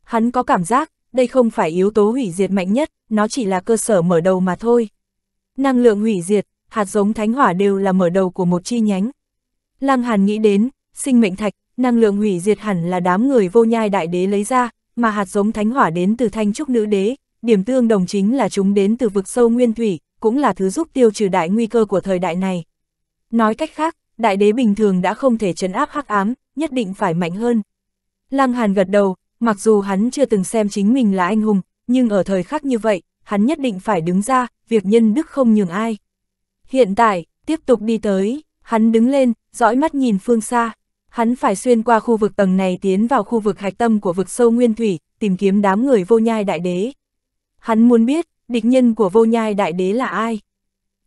Hắn có cảm giác, đây không phải yếu tố hủy diệt mạnh nhất, nó chỉ là cơ sở mở đầu mà thôi. Năng lượng hủy diệt, hạt giống thánh hỏa đều là mở đầu của một chi nhánh. Lăng Hàn nghĩ đến, sinh mệnh thạch, năng lượng hủy diệt hẳn là đám người vô nhai đại đế lấy ra, mà hạt giống thánh hỏa đến từ thanh trúc nữ đế, điểm tương đồng chính là chúng đến từ vực sâu nguyên thủy, cũng là thứ giúp tiêu trừ đại nguy cơ của thời đại này. Nói cách khác, đại đế bình thường đã không thể trấn áp hắc ám, nhất định phải mạnh hơn. Lăng Hàn gật đầu, mặc dù hắn chưa từng xem chính mình là anh hùng, nhưng ở thời khắc như vậy, hắn nhất định phải đứng ra, việc nhân đức không nhường ai. Hiện tại, tiếp tục đi tới, hắn đứng lên, dõi mắt nhìn phương xa. Hắn phải xuyên qua khu vực tầng này tiến vào khu vực hạch tâm của vực sâu nguyên thủy, tìm kiếm đám người vô nhai đại đế. Hắn muốn biết, địch nhân của vô nhai đại đế là ai.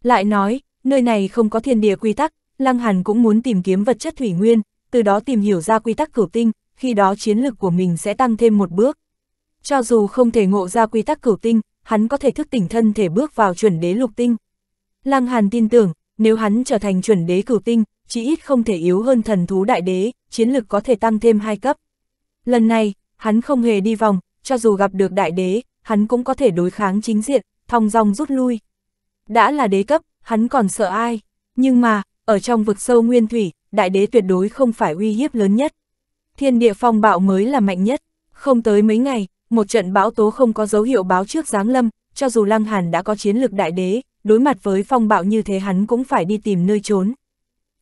Lại nói, nơi này không có thiên địa quy tắc, Lăng Hàn cũng muốn tìm kiếm vật chất thủy nguyên, từ đó tìm hiểu ra quy tắc cửu tinh, khi đó chiến lực của mình sẽ tăng thêm một bước. Cho dù không thể ngộ ra quy tắc cửu tinh, hắn có thể thức tỉnh thân thể bước vào chuẩn đế lục tinh. Lăng Hàn tin tưởng, nếu hắn trở thành chuẩn đế cửu tinh, chí ít không thể yếu hơn thần thú đại đế, chiến lực có thể tăng thêm hai cấp. Lần này, hắn không hề đi vòng, cho dù gặp được đại đế, hắn cũng có thể đối kháng chính diện, thong dong rút lui. Đã là đế cấp, hắn còn sợ ai, nhưng mà, ở trong vực sâu nguyên thủy, đại đế tuyệt đối không phải uy hiếp lớn nhất. Thiên địa phong bạo mới là mạnh nhất, không tới mấy ngày, một trận bão tố không có dấu hiệu báo trước giáng lâm, cho dù Lăng Hàn đã có chiến lược đại đế, đối mặt với phong bạo như thế hắn cũng phải đi tìm nơi trốn.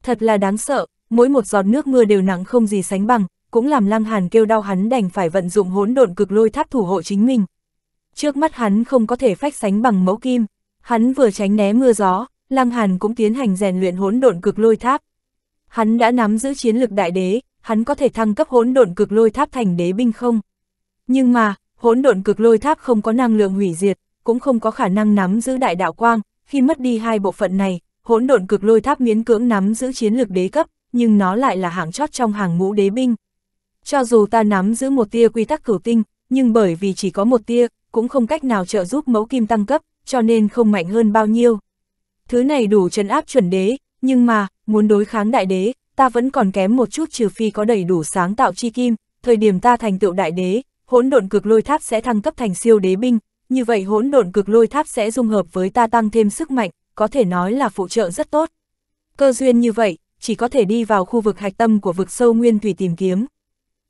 Thật là đáng sợ, mỗi một giọt nước mưa đều nặng không gì sánh bằng, cũng làm Lăng Hàn kêu đau hắn đành phải vận dụng hỗn độn cực lôi tháp thủ hộ chính mình. Trước mắt hắn không có thể phách sánh bằng mẫu kim, hắn vừa tránh né mưa gió, Lăng Hàn cũng tiến hành rèn luyện hỗn độn cực lôi tháp. Hắn đã nắm giữ chiến lực đại đế, hắn có thể thăng cấp hỗn độn cực lôi tháp thành đế binh không? Nhưng mà, hỗn độn cực lôi tháp không có năng lượng hủy diệt, cũng không có khả năng nắm giữ đại đạo quang, khi mất đi hai bộ phận này, hỗn độn cực lôi tháp miễn cưỡng nắm giữ chiến lược đế cấp, nhưng nó lại là hạng chót trong hàng ngũ đế binh. Cho dù ta nắm giữ một tia quy tắc cửu tinh, nhưng bởi vì chỉ có một tia, cũng không cách nào trợ giúp mẫu kim tăng cấp, cho nên không mạnh hơn bao nhiêu. Thứ này đủ trấn áp chuẩn đế, nhưng mà, muốn đối kháng đại đế, ta vẫn còn kém một chút trừ phi có đầy đủ sáng tạo chi kim, thời điểm ta thành tựu đại đế, hỗn độn cực lôi tháp sẽ thăng cấp thành siêu đế binh, như vậy hỗn độn cực lôi tháp sẽ dung hợp với ta tăng thêm sức mạnh, có thể nói là phụ trợ rất tốt. Cơ duyên như vậy, chỉ có thể đi vào khu vực hạch tâm của vực sâu nguyên thủy tìm kiếm.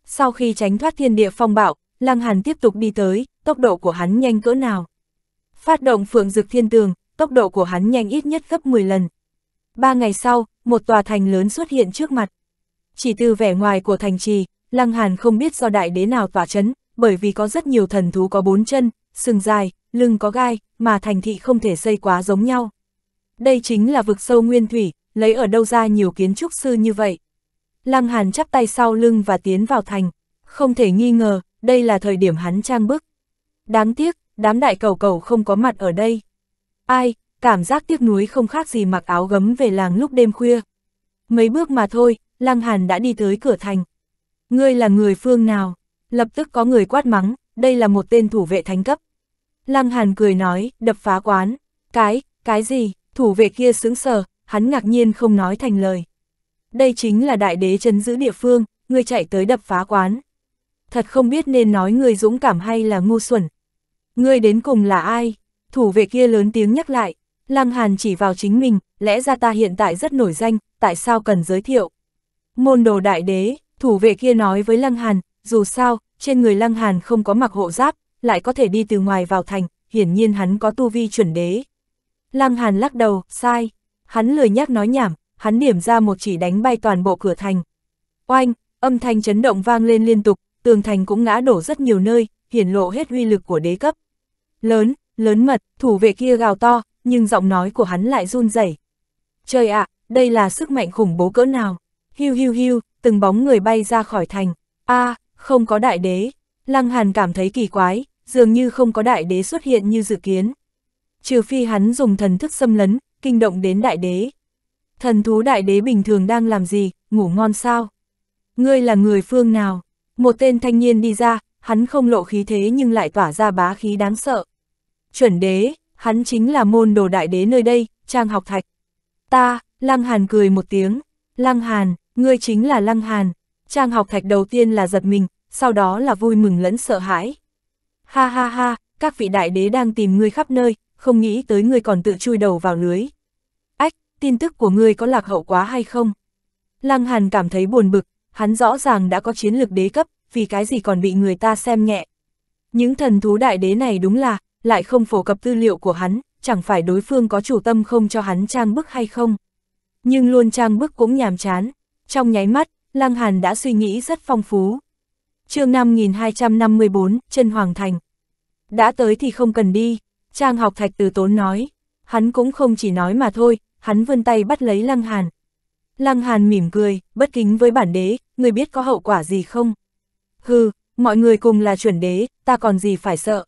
Sau khi tránh thoát thiên địa phong bạo, Lăng Hàn tiếp tục đi tới, tốc độ của hắn nhanh cỡ nào. Phát động phượng dực thiên tường, tốc độ của hắn nhanh ít nhất gấp 10 lần. Ba ngày sau, một tòa thành lớn xuất hiện trước mặt. Chỉ từ vẻ ngoài của thành trì, Lăng Hàn không biết do đại đế nào tỏa chấn, bởi vì có rất nhiều thần thú có bốn chân, sừng dài, lưng có gai, mà thành thị không thể xây quá giống nhau đây chính là vực sâu nguyên thủy, lấy ở đâu ra nhiều kiến trúc sư như vậy. Lăng Hàn chắp tay sau lưng và tiến vào thành, không thể nghi ngờ, đây là thời điểm hắn trang bức. Đáng tiếc, đám đại cầu cầu không có mặt ở đây. Ai, cảm giác tiếc núi không khác gì mặc áo gấm về làng lúc đêm khuya. Mấy bước mà thôi, Lăng Hàn đã đi tới cửa thành. Ngươi là người phương nào? Lập tức có người quát mắng, đây là một tên thủ vệ thánh cấp. Lăng Hàn cười nói, đập phá quán. Cái, cái gì? thủ vệ kia sững sờ, hắn ngạc nhiên không nói thành lời. Đây chính là đại đế chấn giữ địa phương, ngươi chạy tới đập phá quán. Thật không biết nên nói ngươi dũng cảm hay là ngu xuẩn. Ngươi đến cùng là ai? Thủ vệ kia lớn tiếng nhắc lại, Lăng Hàn chỉ vào chính mình, lẽ ra ta hiện tại rất nổi danh, tại sao cần giới thiệu? Môn đồ đại đế, thủ vệ kia nói với Lăng Hàn, dù sao, trên người Lăng Hàn không có mặc hộ giáp, lại có thể đi từ ngoài vào thành, hiển nhiên hắn có tu vi chuẩn đế, Lăng Hàn lắc đầu, sai. Hắn lười nhắc nói nhảm, hắn điểm ra một chỉ đánh bay toàn bộ cửa thành. Oanh, âm thanh chấn động vang lên liên tục, tường thành cũng ngã đổ rất nhiều nơi, hiển lộ hết uy lực của đế cấp. Lớn, lớn mật, thủ vệ kia gào to, nhưng giọng nói của hắn lại run rẩy. Trời ạ, đây là sức mạnh khủng bố cỡ nào. Hiu hiu hiu, từng bóng người bay ra khỏi thành. a à, không có đại đế. Lăng Hàn cảm thấy kỳ quái, dường như không có đại đế xuất hiện như dự kiến trừ phi hắn dùng thần thức xâm lấn, kinh động đến đại đế. Thần thú đại đế bình thường đang làm gì, ngủ ngon sao? Ngươi là người phương nào? Một tên thanh niên đi ra, hắn không lộ khí thế nhưng lại tỏa ra bá khí đáng sợ. Chuẩn đế, hắn chính là môn đồ đại đế nơi đây, trang học thạch. Ta, Lăng Hàn cười một tiếng. Lăng Hàn, ngươi chính là Lăng Hàn. Trang học thạch đầu tiên là giật mình, sau đó là vui mừng lẫn sợ hãi. Ha ha ha, các vị đại đế đang tìm ngươi khắp nơi, không nghĩ tới ngươi còn tự chui đầu vào lưới. Ách, tin tức của ngươi có lạc hậu quá hay không? Lăng Hàn cảm thấy buồn bực, hắn rõ ràng đã có chiến lược đế cấp, vì cái gì còn bị người ta xem nhẹ. Những thần thú đại đế này đúng là, lại không phổ cập tư liệu của hắn, chẳng phải đối phương có chủ tâm không cho hắn trang bức hay không. Nhưng luôn trang bức cũng nhàm chán, trong nháy mắt, Lăng Hàn đã suy nghĩ rất phong phú. chương 5254, chân Hoàng Thành. Đã tới thì không cần đi, Trang học thạch từ tốn nói, hắn cũng không chỉ nói mà thôi, hắn vươn tay bắt lấy Lăng Hàn. Lăng Hàn mỉm cười, bất kính với bản đế, người biết có hậu quả gì không? Hừ, mọi người cùng là chuẩn đế, ta còn gì phải sợ?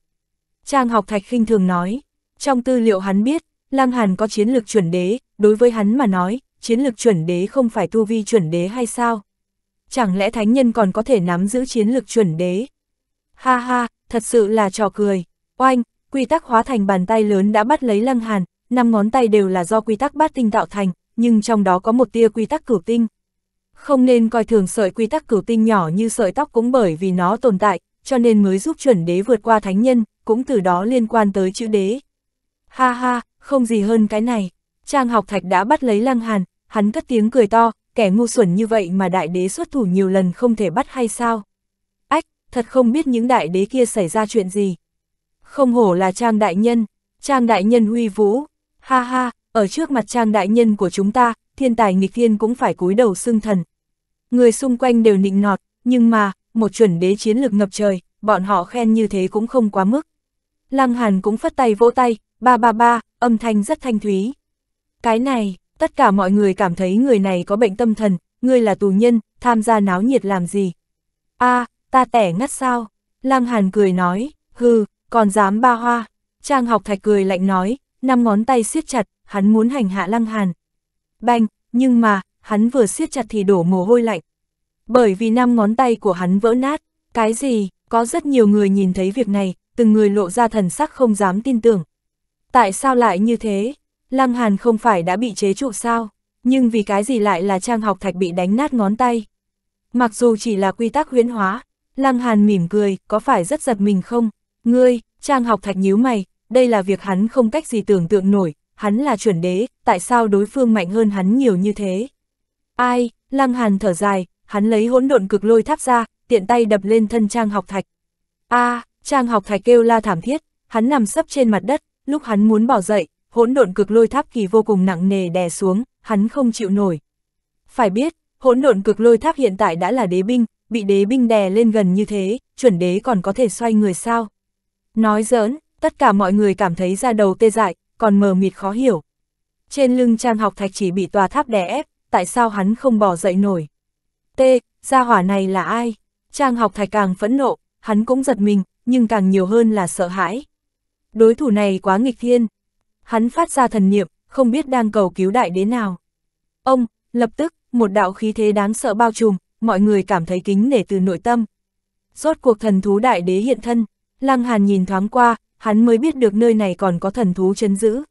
Trang học thạch khinh thường nói, trong tư liệu hắn biết, Lăng Hàn có chiến lược chuẩn đế, đối với hắn mà nói, chiến lược chuẩn đế không phải tu vi chuẩn đế hay sao? Chẳng lẽ thánh nhân còn có thể nắm giữ chiến lược chuẩn đế? Ha ha, thật sự là trò cười. Oanh, quy tắc hóa thành bàn tay lớn đã bắt lấy Lăng Hàn, năm ngón tay đều là do quy tắc bát tinh tạo thành, nhưng trong đó có một tia quy tắc cửu tinh. Không nên coi thường sợi quy tắc cửu tinh nhỏ như sợi tóc cũng bởi vì nó tồn tại, cho nên mới giúp chuẩn đế vượt qua thánh nhân, cũng từ đó liên quan tới chữ đế. Ha ha, không gì hơn cái này. Trang học thạch đã bắt lấy Lăng Hàn, hắn cất tiếng cười to, kẻ ngu xuẩn như vậy mà đại đế xuất thủ nhiều lần không thể bắt hay sao? Ách, thật không biết những đại đế kia xảy ra chuyện gì không hổ là Trang Đại Nhân, Trang Đại Nhân huy vũ, ha ha, ở trước mặt Trang Đại Nhân của chúng ta, thiên tài nghịch thiên cũng phải cúi đầu xưng thần. Người xung quanh đều nịnh nọt, nhưng mà, một chuẩn đế chiến lược ngập trời, bọn họ khen như thế cũng không quá mức. Lăng Hàn cũng phất tay vỗ tay, ba ba ba, âm thanh rất thanh thúy. Cái này, tất cả mọi người cảm thấy người này có bệnh tâm thần, người là tù nhân, tham gia náo nhiệt làm gì? a ta tẻ ngắt sao? Lăng Hàn cười nói, hừ, còn dám ba hoa. Trang học thạch cười lạnh nói, năm ngón tay siết chặt, hắn muốn hành hạ lăng hàn. Banh, nhưng mà, hắn vừa siết chặt thì đổ mồ hôi lạnh. Bởi vì năm ngón tay của hắn vỡ nát, cái gì, có rất nhiều người nhìn thấy việc này, từng người lộ ra thần sắc không dám tin tưởng. Tại sao lại như thế? Lăng Hàn không phải đã bị chế trụ sao? Nhưng vì cái gì lại là trang học thạch bị đánh nát ngón tay? Mặc dù chỉ là quy tắc huyễn hóa, Lăng Hàn mỉm cười, có phải rất giật mình không? Ngươi, Trang học thạch nhíu mày, đây là việc hắn không cách gì tưởng tượng nổi, hắn là chuẩn đế, tại sao đối phương mạnh hơn hắn nhiều như thế? Ai, Lăng Hàn thở dài, hắn lấy hỗn độn cực lôi tháp ra, tiện tay đập lên thân Trang học thạch. A, à, Trang học thạch kêu la thảm thiết, hắn nằm sấp trên mặt đất, lúc hắn muốn bỏ dậy, hỗn độn cực lôi tháp kỳ vô cùng nặng nề đè xuống, hắn không chịu nổi. Phải biết, hỗn độn cực lôi tháp hiện tại đã là đế binh, bị đế binh đè lên gần như thế, chuẩn đế còn có thể xoay người sao? Nói giỡn, tất cả mọi người cảm thấy ra đầu tê dại, còn mờ mịt khó hiểu. Trên lưng trang học thạch chỉ bị tòa tháp đè ép, tại sao hắn không bỏ dậy nổi. Tê, gia hỏa này là ai? Trang học thạch càng phẫn nộ, hắn cũng giật mình, nhưng càng nhiều hơn là sợ hãi. Đối thủ này quá nghịch thiên. Hắn phát ra thần niệm, không biết đang cầu cứu đại đế nào. Ông, lập tức, một đạo khí thế đáng sợ bao trùm, mọi người cảm thấy kính nể từ nội tâm. Rốt cuộc thần thú đại đế hiện thân, Lăng Hàn nhìn thoáng qua, hắn mới biết được nơi này còn có thần thú chấn giữ.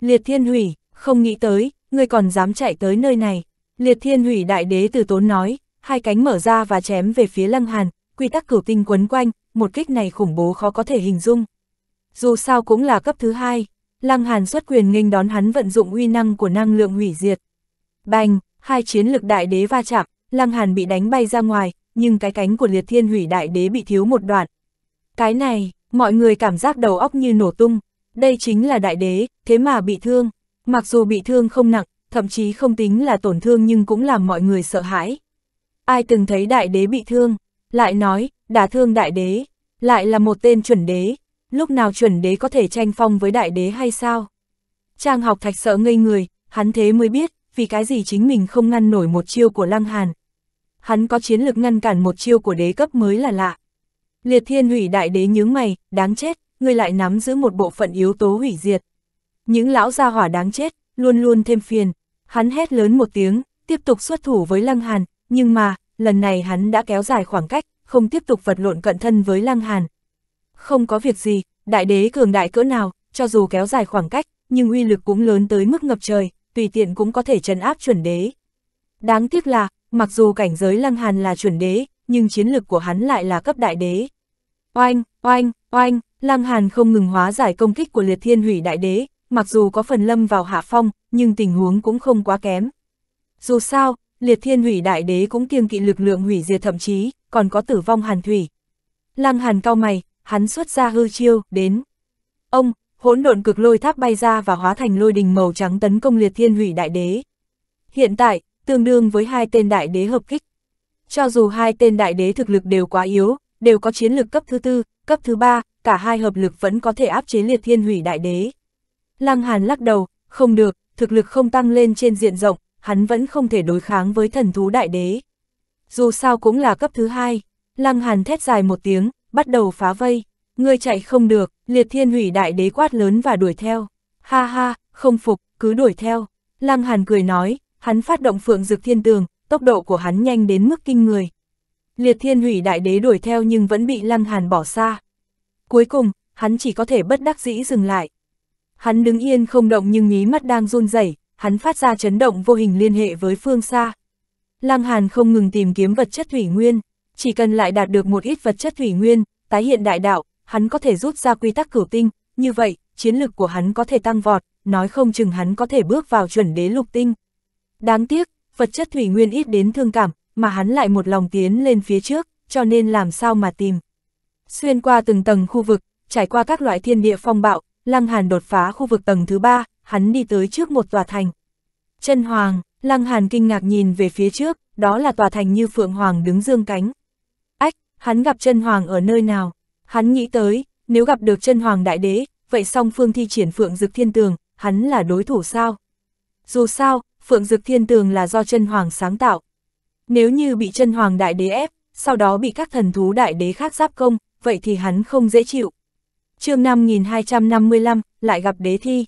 Liệt thiên hủy, không nghĩ tới, ngươi còn dám chạy tới nơi này. Liệt thiên hủy đại đế từ tốn nói, hai cánh mở ra và chém về phía Lăng Hàn, quy tắc cửu tinh quấn quanh, một kích này khủng bố khó có thể hình dung. Dù sao cũng là cấp thứ hai, Lăng Hàn xuất quyền nghênh đón hắn vận dụng uy năng của năng lượng hủy diệt. Bành, hai chiến lực đại đế va chạm, Lăng Hàn bị đánh bay ra ngoài, nhưng cái cánh của Liệt Thiên Hủy đại đế bị thiếu một đoạn, cái này, mọi người cảm giác đầu óc như nổ tung, đây chính là đại đế, thế mà bị thương. Mặc dù bị thương không nặng, thậm chí không tính là tổn thương nhưng cũng làm mọi người sợ hãi. Ai từng thấy đại đế bị thương, lại nói, đả thương đại đế, lại là một tên chuẩn đế, lúc nào chuẩn đế có thể tranh phong với đại đế hay sao? Trang học thạch sợ ngây người, hắn thế mới biết, vì cái gì chính mình không ngăn nổi một chiêu của lăng hàn. Hắn có chiến lực ngăn cản một chiêu của đế cấp mới là lạ. Liệt thiên hủy đại đế nhướng mày, đáng chết, ngươi lại nắm giữ một bộ phận yếu tố hủy diệt. Những lão gia hỏa đáng chết, luôn luôn thêm phiền. Hắn hét lớn một tiếng, tiếp tục xuất thủ với Lăng Hàn, nhưng mà, lần này hắn đã kéo dài khoảng cách, không tiếp tục vật lộn cận thân với Lăng Hàn. Không có việc gì, đại đế cường đại cỡ nào, cho dù kéo dài khoảng cách, nhưng uy lực cũng lớn tới mức ngập trời, tùy tiện cũng có thể trấn áp chuẩn đế. Đáng tiếc là, mặc dù cảnh giới Lăng Hàn là chuẩn đế, nhưng chiến lực của hắn lại là cấp đại đế. Oanh, oanh, oanh, Lăng Hàn không ngừng hóa giải công kích của liệt thiên hủy đại đế, mặc dù có phần lâm vào hạ phong, nhưng tình huống cũng không quá kém. Dù sao, liệt thiên hủy đại đế cũng kiêng kỵ lực lượng hủy diệt thậm chí, còn có tử vong hàn thủy. Lăng Hàn cao mày, hắn xuất ra hư chiêu, đến. Ông, hỗn độn cực lôi tháp bay ra và hóa thành lôi đình màu trắng tấn công liệt thiên hủy đại đế. Hiện tại, tương đương với hai tên đại đế hợp kích, cho dù hai tên đại đế thực lực đều quá yếu, đều có chiến lực cấp thứ tư, cấp thứ ba, cả hai hợp lực vẫn có thể áp chế liệt thiên hủy đại đế. Lăng Hàn lắc đầu, không được, thực lực không tăng lên trên diện rộng, hắn vẫn không thể đối kháng với thần thú đại đế. Dù sao cũng là cấp thứ hai, Lăng Hàn thét dài một tiếng, bắt đầu phá vây, ngươi chạy không được, liệt thiên hủy đại đế quát lớn và đuổi theo. Ha ha, không phục, cứ đuổi theo. Lăng Hàn cười nói, hắn phát động phượng dực thiên tường, tốc độ của hắn nhanh đến mức kinh người. Liệt thiên hủy đại đế đuổi theo nhưng vẫn bị lăng hàn bỏ xa. Cuối cùng, hắn chỉ có thể bất đắc dĩ dừng lại. Hắn đứng yên không động nhưng mí mắt đang run rẩy, hắn phát ra chấn động vô hình liên hệ với phương xa. Lăng Hàn không ngừng tìm kiếm vật chất thủy nguyên, chỉ cần lại đạt được một ít vật chất thủy nguyên, tái hiện đại đạo, hắn có thể rút ra quy tắc cửu tinh, như vậy, chiến lực của hắn có thể tăng vọt, nói không chừng hắn có thể bước vào chuẩn đế lục tinh. Đáng tiếc, vật chất thủy nguyên ít đến thương cảm, mà hắn lại một lòng tiến lên phía trước, cho nên làm sao mà tìm. Xuyên qua từng tầng khu vực, trải qua các loại thiên địa phong bạo, Lăng Hàn đột phá khu vực tầng thứ ba, hắn đi tới trước một tòa thành. Chân Hoàng, Lăng Hàn kinh ngạc nhìn về phía trước, đó là tòa thành như Phượng Hoàng đứng dương cánh. Ách, hắn gặp Chân Hoàng ở nơi nào? Hắn nghĩ tới, nếu gặp được Chân Hoàng Đại Đế, vậy song phương thi triển Phượng Dực Thiên Tường, hắn là đối thủ sao? Dù sao, Phượng Dực Thiên Tường là do chân hoàng sáng tạo. Nếu như bị chân hoàng đại đế ép, sau đó bị các thần thú đại đế khác giáp công, vậy thì hắn không dễ chịu. chương 5255, lại gặp đế thi.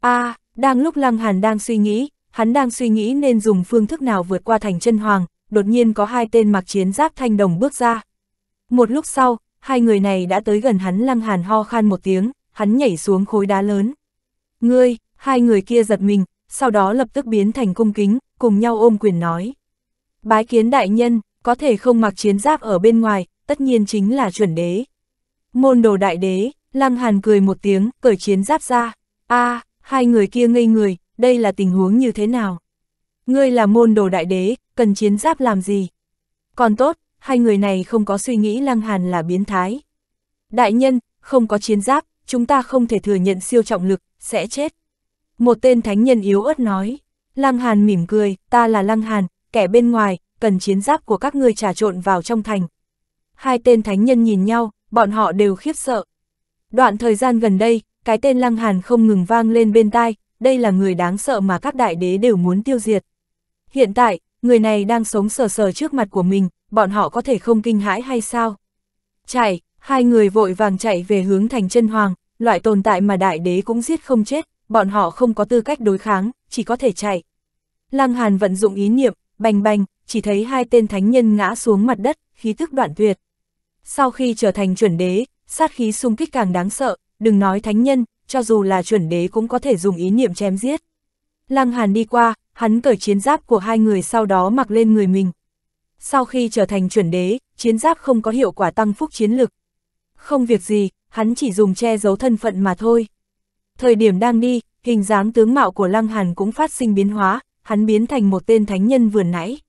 a à, đang lúc Lăng Hàn đang suy nghĩ, hắn đang suy nghĩ nên dùng phương thức nào vượt qua thành chân hoàng, đột nhiên có hai tên mặc chiến giáp thanh đồng bước ra. Một lúc sau, hai người này đã tới gần hắn Lăng Hàn ho khan một tiếng, hắn nhảy xuống khối đá lớn. Ngươi, hai người kia giật mình, sau đó lập tức biến thành cung kính, cùng nhau ôm quyền nói. Bái kiến đại nhân, có thể không mặc chiến giáp ở bên ngoài, tất nhiên chính là chuẩn đế. Môn đồ đại đế, Lăng Hàn cười một tiếng, cởi chiến giáp ra. a à, hai người kia ngây người, đây là tình huống như thế nào? Ngươi là môn đồ đại đế, cần chiến giáp làm gì? Còn tốt, hai người này không có suy nghĩ Lăng Hàn là biến thái. Đại nhân, không có chiến giáp, chúng ta không thể thừa nhận siêu trọng lực, sẽ chết. Một tên thánh nhân yếu ớt nói, Lăng Hàn mỉm cười, ta là Lăng Hàn, kẻ bên ngoài, cần chiến giáp của các ngươi trà trộn vào trong thành. Hai tên thánh nhân nhìn nhau, bọn họ đều khiếp sợ. Đoạn thời gian gần đây, cái tên Lăng Hàn không ngừng vang lên bên tai, đây là người đáng sợ mà các đại đế đều muốn tiêu diệt. Hiện tại, người này đang sống sờ sờ trước mặt của mình, bọn họ có thể không kinh hãi hay sao? Chạy, hai người vội vàng chạy về hướng thành chân hoàng, loại tồn tại mà đại đế cũng giết không chết bọn họ không có tư cách đối kháng, chỉ có thể chạy. Lăng Hàn vận dụng ý niệm, bành bành, chỉ thấy hai tên thánh nhân ngã xuống mặt đất, khí tức đoạn tuyệt. Sau khi trở thành chuẩn đế, sát khí xung kích càng đáng sợ, đừng nói thánh nhân, cho dù là chuẩn đế cũng có thể dùng ý niệm chém giết. Lăng Hàn đi qua, hắn cởi chiến giáp của hai người sau đó mặc lên người mình. Sau khi trở thành chuẩn đế, chiến giáp không có hiệu quả tăng phúc chiến lực. Không việc gì, hắn chỉ dùng che giấu thân phận mà thôi. Thời điểm đang đi, hình dáng tướng mạo của Lăng Hàn cũng phát sinh biến hóa, hắn biến thành một tên thánh nhân vừa nãy.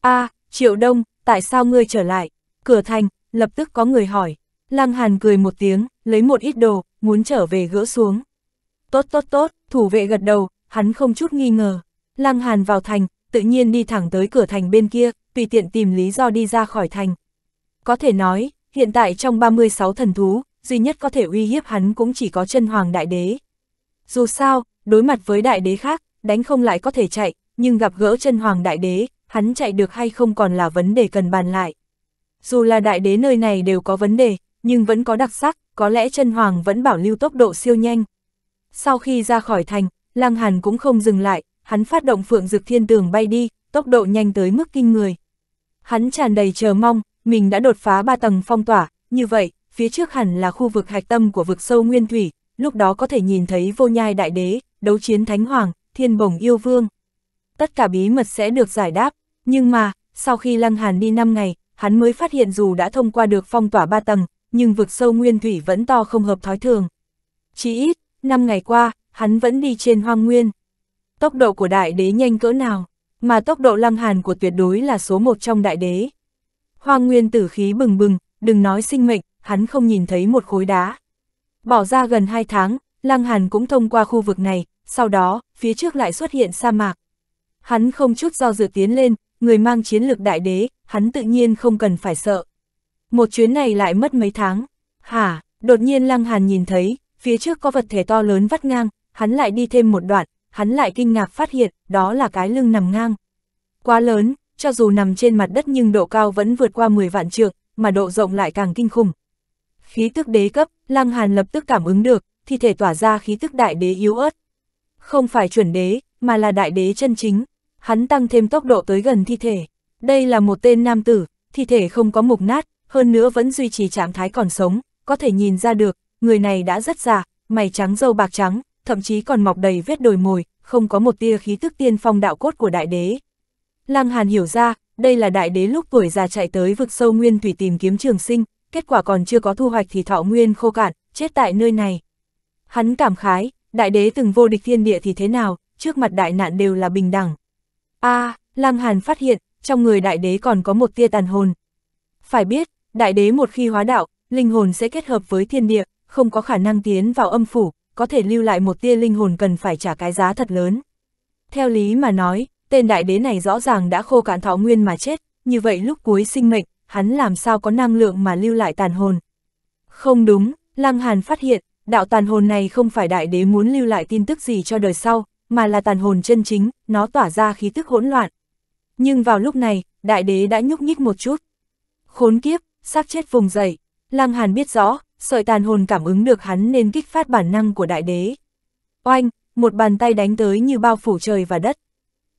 a à, Triệu Đông, tại sao ngươi trở lại? Cửa thành, lập tức có người hỏi. Lăng Hàn cười một tiếng, lấy một ít đồ, muốn trở về gỡ xuống. Tốt tốt tốt, thủ vệ gật đầu, hắn không chút nghi ngờ. Lăng Hàn vào thành, tự nhiên đi thẳng tới cửa thành bên kia, tùy tiện tìm lý do đi ra khỏi thành. Có thể nói, hiện tại trong 36 thần thú, duy nhất có thể uy hiếp hắn cũng chỉ có chân hoàng đại đế. Dù sao, đối mặt với đại đế khác, đánh không lại có thể chạy, nhưng gặp gỡ chân hoàng đại đế, hắn chạy được hay không còn là vấn đề cần bàn lại. Dù là đại đế nơi này đều có vấn đề, nhưng vẫn có đặc sắc, có lẽ chân hoàng vẫn bảo lưu tốc độ siêu nhanh. Sau khi ra khỏi thành, lang Hàn cũng không dừng lại, hắn phát động phượng dực thiên tường bay đi, tốc độ nhanh tới mức kinh người. Hắn tràn đầy chờ mong, mình đã đột phá ba tầng phong tỏa, như vậy, phía trước hẳn là khu vực hạch tâm của vực sâu nguyên thủy, lúc đó có thể nhìn thấy vô nhai đại đế, đấu chiến thánh hoàng, thiên bổng yêu vương. Tất cả bí mật sẽ được giải đáp, nhưng mà, sau khi Lăng Hàn đi 5 ngày, hắn mới phát hiện dù đã thông qua được phong tỏa 3 tầng, nhưng vực sâu nguyên thủy vẫn to không hợp thói thường. Chỉ ít, 5 ngày qua, hắn vẫn đi trên hoang nguyên. Tốc độ của đại đế nhanh cỡ nào, mà tốc độ Lăng Hàn của tuyệt đối là số 1 trong đại đế. Hoang nguyên tử khí bừng bừng, đừng nói sinh mệnh, hắn không nhìn thấy một khối đá. Bỏ ra gần 2 tháng, Lăng Hàn cũng thông qua khu vực này, sau đó, phía trước lại xuất hiện sa mạc. Hắn không chút do dự tiến lên, người mang chiến lược đại đế, hắn tự nhiên không cần phải sợ. Một chuyến này lại mất mấy tháng. Hả, đột nhiên Lăng Hàn nhìn thấy, phía trước có vật thể to lớn vắt ngang, hắn lại đi thêm một đoạn, hắn lại kinh ngạc phát hiện, đó là cái lưng nằm ngang. Quá lớn, cho dù nằm trên mặt đất nhưng độ cao vẫn vượt qua 10 vạn trượng, mà độ rộng lại càng kinh khủng, khí tức đế cấp, Lăng Hàn lập tức cảm ứng được, thi thể tỏa ra khí tức đại đế yếu ớt. Không phải chuẩn đế, mà là đại đế chân chính. Hắn tăng thêm tốc độ tới gần thi thể. Đây là một tên nam tử, thi thể không có mục nát, hơn nữa vẫn duy trì trạng thái còn sống, có thể nhìn ra được, người này đã rất già, mày trắng râu bạc trắng, thậm chí còn mọc đầy vết đồi mồi, không có một tia khí tức tiên phong đạo cốt của đại đế. Lăng Hàn hiểu ra, đây là đại đế lúc tuổi già chạy tới vực sâu nguyên thủy tìm kiếm trường sinh, kết quả còn chưa có thu hoạch thì thọ nguyên khô cạn, chết tại nơi này. Hắn cảm khái, đại đế từng vô địch thiên địa thì thế nào, trước mặt đại nạn đều là bình đẳng. a à, Lam Hàn phát hiện, trong người đại đế còn có một tia tàn hồn. Phải biết, đại đế một khi hóa đạo, linh hồn sẽ kết hợp với thiên địa, không có khả năng tiến vào âm phủ, có thể lưu lại một tia linh hồn cần phải trả cái giá thật lớn. Theo lý mà nói, tên đại đế này rõ ràng đã khô cạn thọ nguyên mà chết, như vậy lúc cuối sinh mệnh, hắn làm sao có năng lượng mà lưu lại tàn hồn. Không đúng, Lăng Hàn phát hiện, đạo tàn hồn này không phải đại đế muốn lưu lại tin tức gì cho đời sau, mà là tàn hồn chân chính, nó tỏa ra khí tức hỗn loạn. Nhưng vào lúc này, đại đế đã nhúc nhích một chút. Khốn kiếp, sắp chết vùng dậy, Lăng Hàn biết rõ, sợi tàn hồn cảm ứng được hắn nên kích phát bản năng của đại đế. Oanh, một bàn tay đánh tới như bao phủ trời và đất.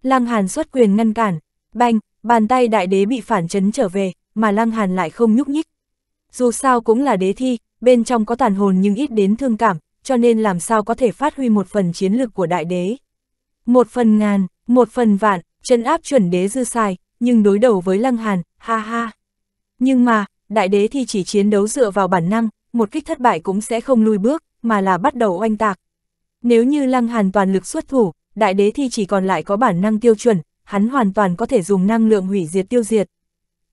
Lăng Hàn xuất quyền ngăn cản, banh, bàn tay đại đế bị phản chấn trở về, mà Lăng Hàn lại không nhúc nhích. Dù sao cũng là đế thi, bên trong có tàn hồn nhưng ít đến thương cảm, cho nên làm sao có thể phát huy một phần chiến lược của đại đế. Một phần ngàn, một phần vạn, chân áp chuẩn đế dư sai, nhưng đối đầu với Lăng Hàn, ha ha. Nhưng mà, đại đế thì chỉ chiến đấu dựa vào bản năng, một kích thất bại cũng sẽ không lùi bước, mà là bắt đầu oanh tạc. Nếu như Lăng Hàn toàn lực xuất thủ, đại đế thì chỉ còn lại có bản năng tiêu chuẩn, hắn hoàn toàn có thể dùng năng lượng hủy diệt tiêu diệt.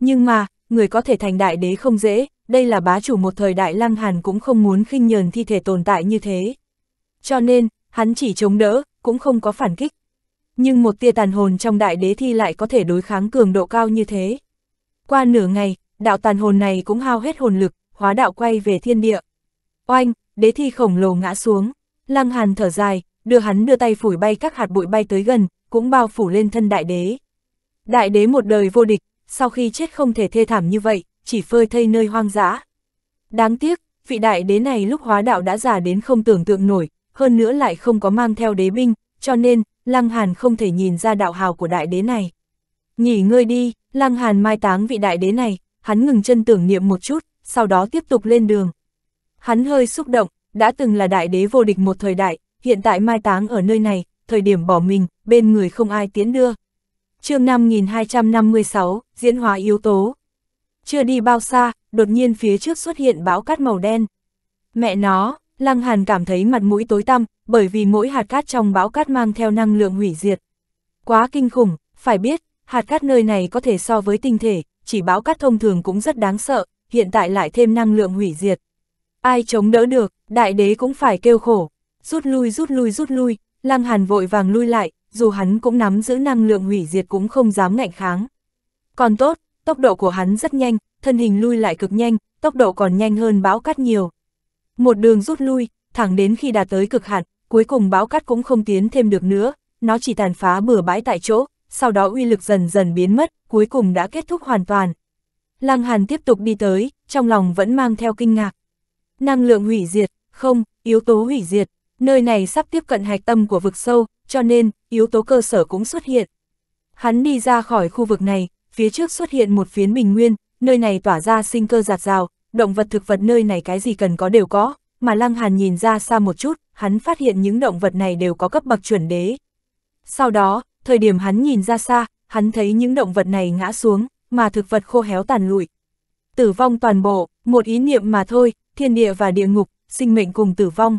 Nhưng mà, người có thể thành đại đế không dễ, đây là bá chủ một thời đại lăng hàn cũng không muốn khinh nhờn thi thể tồn tại như thế. Cho nên, hắn chỉ chống đỡ, cũng không có phản kích. Nhưng một tia tàn hồn trong đại đế thi lại có thể đối kháng cường độ cao như thế. Qua nửa ngày, đạo tàn hồn này cũng hao hết hồn lực, hóa đạo quay về thiên địa. Oanh, đế thi khổng lồ ngã xuống, lăng hàn thở dài, đưa hắn đưa tay phủi bay các hạt bụi bay tới gần, cũng bao phủ lên thân đại đế. Đại đế một đời vô địch, sau khi chết không thể thê thảm như vậy, chỉ phơi thây nơi hoang dã. Đáng tiếc, vị đại đế này lúc hóa đạo đã già đến không tưởng tượng nổi, hơn nữa lại không có mang theo đế binh, cho nên, Lăng Hàn không thể nhìn ra đạo hào của đại đế này. Nghỉ ngơi đi, Lăng Hàn mai táng vị đại đế này, hắn ngừng chân tưởng niệm một chút, sau đó tiếp tục lên đường. Hắn hơi xúc động, đã từng là đại đế vô địch một thời đại, hiện tại mai táng ở nơi này, thời điểm bỏ mình, bên người không ai tiến đưa chương 5256, diễn hóa yếu tố. Chưa đi bao xa, đột nhiên phía trước xuất hiện bão cát màu đen. Mẹ nó, Lăng Hàn cảm thấy mặt mũi tối tăm, bởi vì mỗi hạt cát trong bão cát mang theo năng lượng hủy diệt. Quá kinh khủng, phải biết, hạt cát nơi này có thể so với tinh thể, chỉ bão cát thông thường cũng rất đáng sợ, hiện tại lại thêm năng lượng hủy diệt. Ai chống đỡ được, đại đế cũng phải kêu khổ. Rút lui rút lui rút lui, Lăng Hàn vội vàng lui lại, dù hắn cũng nắm giữ năng lượng hủy diệt cũng không dám ngạnh kháng. Còn tốt, tốc độ của hắn rất nhanh, thân hình lui lại cực nhanh, tốc độ còn nhanh hơn bão cắt nhiều. Một đường rút lui, thẳng đến khi đạt tới cực hạn, cuối cùng bão cắt cũng không tiến thêm được nữa, nó chỉ tàn phá bừa bãi tại chỗ, sau đó uy lực dần dần biến mất, cuối cùng đã kết thúc hoàn toàn. Lăng Hàn tiếp tục đi tới, trong lòng vẫn mang theo kinh ngạc. Năng lượng hủy diệt, không, yếu tố hủy diệt, nơi này sắp tiếp cận hạch tâm của vực sâu, cho nên, yếu tố cơ sở cũng xuất hiện. Hắn đi ra khỏi khu vực này, phía trước xuất hiện một phiến bình nguyên, nơi này tỏa ra sinh cơ giạt rào, động vật thực vật nơi này cái gì cần có đều có, mà Lăng Hàn nhìn ra xa một chút, hắn phát hiện những động vật này đều có cấp bậc chuẩn đế. Sau đó, thời điểm hắn nhìn ra xa, hắn thấy những động vật này ngã xuống, mà thực vật khô héo tàn lụi. Tử vong toàn bộ, một ý niệm mà thôi, thiên địa và địa ngục, sinh mệnh cùng tử vong.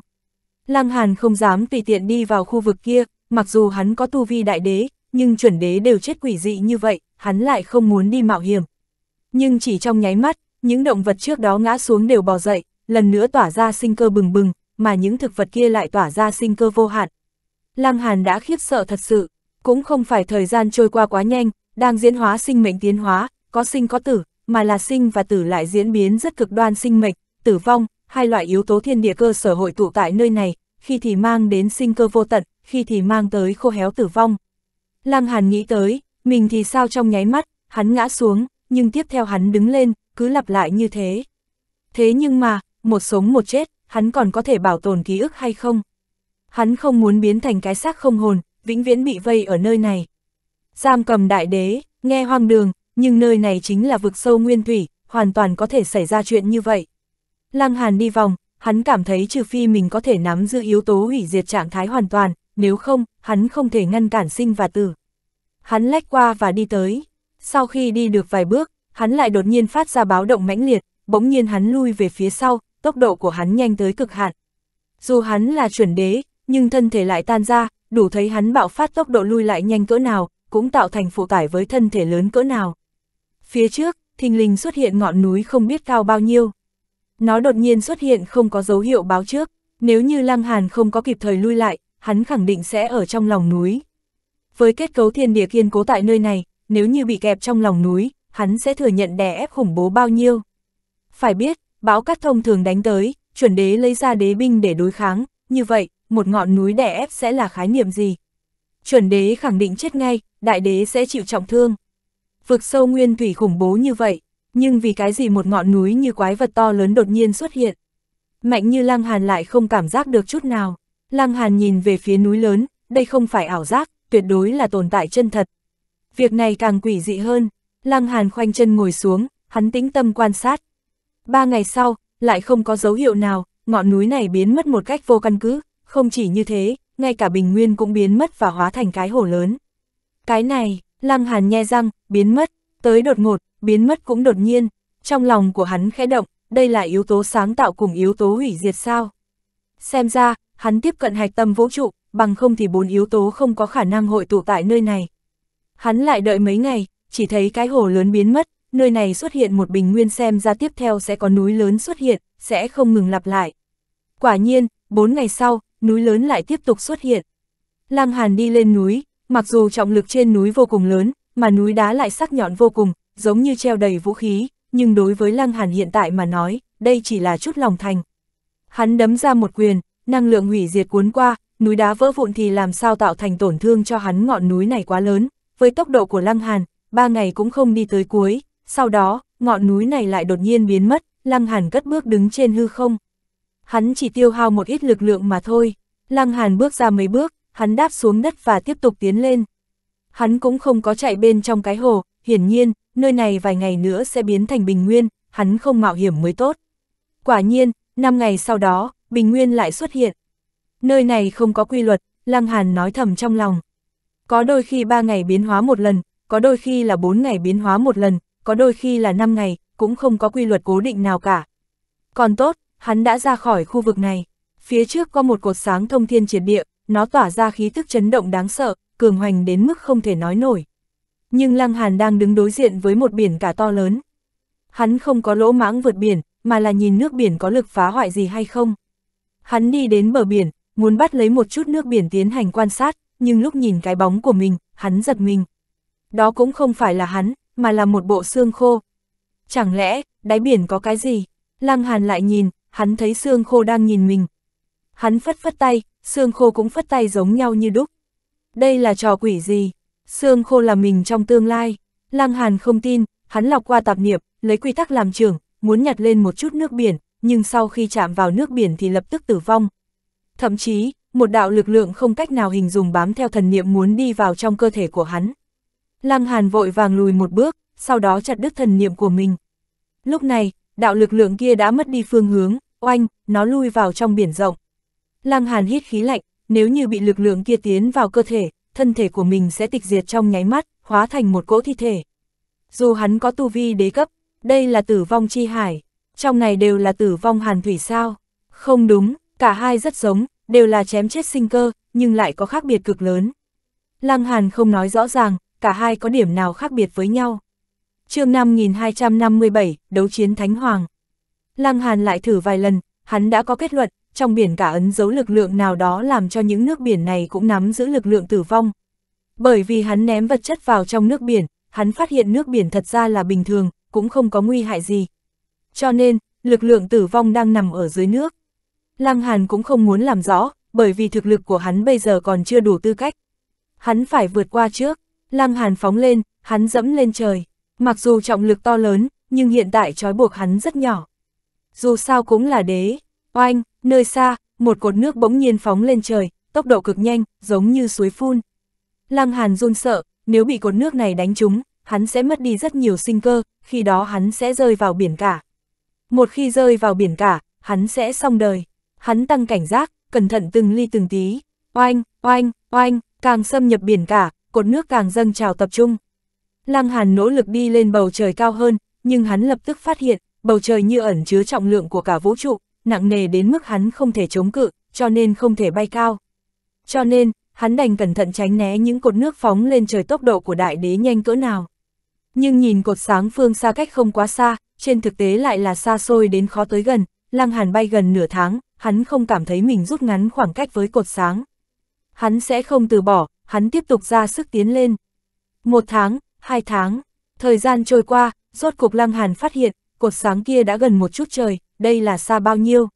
Lăng Hàn không dám tùy tiện đi vào khu vực kia, mặc dù hắn có tu vi đại đế, nhưng chuẩn đế đều chết quỷ dị như vậy, hắn lại không muốn đi mạo hiểm. Nhưng chỉ trong nháy mắt, những động vật trước đó ngã xuống đều bò dậy, lần nữa tỏa ra sinh cơ bừng bừng, mà những thực vật kia lại tỏa ra sinh cơ vô hạn. Lăng Hàn đã khiếp sợ thật sự, cũng không phải thời gian trôi qua quá nhanh, đang diễn hóa sinh mệnh tiến hóa, có sinh có tử, mà là sinh và tử lại diễn biến rất cực đoan sinh mệnh, tử vong, hai loại yếu tố thiên địa cơ sở hội tụ tại nơi này, khi thì mang đến sinh cơ vô tận, khi thì mang tới khô héo tử vong. Lăng Hàn nghĩ tới, mình thì sao trong nháy mắt, hắn ngã xuống, nhưng tiếp theo hắn đứng lên, cứ lặp lại như thế. Thế nhưng mà, một sống một chết, hắn còn có thể bảo tồn ký ức hay không? Hắn không muốn biến thành cái xác không hồn, vĩnh viễn bị vây ở nơi này. Giam cầm đại đế, nghe hoang đường, nhưng nơi này chính là vực sâu nguyên thủy, hoàn toàn có thể xảy ra chuyện như vậy. Lăng Hàn đi vòng, hắn cảm thấy trừ phi mình có thể nắm giữ yếu tố hủy diệt trạng thái hoàn toàn, nếu không, hắn không thể ngăn cản sinh và tử. Hắn lách qua và đi tới. Sau khi đi được vài bước, hắn lại đột nhiên phát ra báo động mãnh liệt, bỗng nhiên hắn lui về phía sau, tốc độ của hắn nhanh tới cực hạn. Dù hắn là chuẩn đế, nhưng thân thể lại tan ra, đủ thấy hắn bạo phát tốc độ lui lại nhanh cỡ nào, cũng tạo thành phụ tải với thân thể lớn cỡ nào. Phía trước, thình lình xuất hiện ngọn núi không biết cao bao nhiêu. Nó đột nhiên xuất hiện không có dấu hiệu báo trước, nếu như Lăng Hàn không có kịp thời lui lại, hắn khẳng định sẽ ở trong lòng núi. Với kết cấu thiên địa kiên cố tại nơi này, nếu như bị kẹp trong lòng núi, hắn sẽ thừa nhận đè ép khủng bố bao nhiêu. Phải biết, bão cắt thông thường đánh tới, chuẩn đế lấy ra đế binh để đối kháng, như vậy, một ngọn núi đè ép sẽ là khái niệm gì? Chuẩn đế khẳng định chết ngay, đại đế sẽ chịu trọng thương. Vực sâu nguyên thủy khủng bố như vậy, nhưng vì cái gì một ngọn núi như quái vật to lớn đột nhiên xuất hiện? Mạnh như lăng hàn lại không cảm giác được chút nào. Lăng Hàn nhìn về phía núi lớn, đây không phải ảo giác, tuyệt đối là tồn tại chân thật. Việc này càng quỷ dị hơn, Lăng Hàn khoanh chân ngồi xuống, hắn tĩnh tâm quan sát. Ba ngày sau, lại không có dấu hiệu nào, ngọn núi này biến mất một cách vô căn cứ, không chỉ như thế, ngay cả bình nguyên cũng biến mất và hóa thành cái hồ lớn. Cái này, Lăng Hàn nhe răng, biến mất, tới đột ngột, biến mất cũng đột nhiên, trong lòng của hắn khẽ động, đây là yếu tố sáng tạo cùng yếu tố hủy diệt sao. Xem ra, hắn tiếp cận hạch tâm vũ trụ, bằng không thì bốn yếu tố không có khả năng hội tụ tại nơi này. Hắn lại đợi mấy ngày, chỉ thấy cái hồ lớn biến mất, nơi này xuất hiện một bình nguyên xem ra tiếp theo sẽ có núi lớn xuất hiện, sẽ không ngừng lặp lại. Quả nhiên, bốn ngày sau, núi lớn lại tiếp tục xuất hiện. Lăng Hàn đi lên núi, mặc dù trọng lực trên núi vô cùng lớn, mà núi đá lại sắc nhọn vô cùng, giống như treo đầy vũ khí, nhưng đối với Lăng Hàn hiện tại mà nói, đây chỉ là chút lòng thành. Hắn đấm ra một quyền, năng lượng hủy diệt cuốn qua, núi đá vỡ vụn thì làm sao tạo thành tổn thương cho hắn ngọn núi này quá lớn, với tốc độ của Lăng Hàn, ba ngày cũng không đi tới cuối, sau đó, ngọn núi này lại đột nhiên biến mất, Lăng Hàn cất bước đứng trên hư không. Hắn chỉ tiêu hao một ít lực lượng mà thôi, Lăng Hàn bước ra mấy bước, hắn đáp xuống đất và tiếp tục tiến lên. Hắn cũng không có chạy bên trong cái hồ, hiển nhiên, nơi này vài ngày nữa sẽ biến thành bình nguyên, hắn không mạo hiểm mới tốt. Quả nhiên, năm ngày sau đó, Bình Nguyên lại xuất hiện. Nơi này không có quy luật, Lăng Hàn nói thầm trong lòng. Có đôi khi ba ngày biến hóa một lần, có đôi khi là bốn ngày biến hóa một lần, có đôi khi là năm ngày, cũng không có quy luật cố định nào cả. Còn tốt, hắn đã ra khỏi khu vực này. Phía trước có một cột sáng thông thiên triệt địa, nó tỏa ra khí thức chấn động đáng sợ, cường hoành đến mức không thể nói nổi. Nhưng Lăng Hàn đang đứng đối diện với một biển cả to lớn. Hắn không có lỗ mãng vượt biển, mà là nhìn nước biển có lực phá hoại gì hay không. Hắn đi đến bờ biển, muốn bắt lấy một chút nước biển tiến hành quan sát, nhưng lúc nhìn cái bóng của mình, hắn giật mình. Đó cũng không phải là hắn, mà là một bộ xương khô. Chẳng lẽ, đáy biển có cái gì? Lăng Hàn lại nhìn, hắn thấy xương khô đang nhìn mình. Hắn phất phất tay, xương khô cũng phất tay giống nhau như đúc. Đây là trò quỷ gì? Xương khô là mình trong tương lai. Lăng Hàn không tin, hắn lọc qua tạp niệm, lấy quy tắc làm trưởng, muốn nhặt lên một chút nước biển, nhưng sau khi chạm vào nước biển thì lập tức tử vong. Thậm chí, một đạo lực lượng không cách nào hình dung bám theo thần niệm muốn đi vào trong cơ thể của hắn. Lăng Hàn vội vàng lùi một bước, sau đó chặt đứt thần niệm của mình. Lúc này, đạo lực lượng kia đã mất đi phương hướng, oanh, nó lui vào trong biển rộng. Lăng Hàn hít khí lạnh, nếu như bị lực lượng kia tiến vào cơ thể, thân thể của mình sẽ tịch diệt trong nháy mắt, hóa thành một cỗ thi thể. Dù hắn có tu vi đế cấp, đây là tử vong chi hải trong này đều là tử vong hàn thủy sao? Không đúng, cả hai rất giống, đều là chém chết sinh cơ, nhưng lại có khác biệt cực lớn. Lăng Hàn không nói rõ ràng, cả hai có điểm nào khác biệt với nhau. chương 5257, Đấu chiến Thánh Hoàng. Lăng Hàn lại thử vài lần, hắn đã có kết luận, trong biển cả ấn dấu lực lượng nào đó làm cho những nước biển này cũng nắm giữ lực lượng tử vong. Bởi vì hắn ném vật chất vào trong nước biển, hắn phát hiện nước biển thật ra là bình thường, cũng không có nguy hại gì, cho nên, lực lượng tử vong đang nằm ở dưới nước. Lăng Hàn cũng không muốn làm rõ, bởi vì thực lực của hắn bây giờ còn chưa đủ tư cách. Hắn phải vượt qua trước, Lăng Hàn phóng lên, hắn dẫm lên trời. Mặc dù trọng lực to lớn, nhưng hiện tại trói buộc hắn rất nhỏ. Dù sao cũng là đế, oanh, nơi xa, một cột nước bỗng nhiên phóng lên trời, tốc độ cực nhanh, giống như suối phun. Lăng Hàn run sợ, nếu bị cột nước này đánh trúng, hắn sẽ mất đi rất nhiều sinh cơ, khi đó hắn sẽ rơi vào biển cả. Một khi rơi vào biển cả, hắn sẽ xong đời. Hắn tăng cảnh giác, cẩn thận từng ly từng tí. Oanh, oanh, oanh, càng xâm nhập biển cả, cột nước càng dâng trào tập trung. Lăng Hàn nỗ lực đi lên bầu trời cao hơn, nhưng hắn lập tức phát hiện, bầu trời như ẩn chứa trọng lượng của cả vũ trụ, nặng nề đến mức hắn không thể chống cự, cho nên không thể bay cao. Cho nên, hắn đành cẩn thận tránh né những cột nước phóng lên trời tốc độ của đại đế nhanh cỡ nào. Nhưng nhìn cột sáng phương xa cách không quá xa, trên thực tế lại là xa xôi đến khó tới gần, Lăng Hàn bay gần nửa tháng, hắn không cảm thấy mình rút ngắn khoảng cách với cột sáng. Hắn sẽ không từ bỏ, hắn tiếp tục ra sức tiến lên. Một tháng, hai tháng, thời gian trôi qua, rốt cục Lăng Hàn phát hiện, cột sáng kia đã gần một chút trời, đây là xa bao nhiêu.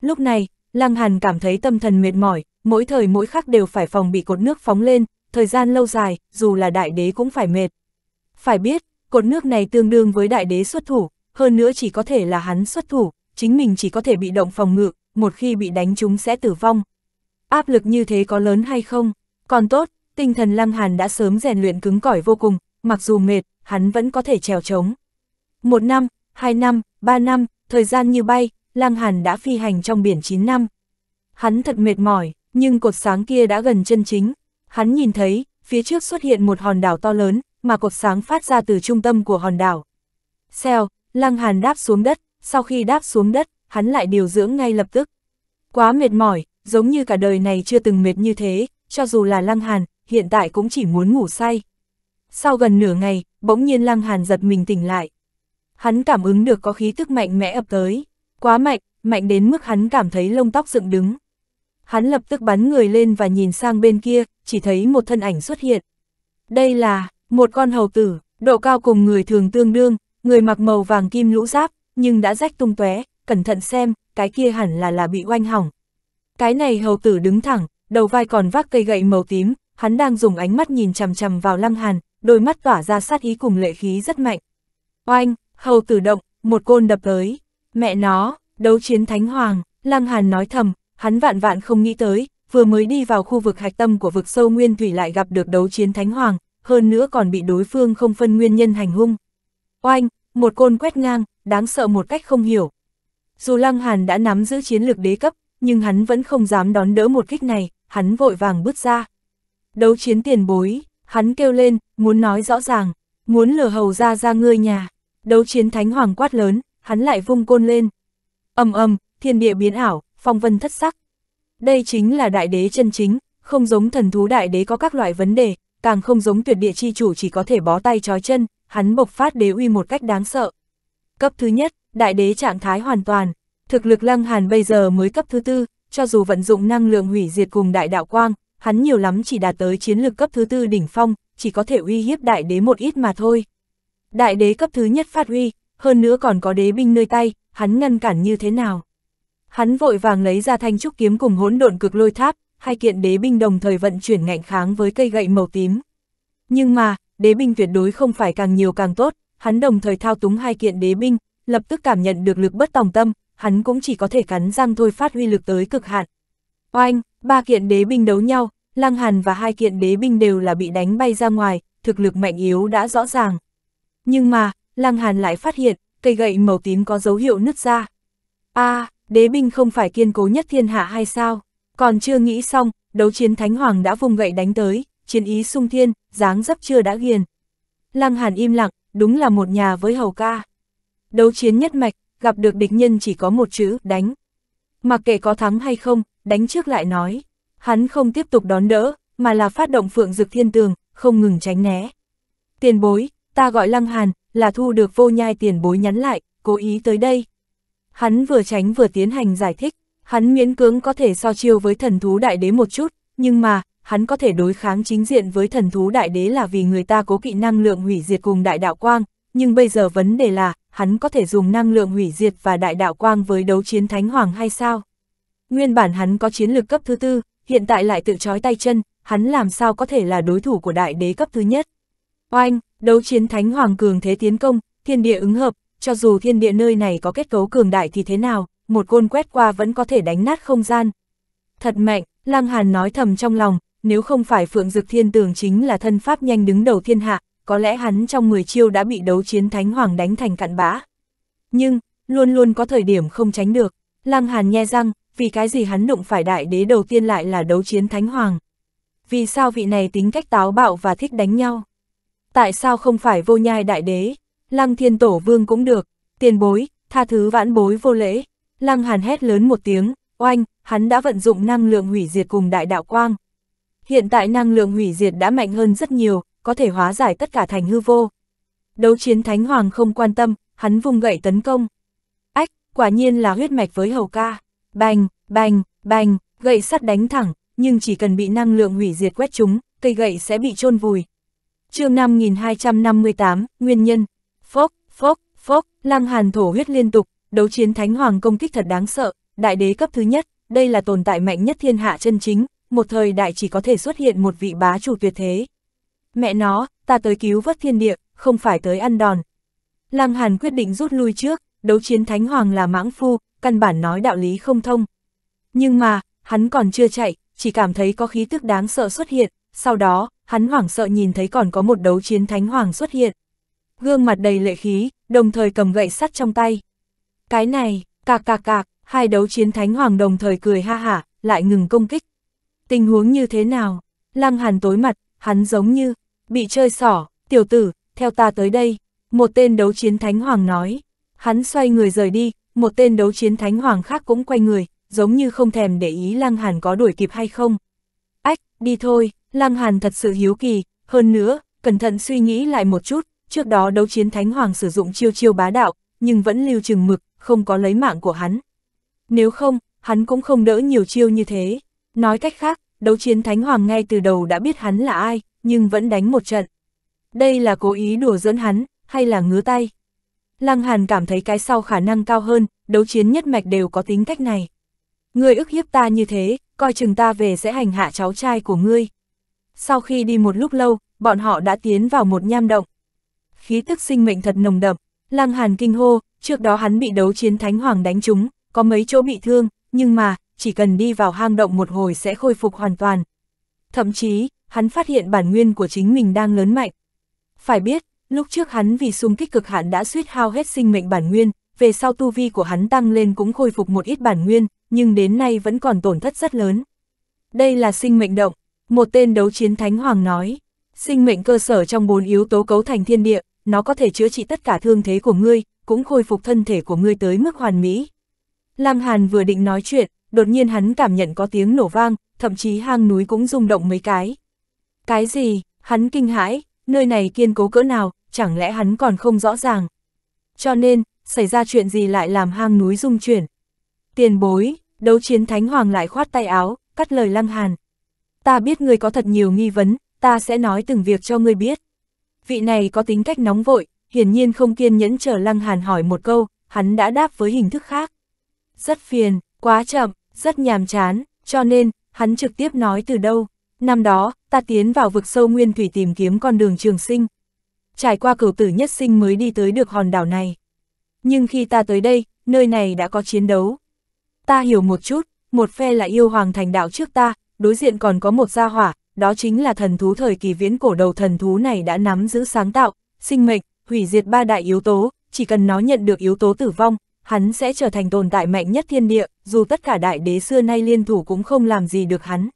Lúc này, Lăng Hàn cảm thấy tâm thần mệt mỏi, mỗi thời mỗi khắc đều phải phòng bị cột nước phóng lên, thời gian lâu dài, dù là đại đế cũng phải mệt. Phải biết, cột nước này tương đương với đại đế xuất thủ, hơn nữa chỉ có thể là hắn xuất thủ, chính mình chỉ có thể bị động phòng ngự, một khi bị đánh chúng sẽ tử vong. Áp lực như thế có lớn hay không? Còn tốt, tinh thần Lăng Hàn đã sớm rèn luyện cứng cỏi vô cùng, mặc dù mệt, hắn vẫn có thể trèo trống. Một năm, hai năm, ba năm, thời gian như bay, Lăng Hàn đã phi hành trong biển 9 năm. Hắn thật mệt mỏi, nhưng cột sáng kia đã gần chân chính. Hắn nhìn thấy, phía trước xuất hiện một hòn đảo to lớn, mà cột sáng phát ra từ trung tâm của hòn đảo. Xèo, Lăng Hàn đáp xuống đất, sau khi đáp xuống đất, hắn lại điều dưỡng ngay lập tức. Quá mệt mỏi, giống như cả đời này chưa từng mệt như thế, cho dù là Lăng Hàn, hiện tại cũng chỉ muốn ngủ say. Sau gần nửa ngày, bỗng nhiên Lăng Hàn giật mình tỉnh lại. Hắn cảm ứng được có khí tức mạnh mẽ ập tới, quá mạnh, mạnh đến mức hắn cảm thấy lông tóc dựng đứng. Hắn lập tức bắn người lên và nhìn sang bên kia, chỉ thấy một thân ảnh xuất hiện. Đây là, một con hầu tử, độ cao cùng người thường tương đương, Người mặc màu vàng kim lũ giáp, nhưng đã rách tung tóe, cẩn thận xem, cái kia hẳn là là bị oanh hỏng. Cái này hầu tử đứng thẳng, đầu vai còn vác cây gậy màu tím, hắn đang dùng ánh mắt nhìn chằm chằm vào Lăng Hàn, đôi mắt tỏa ra sát ý cùng lệ khí rất mạnh. Oanh, hầu tử động, một côn đập tới. Mẹ nó, đấu chiến thánh hoàng, Lăng Hàn nói thầm, hắn vạn vạn không nghĩ tới, vừa mới đi vào khu vực hạch tâm của vực sâu nguyên thủy lại gặp được đấu chiến thánh hoàng, hơn nữa còn bị đối phương không phân nguyên nhân hành hung. Oanh, một côn quét ngang, đáng sợ một cách không hiểu. Dù Lăng Hàn đã nắm giữ chiến lược đế cấp, nhưng hắn vẫn không dám đón đỡ một kích này, hắn vội vàng bước ra. Đấu chiến tiền bối, hắn kêu lên, muốn nói rõ ràng, muốn lừa hầu ra ra ngươi nhà. Đấu chiến thánh hoàng quát lớn, hắn lại vung côn lên. ầm ầm, thiên địa biến ảo, phong vân thất sắc. Đây chính là đại đế chân chính, không giống thần thú đại đế có các loại vấn đề, càng không giống tuyệt địa chi chủ chỉ có thể bó tay trói chân, hắn bộc phát đế uy một cách đáng sợ. Cấp thứ nhất, đại đế trạng thái hoàn toàn, thực lực Lăng Hàn bây giờ mới cấp thứ tư, cho dù vận dụng năng lượng hủy diệt cùng đại đạo quang, hắn nhiều lắm chỉ đạt tới chiến lược cấp thứ tư đỉnh phong, chỉ có thể uy hiếp đại đế một ít mà thôi. Đại đế cấp thứ nhất phát uy, hơn nữa còn có đế binh nơi tay, hắn ngăn cản như thế nào? Hắn vội vàng lấy ra thanh trúc kiếm cùng hỗn độn cực lôi tháp, hai kiện đế binh đồng thời vận chuyển ngạnh kháng với cây gậy màu tím. Nhưng mà, đế binh tuyệt đối không phải càng nhiều càng tốt, hắn đồng thời thao túng hai kiện đế binh, lập tức cảm nhận được lực bất tòng tâm, hắn cũng chỉ có thể cắn răng thôi phát huy lực tới cực hạn. Oanh, ba kiện đế binh đấu nhau, Lăng Hàn và hai kiện đế binh đều là bị đánh bay ra ngoài, thực lực mạnh yếu đã rõ ràng. Nhưng mà, Lăng Hàn lại phát hiện, cây gậy màu tím có dấu hiệu nứt ra. a à, đế binh không phải kiên cố nhất thiên hạ hay sao? Còn chưa nghĩ xong, đấu chiến Thánh Hoàng đã vùng gậy đánh tới, chiến ý sung thiên, dáng dấp chưa đã ghiền. Lăng Hàn im lặng, đúng là một nhà với hầu ca. Đấu chiến nhất mạch, gặp được địch nhân chỉ có một chữ, đánh. Mặc kệ có thắng hay không, đánh trước lại nói. Hắn không tiếp tục đón đỡ, mà là phát động phượng dực thiên tường, không ngừng tránh né. Tiền bối, ta gọi Lăng Hàn, là thu được vô nhai tiền bối nhắn lại, cố ý tới đây. Hắn vừa tránh vừa tiến hành giải thích, hắn miễn cưỡng có thể so chiêu với thần thú đại đế một chút, nhưng mà, hắn có thể đối kháng chính diện với thần thú đại đế là vì người ta cố kỵ năng lượng hủy diệt cùng đại đạo quang, nhưng bây giờ vấn đề là, hắn có thể dùng năng lượng hủy diệt và đại đạo quang với đấu chiến thánh hoàng hay sao? Nguyên bản hắn có chiến lược cấp thứ tư, hiện tại lại tự trói tay chân, hắn làm sao có thể là đối thủ của đại đế cấp thứ nhất? Oanh, đấu chiến thánh hoàng cường thế tiến công, thiên địa ứng hợp, cho dù thiên địa nơi này có kết cấu cường đại thì thế nào, một côn quét qua vẫn có thể đánh nát không gian. Thật mạnh, Lăng Hàn nói thầm trong lòng, nếu không phải Phượng Dực Thiên Tường chính là thân pháp nhanh đứng đầu thiên hạ, có lẽ hắn trong 10 chiêu đã bị đấu chiến Thánh Hoàng đánh thành cạn bã. Nhưng, luôn luôn có thời điểm không tránh được, Lăng Hàn nhe răng, vì cái gì hắn đụng phải đại đế đầu tiên lại là đấu chiến Thánh Hoàng. Vì sao vị này tính cách táo bạo và thích đánh nhau? Tại sao không phải vô nhai đại đế? Lăng Thiên Tổ Vương cũng được, tiền bối, tha thứ vãn bối vô lễ. Lăng Hàn hét lớn một tiếng, oanh, hắn đã vận dụng năng lượng hủy diệt cùng đại đạo quang, Hiện tại năng lượng hủy diệt đã mạnh hơn rất nhiều, có thể hóa giải tất cả thành hư vô. Đấu chiến Thánh Hoàng không quan tâm, hắn vùng gậy tấn công. Ách, quả nhiên là huyết mạch với hầu ca. Bành, bành, bành, gậy sắt đánh thẳng, nhưng chỉ cần bị năng lượng hủy diệt quét chúng, cây gậy sẽ bị chôn vùi. chương 5258, Nguyên nhân. Phốc, phốc, phốc, lăng hàn thổ huyết liên tục, đấu chiến Thánh Hoàng công kích thật đáng sợ, đại đế cấp thứ nhất, đây là tồn tại mạnh nhất thiên hạ chân chính, một thời đại chỉ có thể xuất hiện một vị bá chủ tuyệt thế. Mẹ nó, ta tới cứu vớt thiên địa, không phải tới ăn đòn. Lăng Hàn quyết định rút lui trước, đấu chiến Thánh Hoàng là mãng phu, căn bản nói đạo lý không thông. Nhưng mà, hắn còn chưa chạy, chỉ cảm thấy có khí tức đáng sợ xuất hiện, sau đó, hắn hoảng sợ nhìn thấy còn có một đấu chiến Thánh Hoàng xuất hiện. Gương mặt đầy lệ khí, đồng thời cầm gậy sắt trong tay. Cái này, cạc cạc cạc, hai đấu chiến Thánh Hoàng đồng thời cười ha hả, lại ngừng công kích. Tình huống như thế nào? Lăng Hàn tối mặt, hắn giống như, bị chơi xỏ, tiểu tử, theo ta tới đây. Một tên đấu chiến thánh hoàng nói. Hắn xoay người rời đi, một tên đấu chiến thánh hoàng khác cũng quay người, giống như không thèm để ý Lăng Hàn có đuổi kịp hay không. Ách, đi thôi, Lăng Hàn thật sự hiếu kỳ, hơn nữa, cẩn thận suy nghĩ lại một chút, trước đó đấu chiến thánh hoàng sử dụng chiêu chiêu bá đạo, nhưng vẫn lưu chừng mực, không có lấy mạng của hắn. Nếu không, hắn cũng không đỡ nhiều chiêu như thế. Nói cách khác, đấu chiến Thánh Hoàng ngay từ đầu đã biết hắn là ai, nhưng vẫn đánh một trận. Đây là cố ý đùa dẫn hắn, hay là ngứa tay? Lăng Hàn cảm thấy cái sau khả năng cao hơn, đấu chiến nhất mạch đều có tính cách này. Ngươi ức hiếp ta như thế, coi chừng ta về sẽ hành hạ cháu trai của ngươi. Sau khi đi một lúc lâu, bọn họ đã tiến vào một nham động. Khí tức sinh mệnh thật nồng đậm, Lăng Hàn kinh hô, trước đó hắn bị đấu chiến Thánh Hoàng đánh trúng, có mấy chỗ bị thương, nhưng mà, chỉ cần đi vào hang động một hồi sẽ khôi phục hoàn toàn. Thậm chí, hắn phát hiện bản nguyên của chính mình đang lớn mạnh. Phải biết, lúc trước hắn vì xung kích cực hạn đã suýt hao hết sinh mệnh bản nguyên, về sau tu vi của hắn tăng lên cũng khôi phục một ít bản nguyên, nhưng đến nay vẫn còn tổn thất rất lớn. Đây là sinh mệnh động, một tên đấu chiến thánh hoàng nói. Sinh mệnh cơ sở trong bốn yếu tố cấu thành thiên địa, nó có thể chữa trị tất cả thương thế của ngươi, cũng khôi phục thân thể của ngươi tới mức hoàn mỹ. Lam Hàn vừa định nói chuyện, đột nhiên hắn cảm nhận có tiếng nổ vang, thậm chí hang núi cũng rung động mấy cái. Cái gì, hắn kinh hãi, nơi này kiên cố cỡ nào, chẳng lẽ hắn còn không rõ ràng. Cho nên, xảy ra chuyện gì lại làm hang núi rung chuyển. Tiền bối, đấu chiến thánh hoàng lại khoát tay áo, cắt lời lăng hàn. Ta biết người có thật nhiều nghi vấn, ta sẽ nói từng việc cho ngươi biết. Vị này có tính cách nóng vội, hiển nhiên không kiên nhẫn chờ lăng hàn hỏi một câu, hắn đã đáp với hình thức khác. Rất phiền, quá chậm, rất nhàm chán, cho nên, hắn trực tiếp nói từ đâu. Năm đó, ta tiến vào vực sâu nguyên thủy tìm kiếm con đường trường sinh. Trải qua cửu tử nhất sinh mới đi tới được hòn đảo này. Nhưng khi ta tới đây, nơi này đã có chiến đấu. Ta hiểu một chút, một phe là yêu hoàng thành đạo trước ta, đối diện còn có một gia hỏa, đó chính là thần thú thời kỳ viễn cổ đầu thần thú này đã nắm giữ sáng tạo, sinh mệnh, hủy diệt ba đại yếu tố, chỉ cần nó nhận được yếu tố tử vong, hắn sẽ trở thành tồn tại mạnh nhất thiên địa, dù tất cả đại đế xưa nay liên thủ cũng không làm gì được hắn.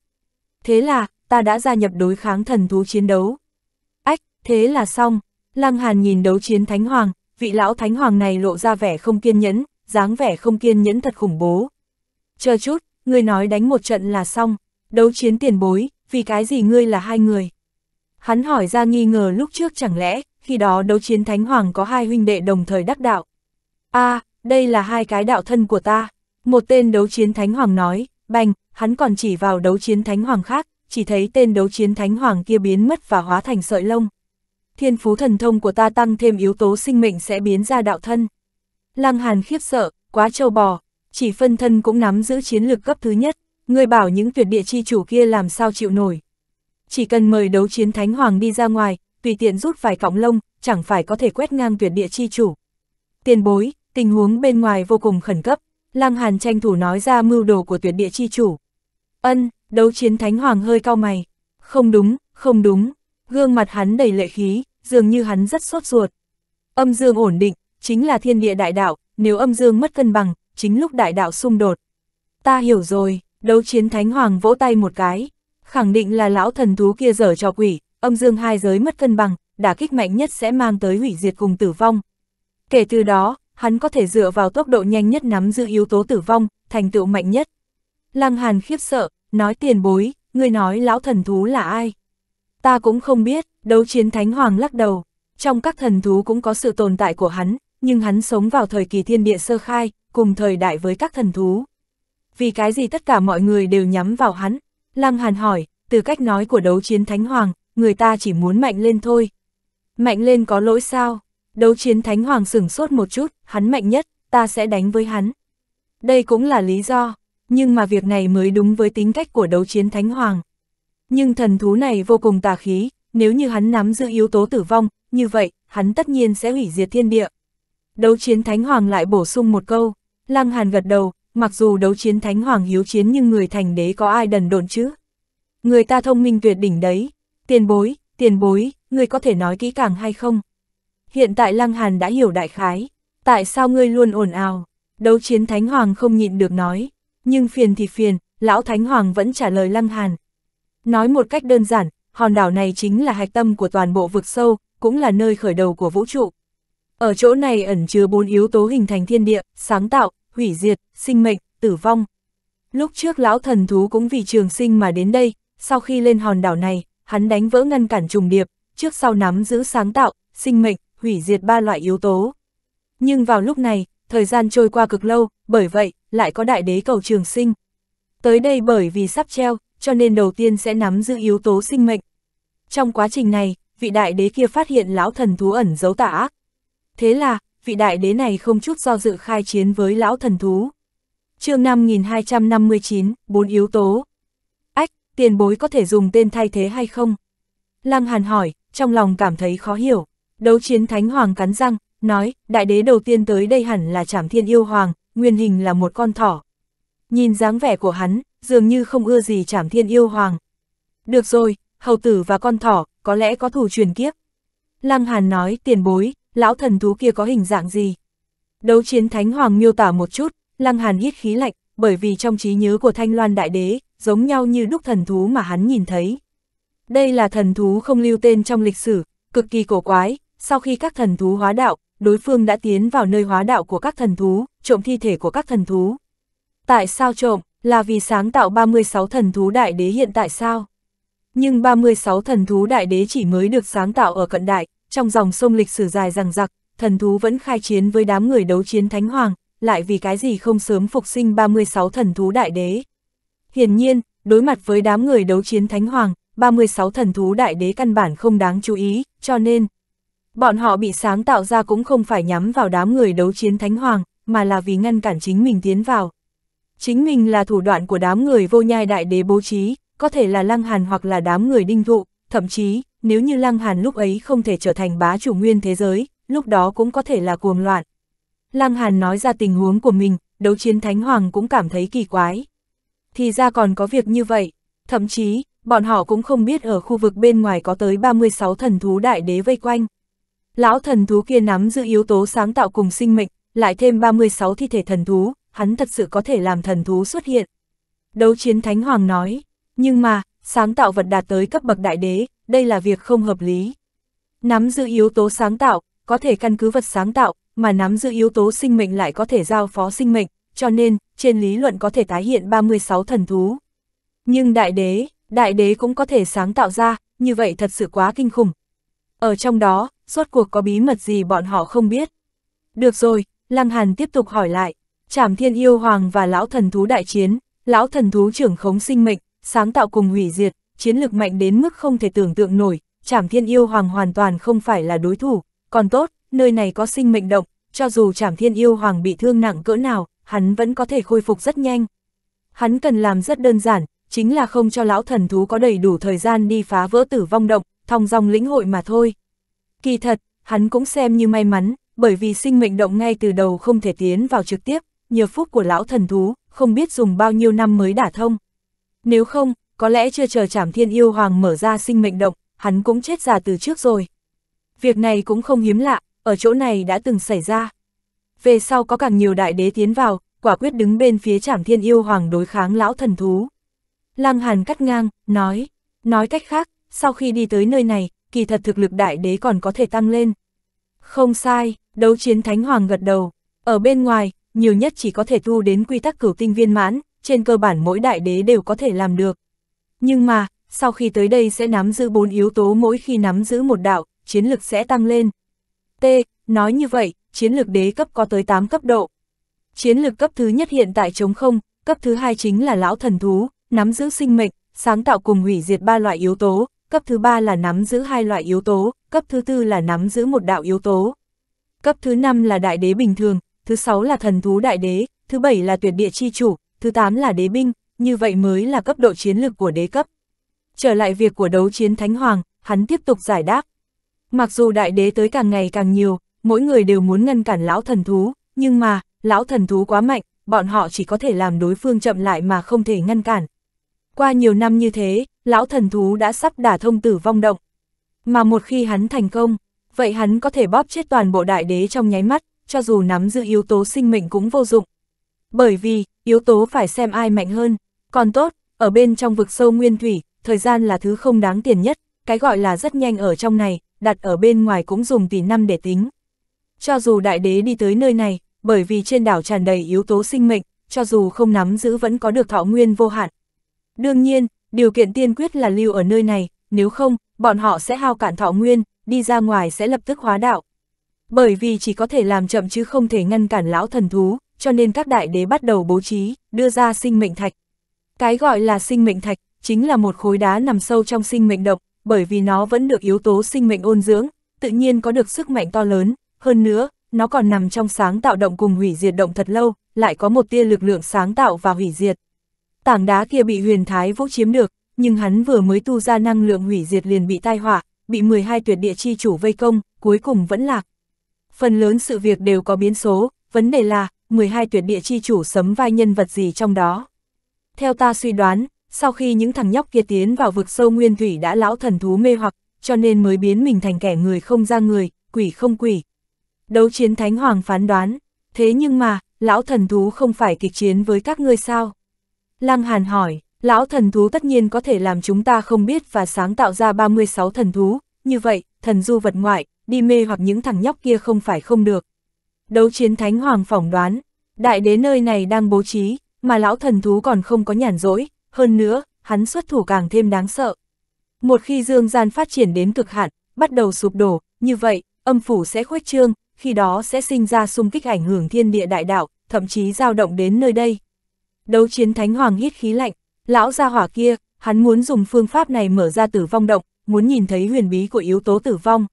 Thế là, ta đã gia nhập đối kháng thần thú chiến đấu. Ách, thế là xong, Lăng Hàn nhìn đấu chiến Thánh Hoàng, vị lão Thánh Hoàng này lộ ra vẻ không kiên nhẫn, dáng vẻ không kiên nhẫn thật khủng bố. Chờ chút, ngươi nói đánh một trận là xong, đấu chiến tiền bối, vì cái gì ngươi là hai người? Hắn hỏi ra nghi ngờ lúc trước chẳng lẽ, khi đó đấu chiến Thánh Hoàng có hai huynh đệ đồng thời đắc đạo. a à, đây là hai cái đạo thân của ta. Một tên đấu chiến thánh hoàng nói, bành, hắn còn chỉ vào đấu chiến thánh hoàng khác, chỉ thấy tên đấu chiến thánh hoàng kia biến mất và hóa thành sợi lông. Thiên phú thần thông của ta tăng thêm yếu tố sinh mệnh sẽ biến ra đạo thân. Lăng Hàn khiếp sợ, quá trâu bò, chỉ phân thân cũng nắm giữ chiến lược cấp thứ nhất, người bảo những tuyệt địa chi chủ kia làm sao chịu nổi. Chỉ cần mời đấu chiến thánh hoàng đi ra ngoài, tùy tiện rút vài cọng lông, chẳng phải có thể quét ngang tuyệt địa chi chủ. Tiền bối, tình huống bên ngoài vô cùng khẩn cấp, Lăng Hàn tranh thủ nói ra mưu đồ của tuyệt địa chi chủ. Ân, đấu chiến thánh hoàng hơi cao mày. Không đúng, không đúng, gương mặt hắn đầy lệ khí, dường như hắn rất sốt ruột. Âm dương ổn định, chính là thiên địa đại đạo, nếu âm dương mất cân bằng, chính lúc đại đạo xung đột. Ta hiểu rồi, đấu chiến thánh hoàng vỗ tay một cái, khẳng định là lão thần thú kia dở trò quỷ, âm dương hai giới mất cân bằng, đả kích mạnh nhất sẽ mang tới hủy diệt cùng tử vong. Kể từ đó, hắn có thể dựa vào tốc độ nhanh nhất nắm giữ yếu tố tử vong, thành tựu mạnh nhất. Lăng Hàn khiếp sợ, nói tiền bối, ngươi nói lão thần thú là ai? Ta cũng không biết, đấu chiến thánh hoàng lắc đầu. Trong các thần thú cũng có sự tồn tại của hắn, nhưng hắn sống vào thời kỳ thiên địa sơ khai, cùng thời đại với các thần thú. Vì cái gì tất cả mọi người đều nhắm vào hắn? Lăng Hàn hỏi, từ cách nói của đấu chiến thánh hoàng, người ta chỉ muốn mạnh lên thôi. Mạnh lên có lỗi sao? Đấu chiến thánh hoàng sửng sốt một chút, hắn mạnh nhất, ta sẽ đánh với hắn. Đây cũng là lý do, nhưng mà việc này mới đúng với tính cách của đấu chiến thánh hoàng. Nhưng thần thú này vô cùng tà khí, nếu như hắn nắm giữ yếu tố tử vong, như vậy, hắn tất nhiên sẽ hủy diệt thiên địa. Đấu chiến thánh hoàng lại bổ sung một câu, Lăng Hàn gật đầu, mặc dù đấu chiến thánh hoàng hiếu chiến nhưng người thành đế có ai đần độn chứ? Người ta thông minh tuyệt đỉnh đấy, tiền bối, tiền bối, người có thể nói kỹ càng hay không? Hiện tại Lăng Hàn đã hiểu đại khái, tại sao ngươi luôn ồn ào, đấu chiến Thánh Hoàng không nhịn được nói, nhưng phiền thì phiền, lão Thánh Hoàng vẫn trả lời Lăng Hàn. Nói một cách đơn giản, hòn đảo này chính là hạch tâm của toàn bộ vực sâu, cũng là nơi khởi đầu của vũ trụ. Ở chỗ này ẩn chứa bốn yếu tố hình thành thiên địa, sáng tạo, hủy diệt, sinh mệnh, tử vong. Lúc trước lão thần thú cũng vì trường sinh mà đến đây, sau khi lên hòn đảo này, hắn đánh vỡ ngăn cản trùng điệp, trước sau nắm giữ sáng tạo, sinh mệnh, hủy diệt ba loại yếu tố. Nhưng vào lúc này, thời gian trôi qua cực lâu, bởi vậy, lại có đại đế cầu trường sinh. Tới đây bởi vì sắp treo, cho nên đầu tiên sẽ nắm giữ yếu tố sinh mệnh. Trong quá trình này, vị đại đế kia phát hiện lão thần thú ẩn giấu tà ác. Thế là, vị đại đế này không chút do dự khai chiến với lão thần thú. chương 5259, bốn yếu tố. Ách, tiền bối có thể dùng tên thay thế hay không? Lăng Hàn hỏi, trong lòng cảm thấy khó hiểu. Đấu chiến Thánh Hoàng cắn răng, nói, đại đế đầu tiên tới đây hẳn là Trảm Thiên Yêu Hoàng, nguyên hình là một con thỏ. Nhìn dáng vẻ của hắn, dường như không ưa gì Trảm Thiên Yêu Hoàng. Được rồi, hầu tử và con thỏ, có lẽ có thù truyền kiếp. Lăng Hàn nói, tiền bối, lão thần thú kia có hình dạng gì? Đấu chiến Thánh Hoàng miêu tả một chút, Lăng Hàn hít khí lạnh, bởi vì trong trí nhớ của Thanh Loan Đại Đế, giống nhau như đúc thần thú mà hắn nhìn thấy. Đây là thần thú không lưu tên trong lịch sử, cực kỳ cổ quái, sau khi các thần thú hóa đạo, đối phương đã tiến vào nơi hóa đạo của các thần thú, trộm thi thể của các thần thú. Tại sao trộm? Là vì sáng tạo 36 thần thú đại đế hiện tại sao? Nhưng 36 thần thú đại đế chỉ mới được sáng tạo ở cận đại, trong dòng sông lịch sử dài rằng giặc, thần thú vẫn khai chiến với đám người đấu chiến thánh hoàng, lại vì cái gì không sớm phục sinh 36 thần thú đại đế. Hiển nhiên, đối mặt với đám người đấu chiến thánh hoàng, 36 thần thú đại đế căn bản không đáng chú ý, cho nên, Bọn họ bị sáng tạo ra cũng không phải nhắm vào đám người đấu chiến Thánh Hoàng, mà là vì ngăn cản chính mình tiến vào. Chính mình là thủ đoạn của đám người vô nhai đại đế bố trí, có thể là Lăng Hàn hoặc là đám người đinh vụ thậm chí, nếu như Lăng Hàn lúc ấy không thể trở thành bá chủ nguyên thế giới, lúc đó cũng có thể là cuồng loạn. Lăng Hàn nói ra tình huống của mình, đấu chiến Thánh Hoàng cũng cảm thấy kỳ quái. Thì ra còn có việc như vậy, thậm chí, bọn họ cũng không biết ở khu vực bên ngoài có tới 36 thần thú đại đế vây quanh. Lão thần thú kia nắm giữ yếu tố sáng tạo cùng sinh mệnh, lại thêm 36 thi thể thần thú, hắn thật sự có thể làm thần thú xuất hiện. Đấu chiến Thánh Hoàng nói, nhưng mà, sáng tạo vật đạt tới cấp bậc đại đế, đây là việc không hợp lý. Nắm giữ yếu tố sáng tạo, có thể căn cứ vật sáng tạo, mà nắm giữ yếu tố sinh mệnh lại có thể giao phó sinh mệnh, cho nên, trên lý luận có thể tái hiện 36 thần thú. Nhưng đại đế, đại đế cũng có thể sáng tạo ra, như vậy thật sự quá kinh khủng. Ở trong đó, rốt cuộc có bí mật gì bọn họ không biết. Được rồi, Lăng Hàn tiếp tục hỏi lại, Trảm Thiên Yêu Hoàng và Lão Thần Thú đại chiến, Lão Thần Thú trưởng khống sinh mệnh, sáng tạo cùng hủy diệt, chiến lực mạnh đến mức không thể tưởng tượng nổi, Trảm Thiên Yêu Hoàng hoàn toàn không phải là đối thủ, còn tốt, nơi này có sinh mệnh động, cho dù Trảm Thiên Yêu Hoàng bị thương nặng cỡ nào, hắn vẫn có thể khôi phục rất nhanh. Hắn cần làm rất đơn giản, chính là không cho lão thần thú có đầy đủ thời gian đi phá vỡ tử vong động, thong dong lĩnh hội mà thôi. Kỳ thật, hắn cũng xem như may mắn, bởi vì sinh mệnh động ngay từ đầu không thể tiến vào trực tiếp, nhờ phúc của lão thần thú, không biết dùng bao nhiêu năm mới đả thông. Nếu không, có lẽ chưa chờ trảm thiên yêu hoàng mở ra sinh mệnh động, hắn cũng chết già từ trước rồi. Việc này cũng không hiếm lạ, ở chỗ này đã từng xảy ra. Về sau có càng nhiều đại đế tiến vào, quả quyết đứng bên phía trảm thiên yêu hoàng đối kháng lão thần thú. Lăng Hàn cắt ngang, nói, nói cách khác, sau khi đi tới nơi này, kỳ thật thực lực đại đế còn có thể tăng lên. Không sai, đấu chiến thánh hoàng gật đầu. Ở bên ngoài, nhiều nhất chỉ có thể tu đến quy tắc cửu tinh viên mãn, trên cơ bản mỗi đại đế đều có thể làm được. Nhưng mà, sau khi tới đây sẽ nắm giữ bốn yếu tố mỗi khi nắm giữ một đạo, chiến lực sẽ tăng lên. T. Nói như vậy, chiến lực đế cấp có tới 8 cấp độ. Chiến lực cấp thứ nhất hiện tại chống không, cấp thứ hai chính là lão thần thú, nắm giữ sinh mệnh, sáng tạo cùng hủy diệt ba loại yếu tố, cấp thứ ba là nắm giữ hai loại yếu tố, cấp thứ tư là nắm giữ một đạo yếu tố. Cấp thứ năm là đại đế bình thường, thứ sáu là thần thú đại đế, thứ bảy là tuyệt địa chi chủ, thứ tám là đế binh, như vậy mới là cấp độ chiến lược của đế cấp. Trở lại việc của đấu chiến Thánh Hoàng, hắn tiếp tục giải đáp. Mặc dù đại đế tới càng ngày càng nhiều, mỗi người đều muốn ngăn cản lão thần thú, nhưng mà, lão thần thú quá mạnh, bọn họ chỉ có thể làm đối phương chậm lại mà không thể ngăn cản, qua nhiều năm như thế, lão thần thú đã sắp đả thông tử vong động. Mà một khi hắn thành công, vậy hắn có thể bóp chết toàn bộ đại đế trong nháy mắt, cho dù nắm giữ yếu tố sinh mệnh cũng vô dụng. Bởi vì, yếu tố phải xem ai mạnh hơn. Còn tốt, ở bên trong vực sâu nguyên thủy, thời gian là thứ không đáng tiền nhất, cái gọi là rất nhanh ở trong này, đặt ở bên ngoài cũng dùng tỷ năm để tính. Cho dù đại đế đi tới nơi này, bởi vì trên đảo tràn đầy yếu tố sinh mệnh, cho dù không nắm giữ vẫn có được thọ nguyên vô hạn, Đương nhiên, điều kiện tiên quyết là lưu ở nơi này, nếu không, bọn họ sẽ hao cạn thọ nguyên, đi ra ngoài sẽ lập tức hóa đạo. Bởi vì chỉ có thể làm chậm chứ không thể ngăn cản lão thần thú, cho nên các đại đế bắt đầu bố trí, đưa ra sinh mệnh thạch. Cái gọi là sinh mệnh thạch, chính là một khối đá nằm sâu trong sinh mệnh động bởi vì nó vẫn được yếu tố sinh mệnh ôn dưỡng, tự nhiên có được sức mạnh to lớn, hơn nữa, nó còn nằm trong sáng tạo động cùng hủy diệt động thật lâu, lại có một tia lực lượng sáng tạo và hủy diệt tảng đá kia bị huyền thái vũ chiếm được, nhưng hắn vừa mới tu ra năng lượng hủy diệt liền bị tai họa, bị 12 tuyệt địa chi chủ vây công, cuối cùng vẫn lạc. Phần lớn sự việc đều có biến số, vấn đề là, 12 tuyệt địa chi chủ sấm vai nhân vật gì trong đó. Theo ta suy đoán, sau khi những thằng nhóc kia tiến vào vực sâu nguyên thủy đã lão thần thú mê hoặc, cho nên mới biến mình thành kẻ người không ra người, quỷ không quỷ. Đấu chiến Thánh Hoàng phán đoán, thế nhưng mà, lão thần thú không phải kịch chiến với các ngươi sao? Lăng Hàn hỏi, lão thần thú tất nhiên có thể làm chúng ta không biết và sáng tạo ra 36 thần thú, như vậy, thần du vật ngoại, đi mê hoặc những thằng nhóc kia không phải không được. Đấu chiến thánh hoàng phỏng đoán, đại đế nơi này đang bố trí, mà lão thần thú còn không có nhàn rỗi, hơn nữa, hắn xuất thủ càng thêm đáng sợ. Một khi dương gian phát triển đến cực hạn, bắt đầu sụp đổ, như vậy, âm phủ sẽ khuếch trương, khi đó sẽ sinh ra xung kích ảnh hưởng thiên địa đại đạo, thậm chí dao động đến nơi đây. Đấu chiến thánh hoàng hít khí lạnh, lão gia hỏa kia, hắn muốn dùng phương pháp này mở ra tử vong động, muốn nhìn thấy huyền bí của yếu tố tử vong.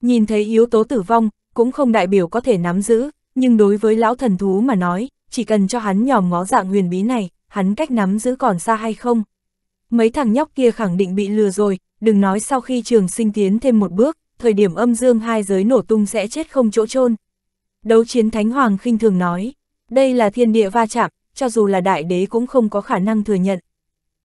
Nhìn thấy yếu tố tử vong, cũng không đại biểu có thể nắm giữ, nhưng đối với lão thần thú mà nói, chỉ cần cho hắn nhòm ngó dạng huyền bí này, hắn cách nắm giữ còn xa hay không. Mấy thằng nhóc kia khẳng định bị lừa rồi, đừng nói sau khi trường sinh tiến thêm một bước, thời điểm âm dương hai giới nổ tung sẽ chết không chỗ chôn Đấu chiến Thánh Hoàng khinh thường nói, đây là thiên địa va chạm, cho dù là đại đế cũng không có khả năng thừa nhận,